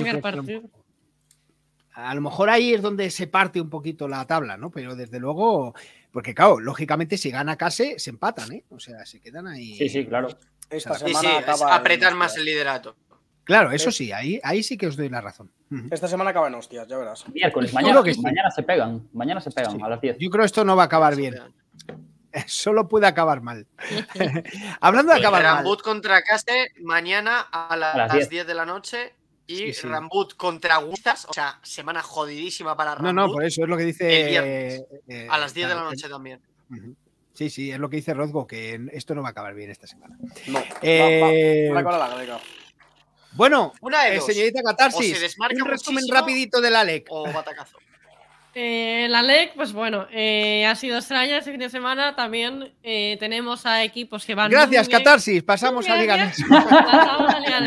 a lo mejor ahí es donde se parte un poquito la tabla, ¿no? Pero desde luego, porque claro, lógicamente si gana Case, se empatan, ¿eh? O sea, se quedan ahí. Sí, sí, claro. Esta sí, más el liderato. Claro, eso eh. sí, ahí, ahí sí que os doy la razón. Esta semana acaban hostias, ya verás. Miércoles, mañana, se pegan, mañana se pegan a las 10. Yo creo que esto no va a acabar bien. Solo puede acabar mal. Hablando de pues acabar mal. contra Case mañana a, las 10 de la noche y Rambut contra gustas o sea, semana jodidísima para Rambut. No, no, por eso es lo que dice. Eh, a las 10 de la eh, noche también. Sí, sí, es lo que dice Rozgo, que esto no va a acabar bien esta semana. No, eh, bueno, Una señorita Catarsis, un resumen rapidito del Alec. O batacazo. Eh, la LEC, pues bueno, eh, ha sido extraña este fin de semana. También eh, tenemos a equipos que van. Gracias, Catarsis. Pasamos a Liga Pasamos a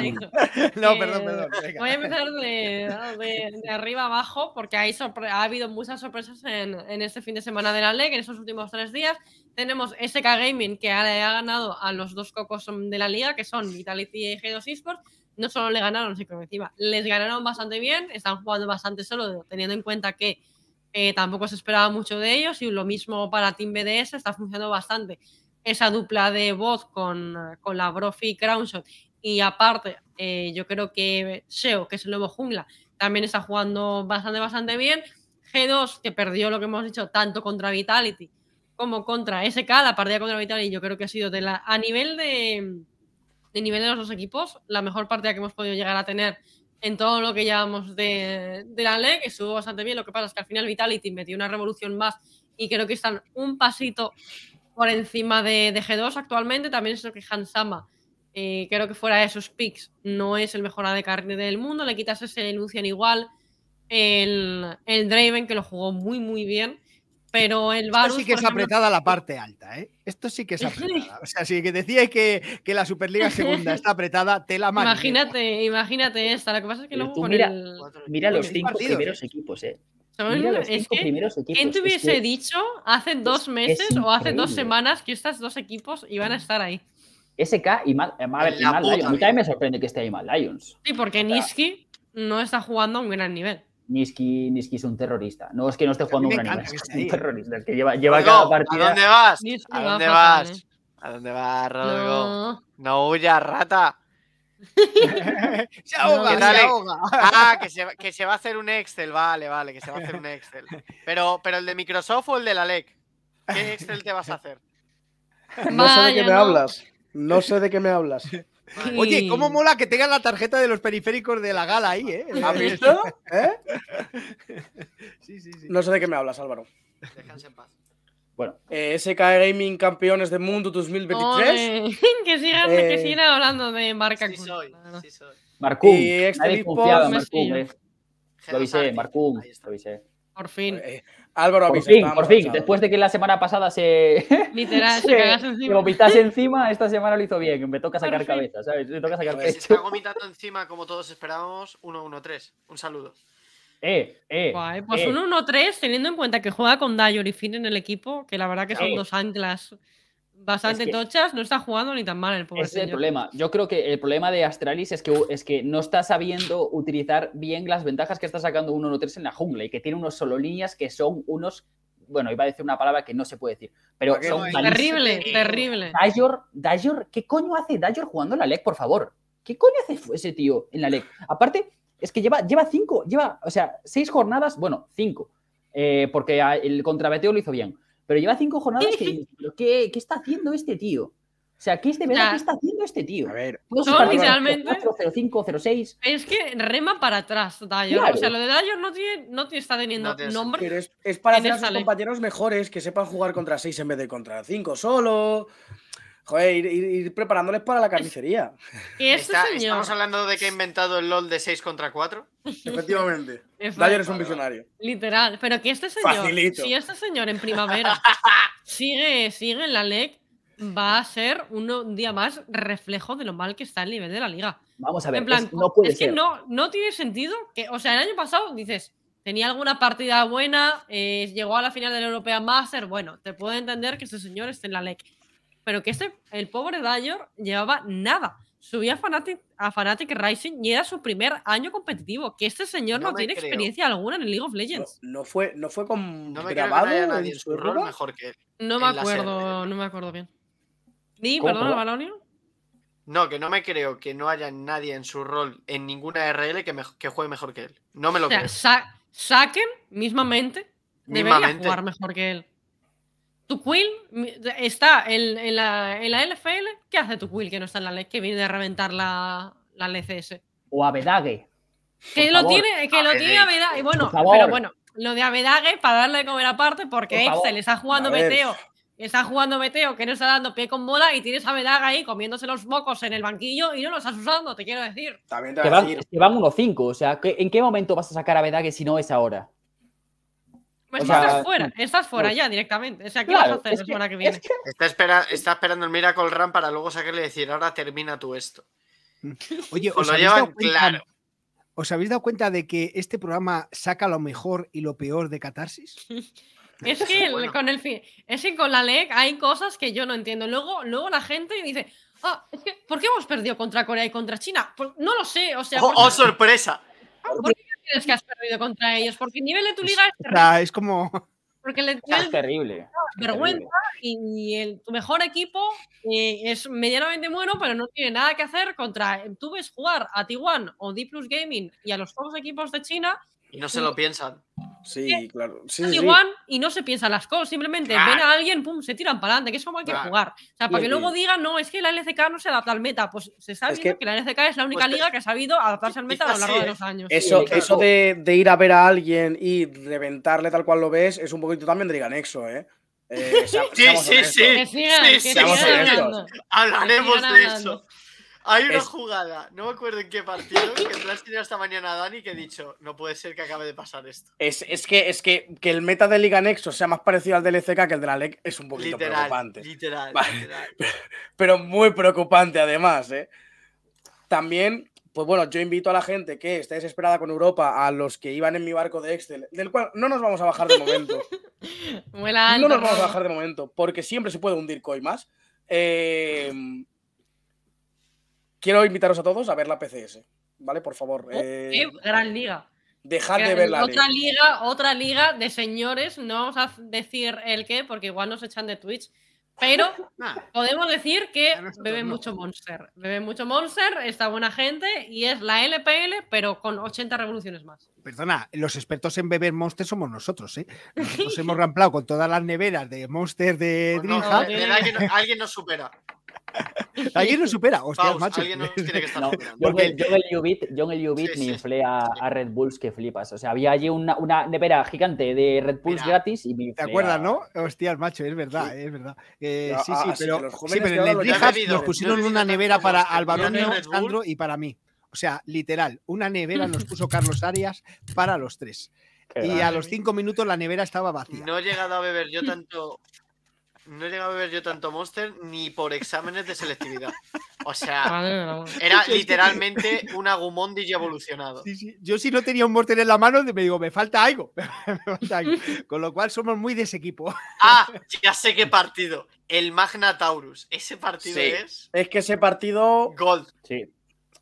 No, perdón, perdón. Voy a empezar de, arriba abajo porque ha habido muchas sorpresas en, este fin de semana de la LEC, en esos últimos tres días. Tenemos SK Gaming que ha, ganado a los dos cocos de la liga, que son Vitality y G2 Esports no solo le ganaron, sino encima les ganaron bastante bien, están jugando bastante solo, teniendo en cuenta que eh, tampoco se esperaba mucho de ellos y lo mismo para Team BDS, está funcionando bastante esa dupla de voz con, con la Brophy Crownshot y aparte eh, yo creo que SEO, que es el nuevo jungla, también está jugando bastante, bastante bien. G2, que perdió lo que hemos dicho, tanto contra Vitality como contra SK, la partida contra Vitality yo creo que ha sido de a nivel de, nivel de los dos equipos, la mejor partida que hemos podido llegar a tener en todo lo que llevamos de, la ley, que estuvo bastante bien. Lo que pasa es que al final Vitality metió una revolución más y creo que están un pasito por encima de, G2 actualmente. También es lo que Hansama, Sama, eh, creo que fuera de esos picks, no es el mejor de carne del mundo. Le quitas ese Lucian igual, el, el Draven, que lo jugó muy, muy bien. Pero el Varus. Esto sí que es apretada la eh parte alta, ¿eh? Esto sí que es apretada. O sea, si decíais que, que la Superliga Segunda está apretada, te la mando. Imagínate, imagínate esta. Lo que pasa es que Pero luego mira, mira los cinco primeros equipos, ¿eh? ¿Quién te hubiese dicho hace dos meses o hace dos semanas que estos dos equipos iban a estar ahí? SK y Mal eh, Lions. A mí también me sorprende que esté ahí Mad Lions. Sí, porque Niski no está jugando a un gran nivel. Niski, es un terrorista. No es que no esté jugando un animal es un terrorista. que lleva, lleva cada partida. ¿A dónde vas? ¿A dónde vas? ¿A dónde vas, Rodrigo? No, huyas, rata. se ahoga, Ah, que se, que se, va a hacer un Excel, vale, vale, que se va a hacer un Excel. Pero, pero el de Microsoft o el de la LEC. ¿Qué Excel te vas a hacer? No sé de qué me hablas. No sé de qué me hablas. Oye, ¿cómo mola que tengan la tarjeta de los periféricos de la gala ahí, eh? ¿Has visto? ¿Eh? Sí, sí, sí. No sé de qué me hablas, Álvaro. Déjense en paz. Bueno, eh, SK Gaming Campeones del Mundo 2023. que, sigan, que eh, hablando de marca. Sí soy, sí soy. Marcum, en este Lo avisé, Marcum, lo avisé. Por fin. Eh, Álvaro, por fin, por fin. Después de que la semana pasada se. Literal, se, cagase encima. encima. vomitase encima, esta semana lo hizo bien. Me toca sacar cabeza, ¿sabes? Me toca sacar cabeza. Se está vomitando encima, como todos esperábamos, 1-1-3. Un saludo. Eh, eh. pues 1 eh. 1-3, teniendo en cuenta que juega con Dyer y Finn en el equipo, que la verdad que son eh. dos anclas bastante tochas, no está jugando ni tan mal el pobre. Ese es el problema. Yo creo que el problema de Astralis es que, es que no está sabiendo utilizar bien las ventajas que está sacando 1-1-3 en la jungla y que tiene unos solo líneas que son unos. Bueno, iba a decir una palabra que no se puede decir, pero son terrible, terrible. ¿qué coño hace Dayor jugando en la LEC, por favor? ¿Qué coño hace ese tío en la LEC? Aparte, es que lleva, lleva cinco, lleva, o sea, seis jornadas, bueno, cinco, eh, porque el contrabeteo lo hizo bien, pero lleva cinco jornadas que ¿qué, ¿qué está haciendo este tío? O sea, ¿qué es de verdad está haciendo este tío? A ver, no, literalmente. Es que rema para atrás, Dayo. O sea, lo de Dayo no, tiene, no está teniendo nombre. Pero es, para tener a sus compañeros mejores que sepan jugar contra 6 en vez de contra 5 solo. Joder, ir, preparándoles para la carnicería. ¿Estamos hablando de que ha inventado el LOL de 6 contra 4? Efectivamente. Dyer es un visionario. Literal. Pero que este señor, si este señor en primavera sigue, sigue en la LEC, va a ser un día más reflejo de lo mal que está el nivel de la liga. Vamos a ver, no que no, tiene sentido que, o sea, el año pasado dices, tenía alguna partida buena, eh, llegó a la final de del European Master, bueno, te puedo entender que este señor esté en la LEC pero que este, el pobre Dyer llevaba nada. Subía a Fanatic, a Rising y era su primer año competitivo. Que este señor no, tiene experiencia alguna en el League of Legends. No, fue, no fue con grabado nadie en su rol mejor que él. No me acuerdo, no me acuerdo bien. Ni, perdón, Balonio. No, que no me creo que no haya nadie en su rol en ninguna RL que, juegue mejor que él. No me lo creo. Sa mismamente, debería jugar mejor que él tu Quill está en, la, LFL. ¿Qué hace tu Quill que no está en la ley que viene de reventar la, la LCS? O Abedague. Que lo tiene, que lo tiene Bueno, pero bueno, lo de Abedague para darle de comer aparte, porque se Excel está jugando Meteo. Está jugando Meteo, que no está dando pie con bola y tienes a Abedague ahí comiéndose los mocos en el banquillo y no los estás usando, te quiero decir. También te que van, decir. que van unos 5 o sea, ¿en qué momento vas a sacar a si no es ahora? Pues estás fuera, estás fuera pues, ya directamente. O sea, vas a la semana que, viene? Está, espera, está, esperando el Miracle Run para luego sacarle y decir, ahora termina tú esto. Oye, os, lo claro. ¿Os habéis dado cuenta de que este programa saca lo mejor y lo peor de Catarsis? es que con el es que con la LEC hay cosas que yo no entiendo. Luego, luego la gente dice, porque ah, ¿por qué hemos perdido contra Corea y contra China? Pues, no lo sé, o sea. Oh, oh sorpresa! que has perdido contra ellos? Porque el nivel de tu pues, liga es terrible. es como. es terrible. vergüenza y tu mejor equipo eh, es medianamente bueno, pero no tiene nada que hacer contra. Tú ves jugar a t o D Gaming y a los otros equipos de China y no se lo piensan. Sí, claro. y no se piensan las cosas, simplemente ven a alguien, pum, se tiran para adelante, que es como hay que jugar. O sea, para que luego digan, no, es que la LCK no se adapta al meta. Pues se sabe que... la LCK es la única pues, liga que ha sabido adaptarse al meta a lo largo de los ¿eh? años. Eso, eso de, ir a ver a alguien y reventarle tal cual lo ves es un poquito también digan ¿eh? eh sí, sí, sí, Hablaremos de eso. Hay una jugada, no me acuerdo en qué partido, que te esta mañana Dani que he dicho, no puede ser que acabe de pasar esto. Es, que, es que, el meta de Liga Nexo sea más parecido al del ECK que el de la LEC es un poquito preocupante. Literal, literal. Pero muy preocupante además, ¿eh? También, pues bueno, yo invito a la gente que esté desesperada con Europa, a los que iban en mi barco de Excel, del cual no nos vamos a bajar de momento. no nos vamos a bajar de momento, porque siempre se puede hundir Coimas. Eh, quiero invitaros a todos a ver la PCS, ¿vale? Por favor. Oh, eh, gran liga. Dejad de de verla. Otra liga, otra liga de señores, no vamos a decir el qué, porque igual nos echan de Twitch. Pero podemos decir que beben mucho Monster. Beben mucho Monster, está buena gente y es la LPL, pero con 80 revoluciones más. Perdona, los expertos en beber Monster somos nosotros, ¿eh? Nos hemos ramplado con todas las neveras de Monster de Dreamhack. Pues alguien nos supera. ¿Alguien lo supera? hostias, macho. Yo en el Ubit, me inflé a, Red Bulls que flipas. O sea, había allí una, nevera gigante de Red Bulls gratis y ¿Te acuerdas, no? Hostias, macho, es verdad, es verdad. sí, eh, sí, pero, sí, pero en nos pusieron una nevera para Álvaro, Alejandro y para mí. O sea, literal, una nevera nos puso Carlos Arias para los tres. y a los cinco minutos la nevera estaba vacía. No he llegado a beber yo tanto no he llegado a ver yo tanto Monster ni por exámenes de selectividad. O sea, era literalmente un Agumondi evolucionado. Sí, sí. Yo si no tenía un Monster en la mano, me digo, me falta algo. Con lo cual somos muy de ese equipo. ah, ya sé qué partido. El Magna Taurus. Ese partido es. Es que ese partido. Gold. Sí.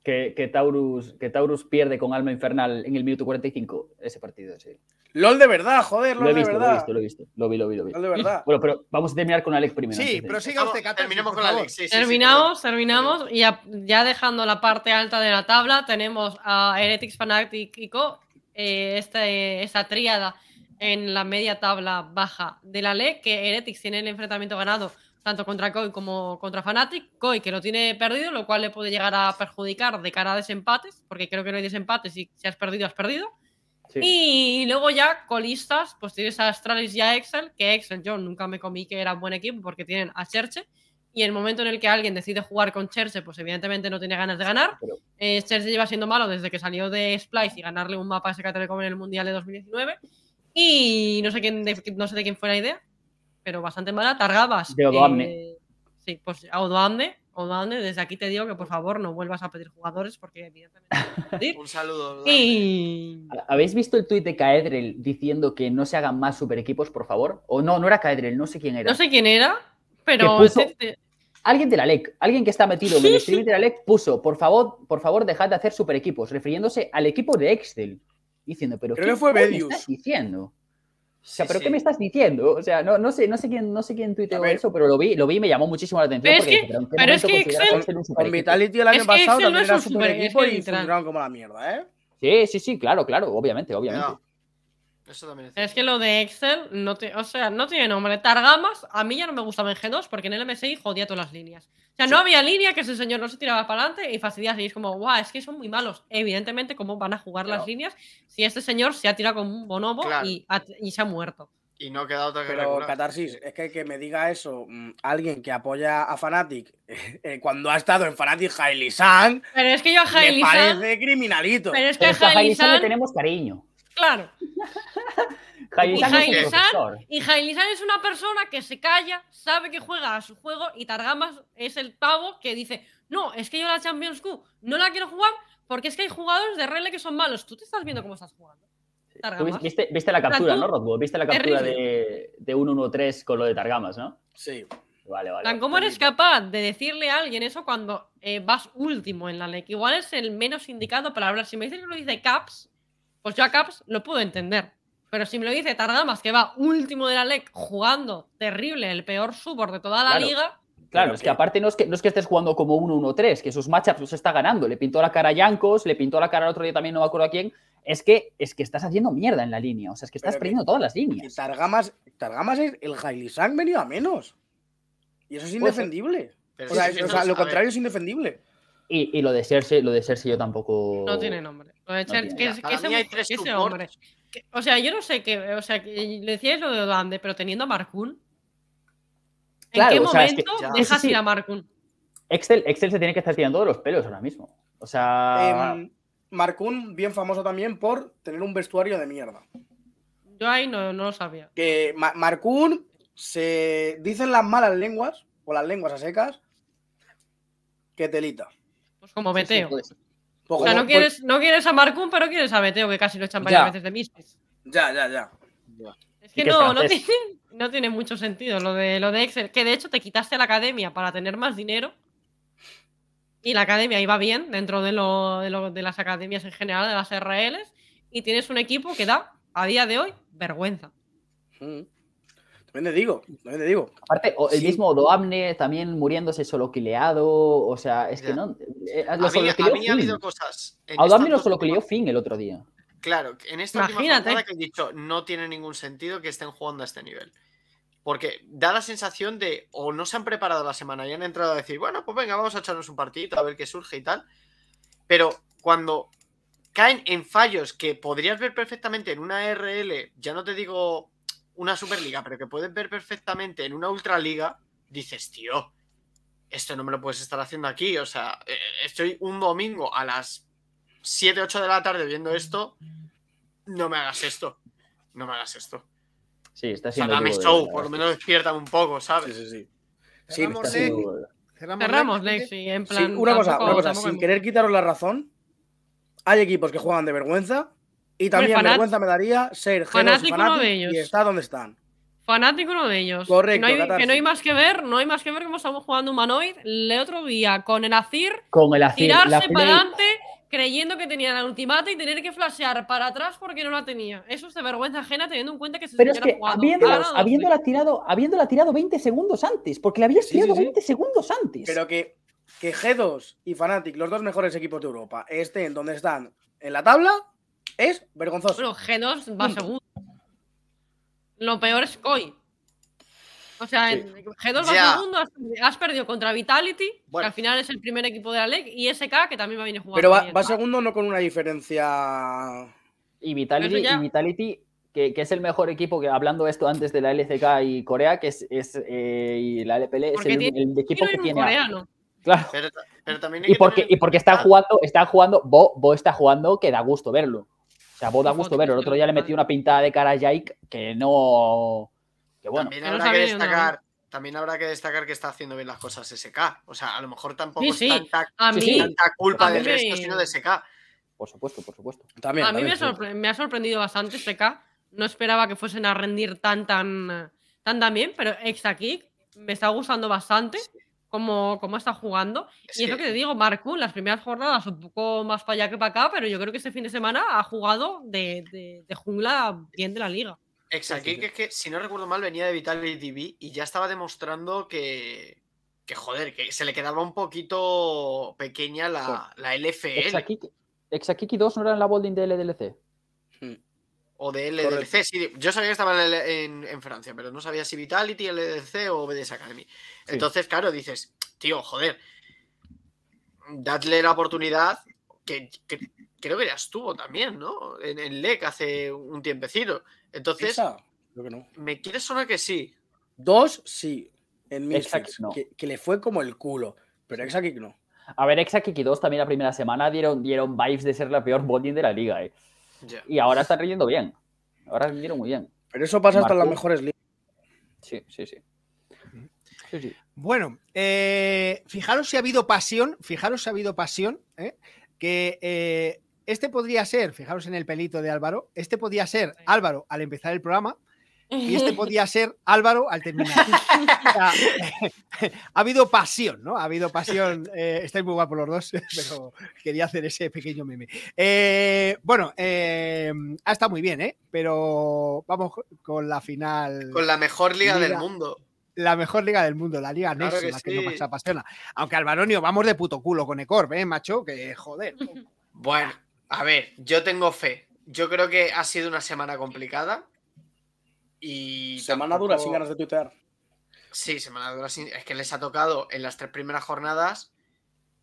Que, Taurus, que Taurus pierde con alma infernal en el minuto 45. Ese partido, sí. LOL de verdad, joder, LOL lo de verdad. Lo he visto, lo he visto. Lo vi, lo vi, lo vi. de verdad. Bueno, pero vamos a terminar con Alex primero. Sí, pero siga usted, Terminemos con Alex. terminamos, terminamos. Y ya dejando la parte alta de la tabla, tenemos a Heretics, Fanatic y Co. Eh, este, esa tríada en la media tabla baja de la ley que Heretics tiene el enfrentamiento ganado tanto contra Koi como contra fanatic Koi que lo tiene perdido, lo cual le puede llegar a perjudicar de cara a desempates, porque creo que no hay desempates y si has perdido, has perdido. Y luego ya colistas, pues tienes a Astralis y a Excel, que Excel yo nunca me comí que era un buen equipo porque tienen a Cherche. Y el momento en el que alguien decide jugar con Cherche, pues evidentemente no tiene ganas de ganar. Eh, Cherche lleva siendo malo desde que salió de Splice y ganarle un mapa a SK como en el Mundial de 2019. Y no sé, quién de, no sé de quién fue la idea, pero bastante mala. Targabas. Eh, sí, pues a desde aquí te digo que por favor no vuelvas a pedir jugadores porque evidentemente... Un saludo. Y... ¿Habéis visto el tuit de Caedrel diciendo que no se hagan más super equipos, por favor? O no, no era Caedrel, no sé quién era. No sé quién era, pero... Este, este alguien de la LEC, alguien que está metido en el stream de la LEC puso, por favor, por favor, dejad de hacer super equipos, refiriéndose al equipo de Excel, diciendo, pero fue Medius. diciendo? O sea, pero ¿qué me estás diciendo? O sea, no, no, sé, no sé quién, no sé quién tuiteó eso, pero lo vi, lo vi y me llamó muchísimo la atención. Pero es que, pero es que Excel, con Vitality el año es pasado también no era un super equipo y funcionaron como la mierda, ¿eh? Sí, sí, sí, claro, claro, obviamente, obviamente es, que lo de Excel no te, o sea, no tiene nombre. Targamas, a mí ya no me gustaba en G2 porque en el MSI jodía todas las líneas. O sea, no había línea que ese señor no se tiraba para adelante y facilidad. y es como, guau, es que son muy malos. Evidentemente, ¿cómo van a jugar las líneas si este señor se ha tirado con un bonobo y, se ha muerto? Y no queda otra que Pero, Catarsis, es que que me diga eso mm, alguien que apoya a Fnatic eh, cuando ha estado en Fnatic Hailey Pero es que yo a Me parece criminalito. Pero es que, a le tenemos cariño. Claro. y Jailisan es, es una persona que se calla, sabe que juega a su juego y Targamas es el pavo que dice, no, es que yo la Champions Q no la quiero jugar porque es que hay jugadores de RL que son malos. Tú te estás viendo cómo estás jugando. Viste, la captura, ¿no, Rodbo? Viste la captura de, de 1-1-3 con lo de Targamas, ¿no? Sí. Vale, vale. ¿Cómo eres capaz de decirle a alguien eso cuando eh, vas último en la ley? Igual es el menos indicado para hablar. Si me dices que lo dice Caps, pues yo a Caps lo puedo entender. Pero si me lo dice Targamas, que va último de la LEC jugando terrible, el peor subor de toda la liga. Claro, es que aparte no es que, no es que estés jugando como 1-1-3, que sus matchups los está ganando. Le pintó la cara a Yankos, le pintó la cara al otro día también, no me acuerdo a quién. Es que, es que estás haciendo mierda en la línea, o sea, es que estás perdiendo todas las líneas. Targamas, es el Hailisan venido a menos. Y eso es pues, indefendible. o sea lo contrario es indefendible. Y, lo de Cersei, lo de yo tampoco. No tiene nombre. Lo de o sea, yo no sé qué. O sea, le decías lo de Dante, pero teniendo a Markun. ¿En qué momento dejas ir a Markun? Excel, Excel se tiene que estar tirando de los pelos ahora mismo. O sea. Marcún, em, Markun, bien famoso también por tener un vestuario de mierda. Yo ahí no, lo sabía. Que Marcún Markun se dicen las malas lenguas, o las lenguas a secas, que telita como Beteo o sea, no quieres, no quieres a Marcum, pero quieres a Meteo, que casi lo echan varias veces de mí Ya, ya, ya. Es que, no, no tiene, no tiene, mucho sentido lo de, lo de Excel. Que de hecho te quitaste la academia para tener más dinero. Y la academia iba bien dentro de, lo, de, las academias en general, de las RLs. Y tienes un equipo que da, a día de hoy, vergüenza. Mm. También te digo, también te digo. Aparte, el mismo Odoamne también muriéndose soloquileado, o sea, es que no... Eh, a, mí, ha habido cosas... Odoamne lo soloquileó Finn el otro día. Claro, en esta Imagínate. que he dicho, no tiene ningún sentido que estén jugando a este nivel. Porque da la sensación de o no se han preparado la semana y han entrado a decir, bueno, pues venga, vamos a echarnos un partidito a ver qué surge y tal. Pero cuando caen en fallos que podrías ver perfectamente en una RL, ya no te digo una Superliga, pero que puedes ver perfectamente en una Ultraliga, dices, tío, esto no me lo puedes estar haciendo aquí. O sea, eh, estoy un domingo a las 7, 8 de la tarde viendo esto. No me hagas esto. No me hagas esto. Sí, está siendo. show, por lo menos despierta un poco, ¿sabes? Sí, sí, sí. cerramos, Lexi. en plan. una cosa. Sin querer quitaros la razón, hay equipos que juegan de vergüenza y también vergüenza me daría ser fanático, fanático de ellos. y está donde están. Fanático uno de ellos. Correcto. Que no, hay, más que ver, no hay más que ver cómo estamos jugando Humanoid el otro día con el Azir Con el Tirarse para adelante creyendo que tenía la ultimata y tener que flashear para atrás porque no la tenía. Eso es de vergüenza ajena teniendo en cuenta que se Pero es que jugando. Habiéndola, ¿eh? tirado, 20 segundos antes, porque la habías tirado 20 segundos antes. Pero que, que G2 y Fnatic, los dos mejores equipos de Europa, estén donde están en la tabla, es vergonzoso. Bueno, G2 va segundo Lo peor es Koi. O sea, G2 va segundo, has, perdido contra Vitality, que al final es el primer equipo de la LEC, y SK, que también va a venir jugando. Pero va, segundo no con una diferencia. Y Vitality, que, es el mejor equipo, que hablando esto antes de la LCK y Corea, que es, eh, la LPL, es el, equipo que tiene. y porque, está jugando, están jugando, Bo, Bo está jugando que da gusto verlo vos gusto ver El otro día le metí una pintada de cara a Jake que no. Que bueno. También ¿eh? habrá que destacar que está haciendo bien las cosas SK. O sea, a lo mejor tampoco es tanta, culpa de esto, sino de SK. Por supuesto, por supuesto. También, a mí me, ha sorprendido bastante SK. No esperaba que fuesen a rendir tan, tan, tan, tan bien, pero Exakick me está gustando bastante cómo, está jugando. y es lo que te digo, Marco, las primeras jornadas un poco más para allá que para acá, pero yo creo que este fin de semana ha jugado de, jungla bien de la liga. Exacto, que es que si no recuerdo mal venía de Vitality TV y ya estaba demostrando que, que joder, que se le quedaba un poquito pequeña la, la LFL. 2 no era en la bolding de LDLC. O de LDC. yo sabía que estaba en, Francia, pero no sabía si Vitality, LDC o BDS Academy. Entonces, claro, dices, tío, joder, dadle la oportunidad que, creo que ya estuvo también, ¿no? En, LEC hace un tiempecito. Entonces, me quieres sonar que sí. Dos, sí. En Misfits, que, le fue como el culo, pero Exaqui no. A ver, Exaqui y dos también la primera semana dieron, dieron vibes de ser la peor bonding de la liga, eh. Y ahora está riendo bien. Ahora rindieron muy bien. Pero eso pasa hasta en las mejores líneas. Sí, sí, sí. Bueno, eh, fijaros si ha habido pasión, fijaros si ha habido pasión, ¿eh? que eh, este podría ser, fijaros en el pelito de Álvaro, este podría ser Álvaro al empezar el programa, y este podía ser Álvaro al terminar. ha, habido pasión, ¿no? Ha habido pasión. Eh, estáis muy guapos los dos, pero quería hacer ese pequeño meme. Eh, bueno, está eh, ha estado muy bien, ¿eh? Pero vamos con la final. Con la mejor liga, del mundo. La mejor liga del mundo, la liga claro la que apasiona. Aunque Alvaronio, vamos de puto culo con Ecorp, ¿eh, macho? Que joder. Bueno, a ver, yo tengo fe. Yo creo que ha sido una semana complicada semana dura sin ganas de tuitear. Sí, semana dura sin. Es que les ha tocado en las tres primeras jornadas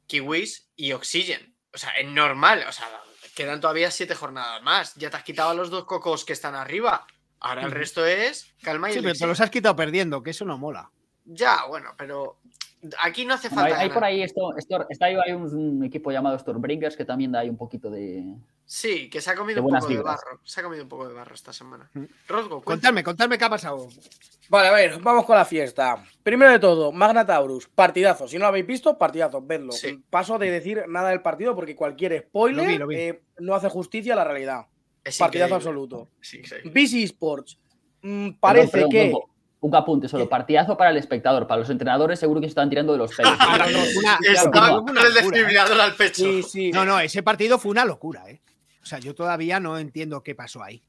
Kiwis y Oxygen. O sea, es normal. O sea, quedan todavía siete jornadas más. Ya te has quitado los dos cocos que están arriba. Ahora el resto es calma y. Sí, pero los has quitado perdiendo, que eso no mola. Ya, bueno, pero Aquí no hace falta. Hay, por ahí esto, hay un, equipo llamado Stormbringers que también da ahí un poquito de. Sí, que se ha comido un poco de barro. Se ha comido un poco de barro esta semana. Mm. Rosgo contadme, contadme qué ha pasado. Vale, a ver, vamos con la fiesta. Primero de todo, Magna Taurus, partidazo. Si no lo habéis visto, partidazo, vedlo. Paso de decir nada del partido porque cualquier spoiler eh, no hace justicia a la realidad. partidazo absoluto. BC Sports. Mm, parece que un apunte solo, eh. partidazo para el espectador, para los entrenadores seguro que se están tirando de los pelos. No, no, ese partido fue una locura, ¿eh? O sea, yo todavía no entiendo qué pasó ahí.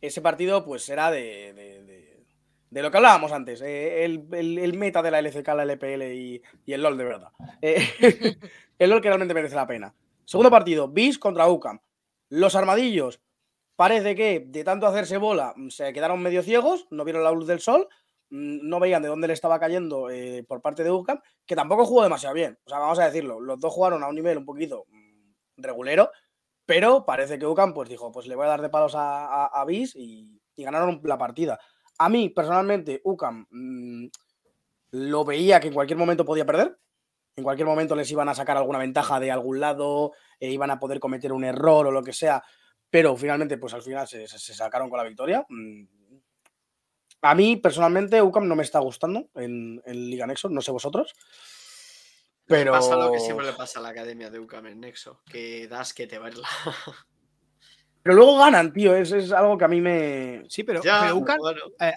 Ese partido, pues, era de, de, lo que hablábamos antes, eh, el, meta de la LCK, la LPL y, el LOL, de verdad. el LOL que realmente merece la pena. Segundo partido, BIS contra UCAM. Los armadillos Parece que de tanto hacerse bola mm, se quedaron medio ciegos, no vieron la luz del sol, mm, no veían de dónde le estaba cayendo eh, por parte de Ucam, que tampoco jugó demasiado bien. O sea, vamos a decirlo, los dos jugaron a un nivel un poquito mm, regulero, pero parece que Ucam pues dijo, pues le voy a dar de palos a, a, Bis y, ganaron la partida. A mí, personalmente, Ucam lo veía que en cualquier momento podía perder. En cualquier momento les iban a sacar alguna ventaja de algún lado, eh, iban a poder cometer un error o lo que sea pero finalmente, pues al final se, sacaron con la victoria. Mm, a mí, personalmente, UCAM no me está gustando en, en Liga Nexo, no sé vosotros. Pero... pasa lo que siempre le pasa a la academia de UCAM en Nexo, que das que te verla. Pero luego ganan, tío. Es, algo que a mí me. Sí, pero, UCAM.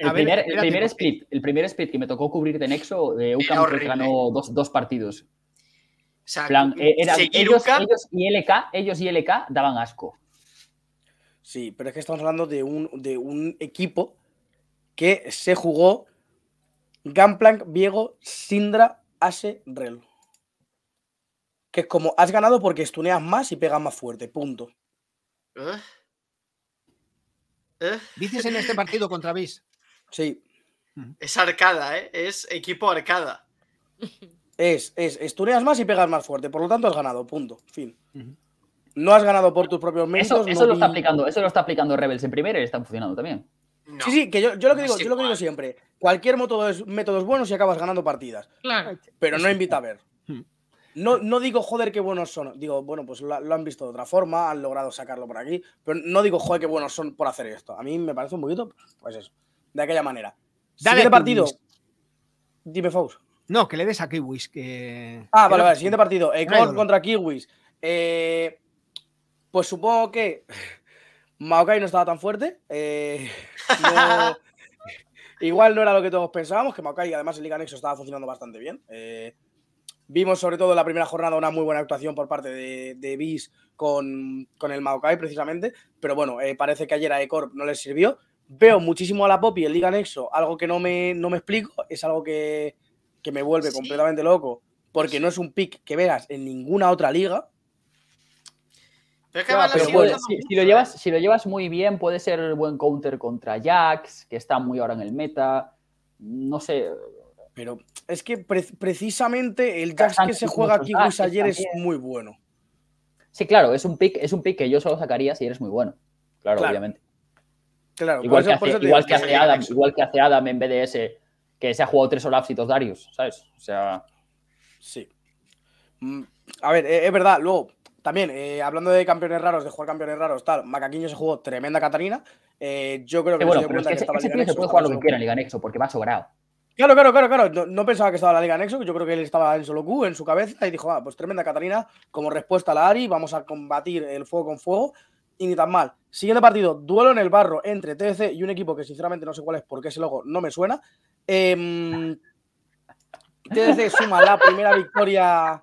el, primer, el primer split, que me tocó cubrir de Nexo, de UCAM ganó dos, partidos. O sea, Plan, eh, ellos, y LK, ellos y LK daban asco. Sí, pero es que estamos hablando de un, de un equipo que se jugó Gamplank, Viego, Sindra, Ace, Rel. Que es como, has ganado porque estuneas más y pegas más fuerte, punto. ¿Eh? ¿Eh? en este partido contra Bis. Sí. Es arcada, ¿eh? Es equipo arcada. Es, es, estuneas más y pegas más fuerte, por lo tanto has ganado, punto, fin. No has ganado por tus propios métodos. Eso, lo, está aplicando, eso lo está aplicando Rebels en primera y está funcionando también. sí, sí, que yo, lo que digo, siempre, cualquier método es, método es bueno si acabas ganando partidas. Claro. Pero no invita a ver. Hmm. No, no digo, joder, qué buenos son. Digo, bueno, pues lo, han visto de otra forma, han logrado sacarlo por aquí. Pero no digo, joder, qué buenos son por hacer esto. A mí me parece un poquito, pues eso, de aquella manera. siguiente partido. Dime, Faust. No, que le des a Kiwis. Que... Ah, vale, vale. Siguiente partido. Ecuador contra Kiwis. Eh, pues supongo que Maokai no estaba tan fuerte. Eh, igual no era lo que todos pensábamos, que Maokai además el Liga Nexo estaba funcionando bastante bien. Eh, vimos sobre todo en la primera jornada una muy buena actuación por parte de, de con, el Maokai precisamente, pero bueno, eh, parece que ayer a Ecorp no les sirvió. Veo muchísimo a la Poppy en Liga Nexo, algo que no me, no me explico, es algo que, me vuelve completamente loco, porque no es un pick que veas en ninguna otra liga, si, lo llevas, muy bien, puede ser buen counter contra Jax, que está muy ahora en el meta. No sé. Pero es que precisamente el Jax que se juega aquí, ayer es muy bueno. Sí, claro, es un pick, es un pick que yo solo sacaría si eres muy bueno. Claro, obviamente. igual, que, hace, hace, Adam, igual que hace Adam en BDS, que se ha jugado tres Olafs y dos Darius, ¿sabes? O sea. Sí. Mm, a ver, e, es verdad, luego también, eh, hablando de campeones raros, de jugar campeones raros, tal, Macaquiño se jugó tremenda Catarina. Eh, yo creo que, bueno, se que, puede jugar lo que quiera en Liga Nexo porque va sobrado. Claro, claro, claro, claro. No, pensaba que estaba la Liga Nexo, yo creo que él estaba en solo Q en su cabeza y dijo, ah, pues tremenda Catarina. como respuesta a la Ari, vamos a combatir el fuego con fuego y ni tan mal. Siguiente partido, duelo en el barro entre TDC y un equipo que sinceramente no sé cuál es porque ese logo no me suena. Em, TDC suma la primera victoria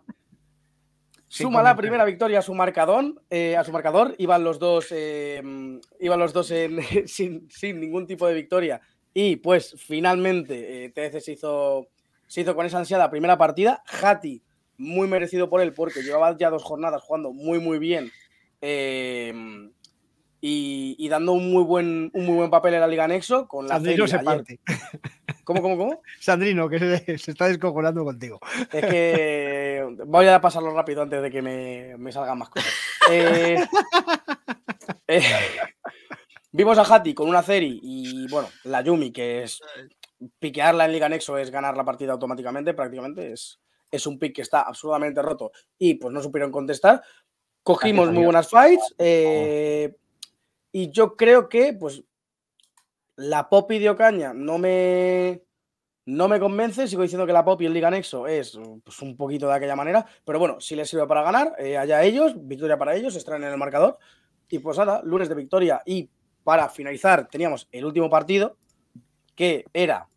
Suma la primera victoria a su marcador, eh, a su marcador. Iban los dos, iban eh, mm, los dos sin, ningún tipo de victoria. Y pues finalmente eh, se hizo, se hizo con esa ansiada primera partida. Hati, muy merecido por él, porque llevaba ya dos jornadas jugando muy, muy bien. Eh, y, dando un muy buen un muy buen papel en la Liga Nexo con la Sandrino se parte. ¿Cómo, cómo, cómo? Sandrino, que se, está descojonando contigo. Es que voy a pasarlo rápido antes de que me, me salgan más cosas. Eh, eh, vimos a Hati con una Ceri y bueno, la Yumi, que es piquearla en Liga Nexo es ganar la partida automáticamente, prácticamente es, es un pick que está absolutamente roto y pues no supieron contestar. Cogimos muy buenas fights. Oh. Eh, y yo creo que, pues, la Poppy de Ocaña no me, no me convence. Sigo diciendo que la Poppy en Liga Nexo es pues, un poquito de aquella manera. Pero bueno, si les sirve para ganar, eh, allá ellos, victoria para ellos, extraen en el marcador. Y pues nada, lunes de victoria. Y para finalizar, teníamos el último partido, que era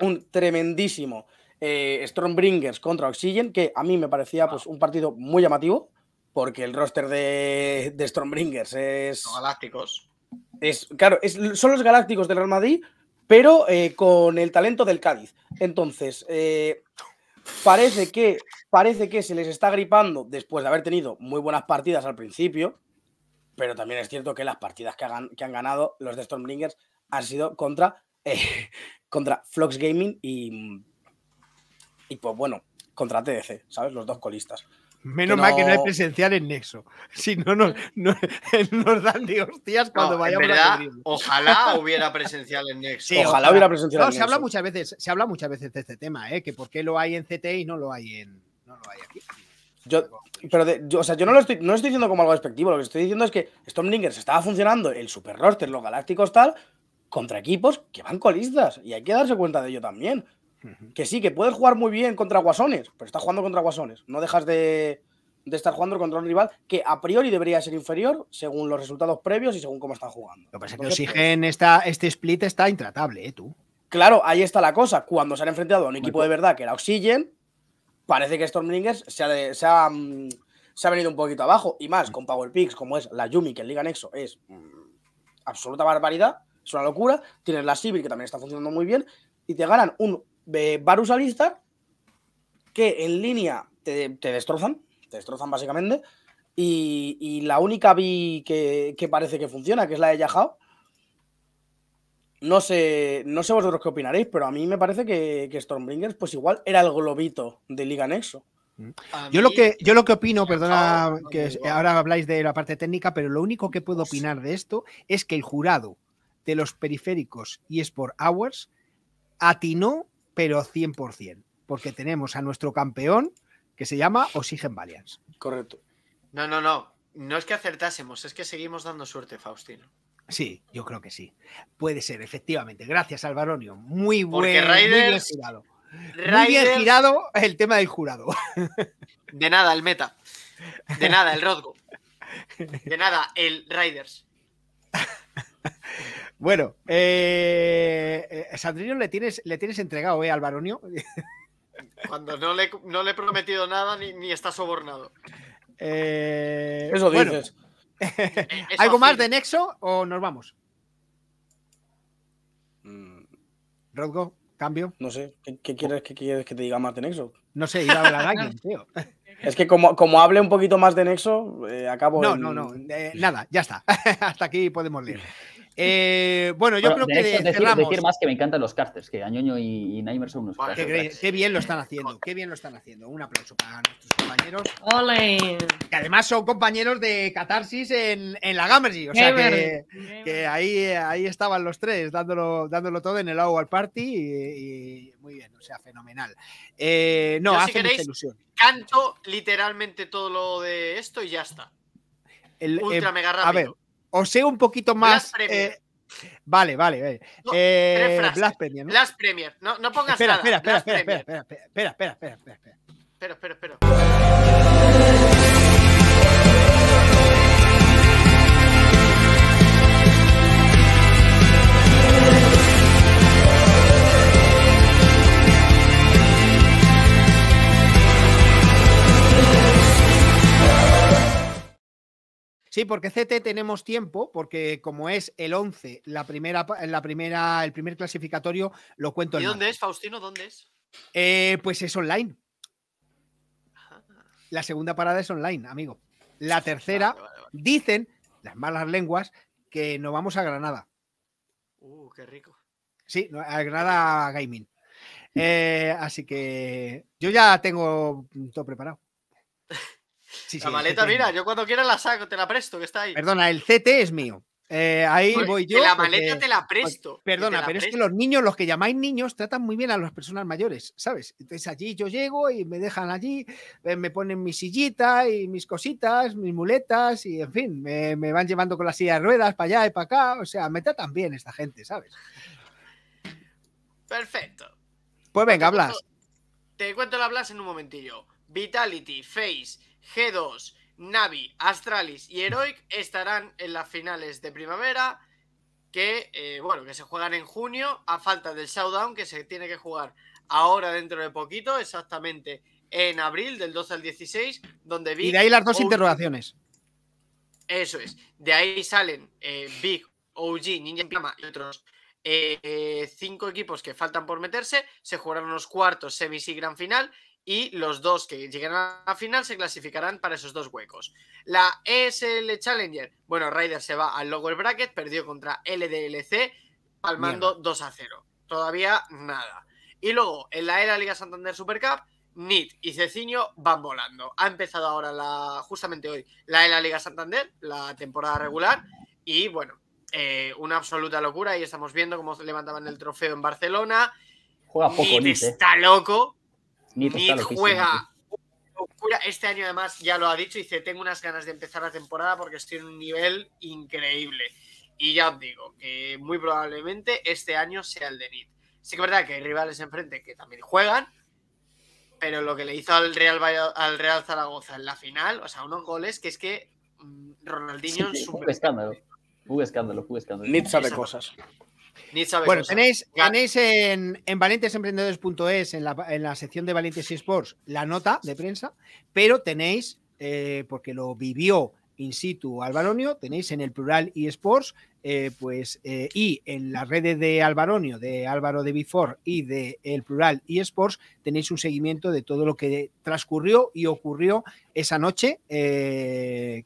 un tremendísimo eh, Stormbringers contra Oxygen, que a mí me parecía pues, un partido muy llamativo porque el roster de, de Stormbringers es. galácticos. Es, claro, son los galácticos del Real Madrid, pero eh, con el talento del Cádiz. Entonces, eh, parece, que, parece que se les está gripando después de haber tenido muy buenas partidas al principio, pero también es cierto que las partidas que, que han ganado los de Stormbringers han sido contra, eh, contra Flux Gaming y, y, pues bueno, contra TDC, ¿sabes? Los dos colistas. Menos mal que no hay presencial en Nexo. Si no, nos, no, nos dan de hostias cuando vayamos a Ojalá hubiera presencial en Nexo. ojalá, hubiera presencial en Nexo. Se habla, muchas veces, se habla muchas veces de este tema, ¿eh? que por qué lo hay en CT y no lo hay, en, no lo hay aquí. Yo, pero yo, no lo estoy, diciendo como algo despectivo, lo que estoy diciendo es que Stormlingers estaba funcionando, el super roster, los galácticos tal, contra equipos que van colistas. Y hay que darse cuenta de ello también. Que sí, que puedes jugar muy bien contra guasones, pero estás jugando contra guasones. No dejas de, estar jugando contra un rival que a priori debería ser inferior según los resultados previos y según cómo están jugando. Lo que pasa es que Oxygen, esta, este split está intratable, ¿eh, tú? Claro, ahí está la cosa. Cuando se han enfrentado a un equipo pues de verdad que era Oxygen, parece que Stormbringers mm, se ha, venido un poquito abajo. Y más, con Power Picks, como es la Yumi, que en Liga Nexo es mm, absoluta barbaridad, es una locura. Tienes la Civil, que también está funcionando muy bien, y te ganan un Varus Alistar, que en línea te, destrozan, te destrozan básicamente, y, la única vi que, parece que funciona, que es la de Yajao, no sé, no sé vosotros qué opinaréis, pero a mí me parece que, que Stormbringers, pues igual era el globito de Liga Nexo. Mm. Yo lo, que, yo lo que opino, perdona que ahora habláis de la parte técnica, pero lo único que puedo opinar de esto es que el jurado de los periféricos y Sport Hours atinó pero 100%, porque tenemos a nuestro campeón que se llama Oxygen Valiance. Correcto. No, no, no. No es que acertásemos, es que seguimos dando suerte, Faustino. Sí, yo creo que sí. Puede ser, efectivamente. Gracias, Alvaronio. Muy buen, muy bien girado. muy bien girado el tema del jurado. De nada, el meta. De nada, el Rodgo. De nada, el Riders. Bueno, eh, eh, Sandrino le tienes, le tienes entregado, eh, al baronio? Cuando no le, he prometido nada ni, está sobornado. Eh, Eso dices. ¿Algo más de Nexo o nos vamos? Mm. cambio. No sé, ¿qué, quieres, que quieres que te diga más de Nexo? No sé, ir a hablar a alguien, tío. Es que como, hable un poquito más de Nexo, acabo. No, no, no, nada, ya está. Hasta aquí podemos ir. Eh, bueno, yo creo que decir, más que me encantan los casters, que Añoño y, son unos qué, bien lo están haciendo, qué bien lo están haciendo. Un aplauso para nuestros compañeros. Que además son compañeros de Catarsis en, la Gamergy. O sea que, ahí, ahí estaban los tres, dándolo, dándolo todo en el al Party y, muy bien, o sea, fenomenal. Eh, no, hace ilusión. Canto literalmente todo lo de esto y ya está. Eh, Ultra mega rápido o sea un poquito más. Eh, vale, vale, vale. No, eh, Blas Premier, ¿no? Premier. No, pongas espera, nada. Espera, espera, espera, espera, espera, espera, espera, espera, espera, espera, espera, espera. Sí, porque CT tenemos tiempo, porque como es el 11, la primera, la primera, el primer clasificatorio, lo cuento. ¿Y dónde es, Faustino? ¿Dónde es? Eh, pues es online. Ah. La segunda parada es online, amigo. La tercera, dicen las malas lenguas que nos vamos a Granada. Uh, qué rico. Sí, a Granada Gaming. Eh, así que yo ya tengo todo preparado. la maleta, mira, yo cuando quiera la saco, te la presto, que está ahí. Perdona, el CT es mío. Eh, ahí pues, voy yo. la maleta te la presto. perdona, pero es que los niños, los que llamáis niños, tratan muy bien a las personas mayores, ¿sabes? Entonces allí yo llego y me dejan allí, eh, me ponen mi sillita y mis cositas, mis muletas y en fin, me, van llevando con las silla de ruedas para allá y para acá. O sea, me tratan bien esta gente, ¿sabes? Perfecto. Pues venga, hablas. Te cuento la Blas en un momentillo. Vitality, Face G2, Navi, Astralis y Heroic estarán en las finales de primavera que, eh, bueno, que se juegan en junio a falta del showdown que se tiene que jugar ahora dentro de poquito, exactamente en abril del 12 al 16, donde Y de ahí las dos interrogaciones. Eso es. De ahí salen Big, eh, OG, Ninja y otros eh, cinco equipos que faltan por meterse. Se jugarán los cuartos, semis y gran final y los dos que lleguen a la final se clasificarán para esos dos huecos. La ESL Challenger, bueno, Ryder se va al lower bracket, perdió contra LDLC, palmando 2 a 0. Todavía nada. Y luego, en la era Liga Santander Super Cup, Nit y Ceciño van volando. Ha empezado ahora, la, justamente hoy, la ELA Liga Santander, la temporada regular, y bueno, eh, una absoluta locura. Y estamos viendo cómo levantaban el trofeo en Barcelona. Juega poco, eh. está loco, Nid juega Este año, además, ya lo ha dicho, dice: Tengo unas ganas de empezar la temporada porque estoy en un nivel increíble. Y ya os digo que muy probablemente este año sea el de Nid. Sí que es verdad que hay rivales enfrente que también juegan, pero lo que le hizo al Real, al Real Zaragoza en la final, o sea, unos goles que es que mm, Ronaldinho. Sí, escándalo, escándalo, escándalo. Nid sabe cosas bueno, tenéis, en, en valientesemprendedores.es, en la, en la sección de Valientes Sports, la nota de prensa, pero tenéis, eh, porque lo vivió in situ Albaronio, tenéis en el plural eSports, sports, eh, pues, eh, y en las redes de Albaronio, de Álvaro de Bifor y de el plural sports tenéis un seguimiento de todo lo que transcurrió y ocurrió esa noche que,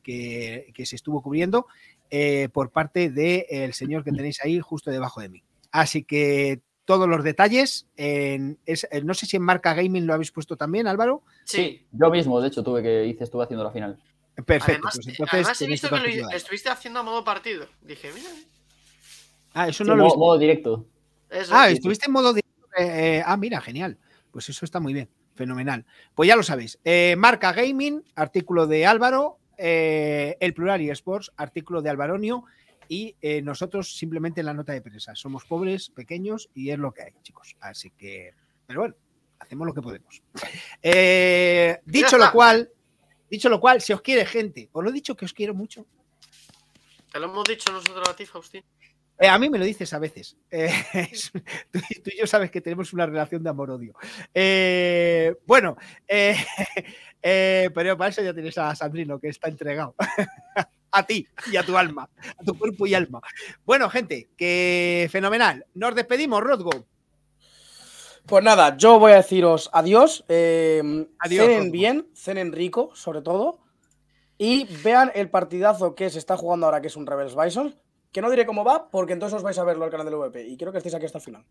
que, se estuvo cubriendo eh, por parte del señor que tenéis ahí justo debajo de mí. Así que todos los detalles. Eh, no sé si en Marca Gaming lo habéis puesto también, Álvaro. Sí. Yo mismo, de hecho, tuve que hice, estuve haciendo la final. Perfecto. Además, pues visto que lo estuviste haciendo a modo partido. Dije, mira. Eh". Ah, eso no lo modo, directo. ah, estuviste en modo directo. ah, mira, genial. Pues eso está muy bien. Fenomenal. Pues ya lo sabéis. Marca Gaming, artículo de Álvaro, eh, el Plural y Sports, artículo de Albaronio, y eh, nosotros simplemente la nota de prensa. Somos pobres, pequeños y es lo que hay, chicos. Así que, pero bueno, hacemos lo que podemos. Eh, dicho lo cual, dicho lo cual, si os quiere gente, os lo he dicho que os quiero mucho. Te lo hemos dicho nosotros a ti, Faustín. Eh, a mí me lo dices a veces. Eh, tú, y yo sabes que tenemos una relación de amor-odio. Eh, bueno, pero para eso ya tienes a Sandrino, que está entregado. a ti y a tu alma, a tu cuerpo y alma. Bueno, gente, que fenomenal. Nos despedimos, Rodgo. Pues nada, yo voy a deciros adiós. Em, adiós cenen bien, cenen rico, sobre todo. Y vean el partidazo que se está jugando ahora, que es un reverse Bison que no diré cómo va, porque entonces os vais a verlo al canal del VP y quiero que estéis aquí hasta el final.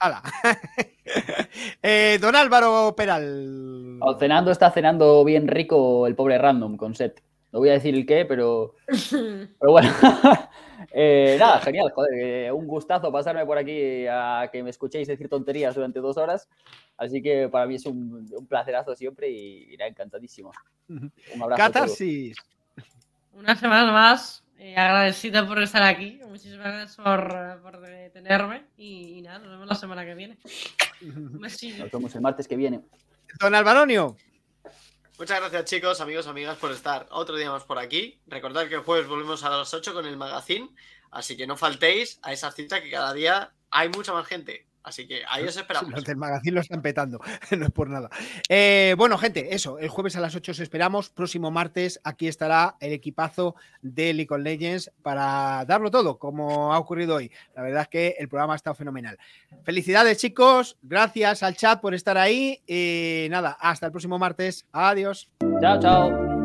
¡Hala! Eh, don Álvaro Peral. Oh, cenando está cenando bien rico el pobre Random con set. No voy a decir el qué, pero. Pero bueno. Eh, nada, genial, joder. Eh, un gustazo pasarme por aquí a que me escuchéis decir tonterías durante dos horas. Así que para mí es un, placerazo siempre y irá encantadísimo. Un abrazo. Catarsis. Una semana más agradecido eh, agradecida por estar aquí. Muchísimas gracias por, por tenerme. Y, nada, nos vemos la semana que viene. nos vemos el martes que viene. Don Albaronio. Muchas gracias chicos, amigos, amigas por estar otro día más por aquí. Recordad que el jueves volvemos a las 8 con el magazine, así que no faltéis a esa cita que cada día hay mucha más gente. Así que ahí os esperamos. Los del magazine lo están petando, no es por nada. Eh, bueno, gente, eso, el jueves a las 8 os esperamos. Próximo martes aquí estará el equipazo de League of Legends para darlo todo, como ha ocurrido hoy. La verdad es que el programa ha estado fenomenal. Felicidades, chicos. Gracias al chat por estar ahí. Y nada, hasta el próximo martes. Adiós. Chao, chao.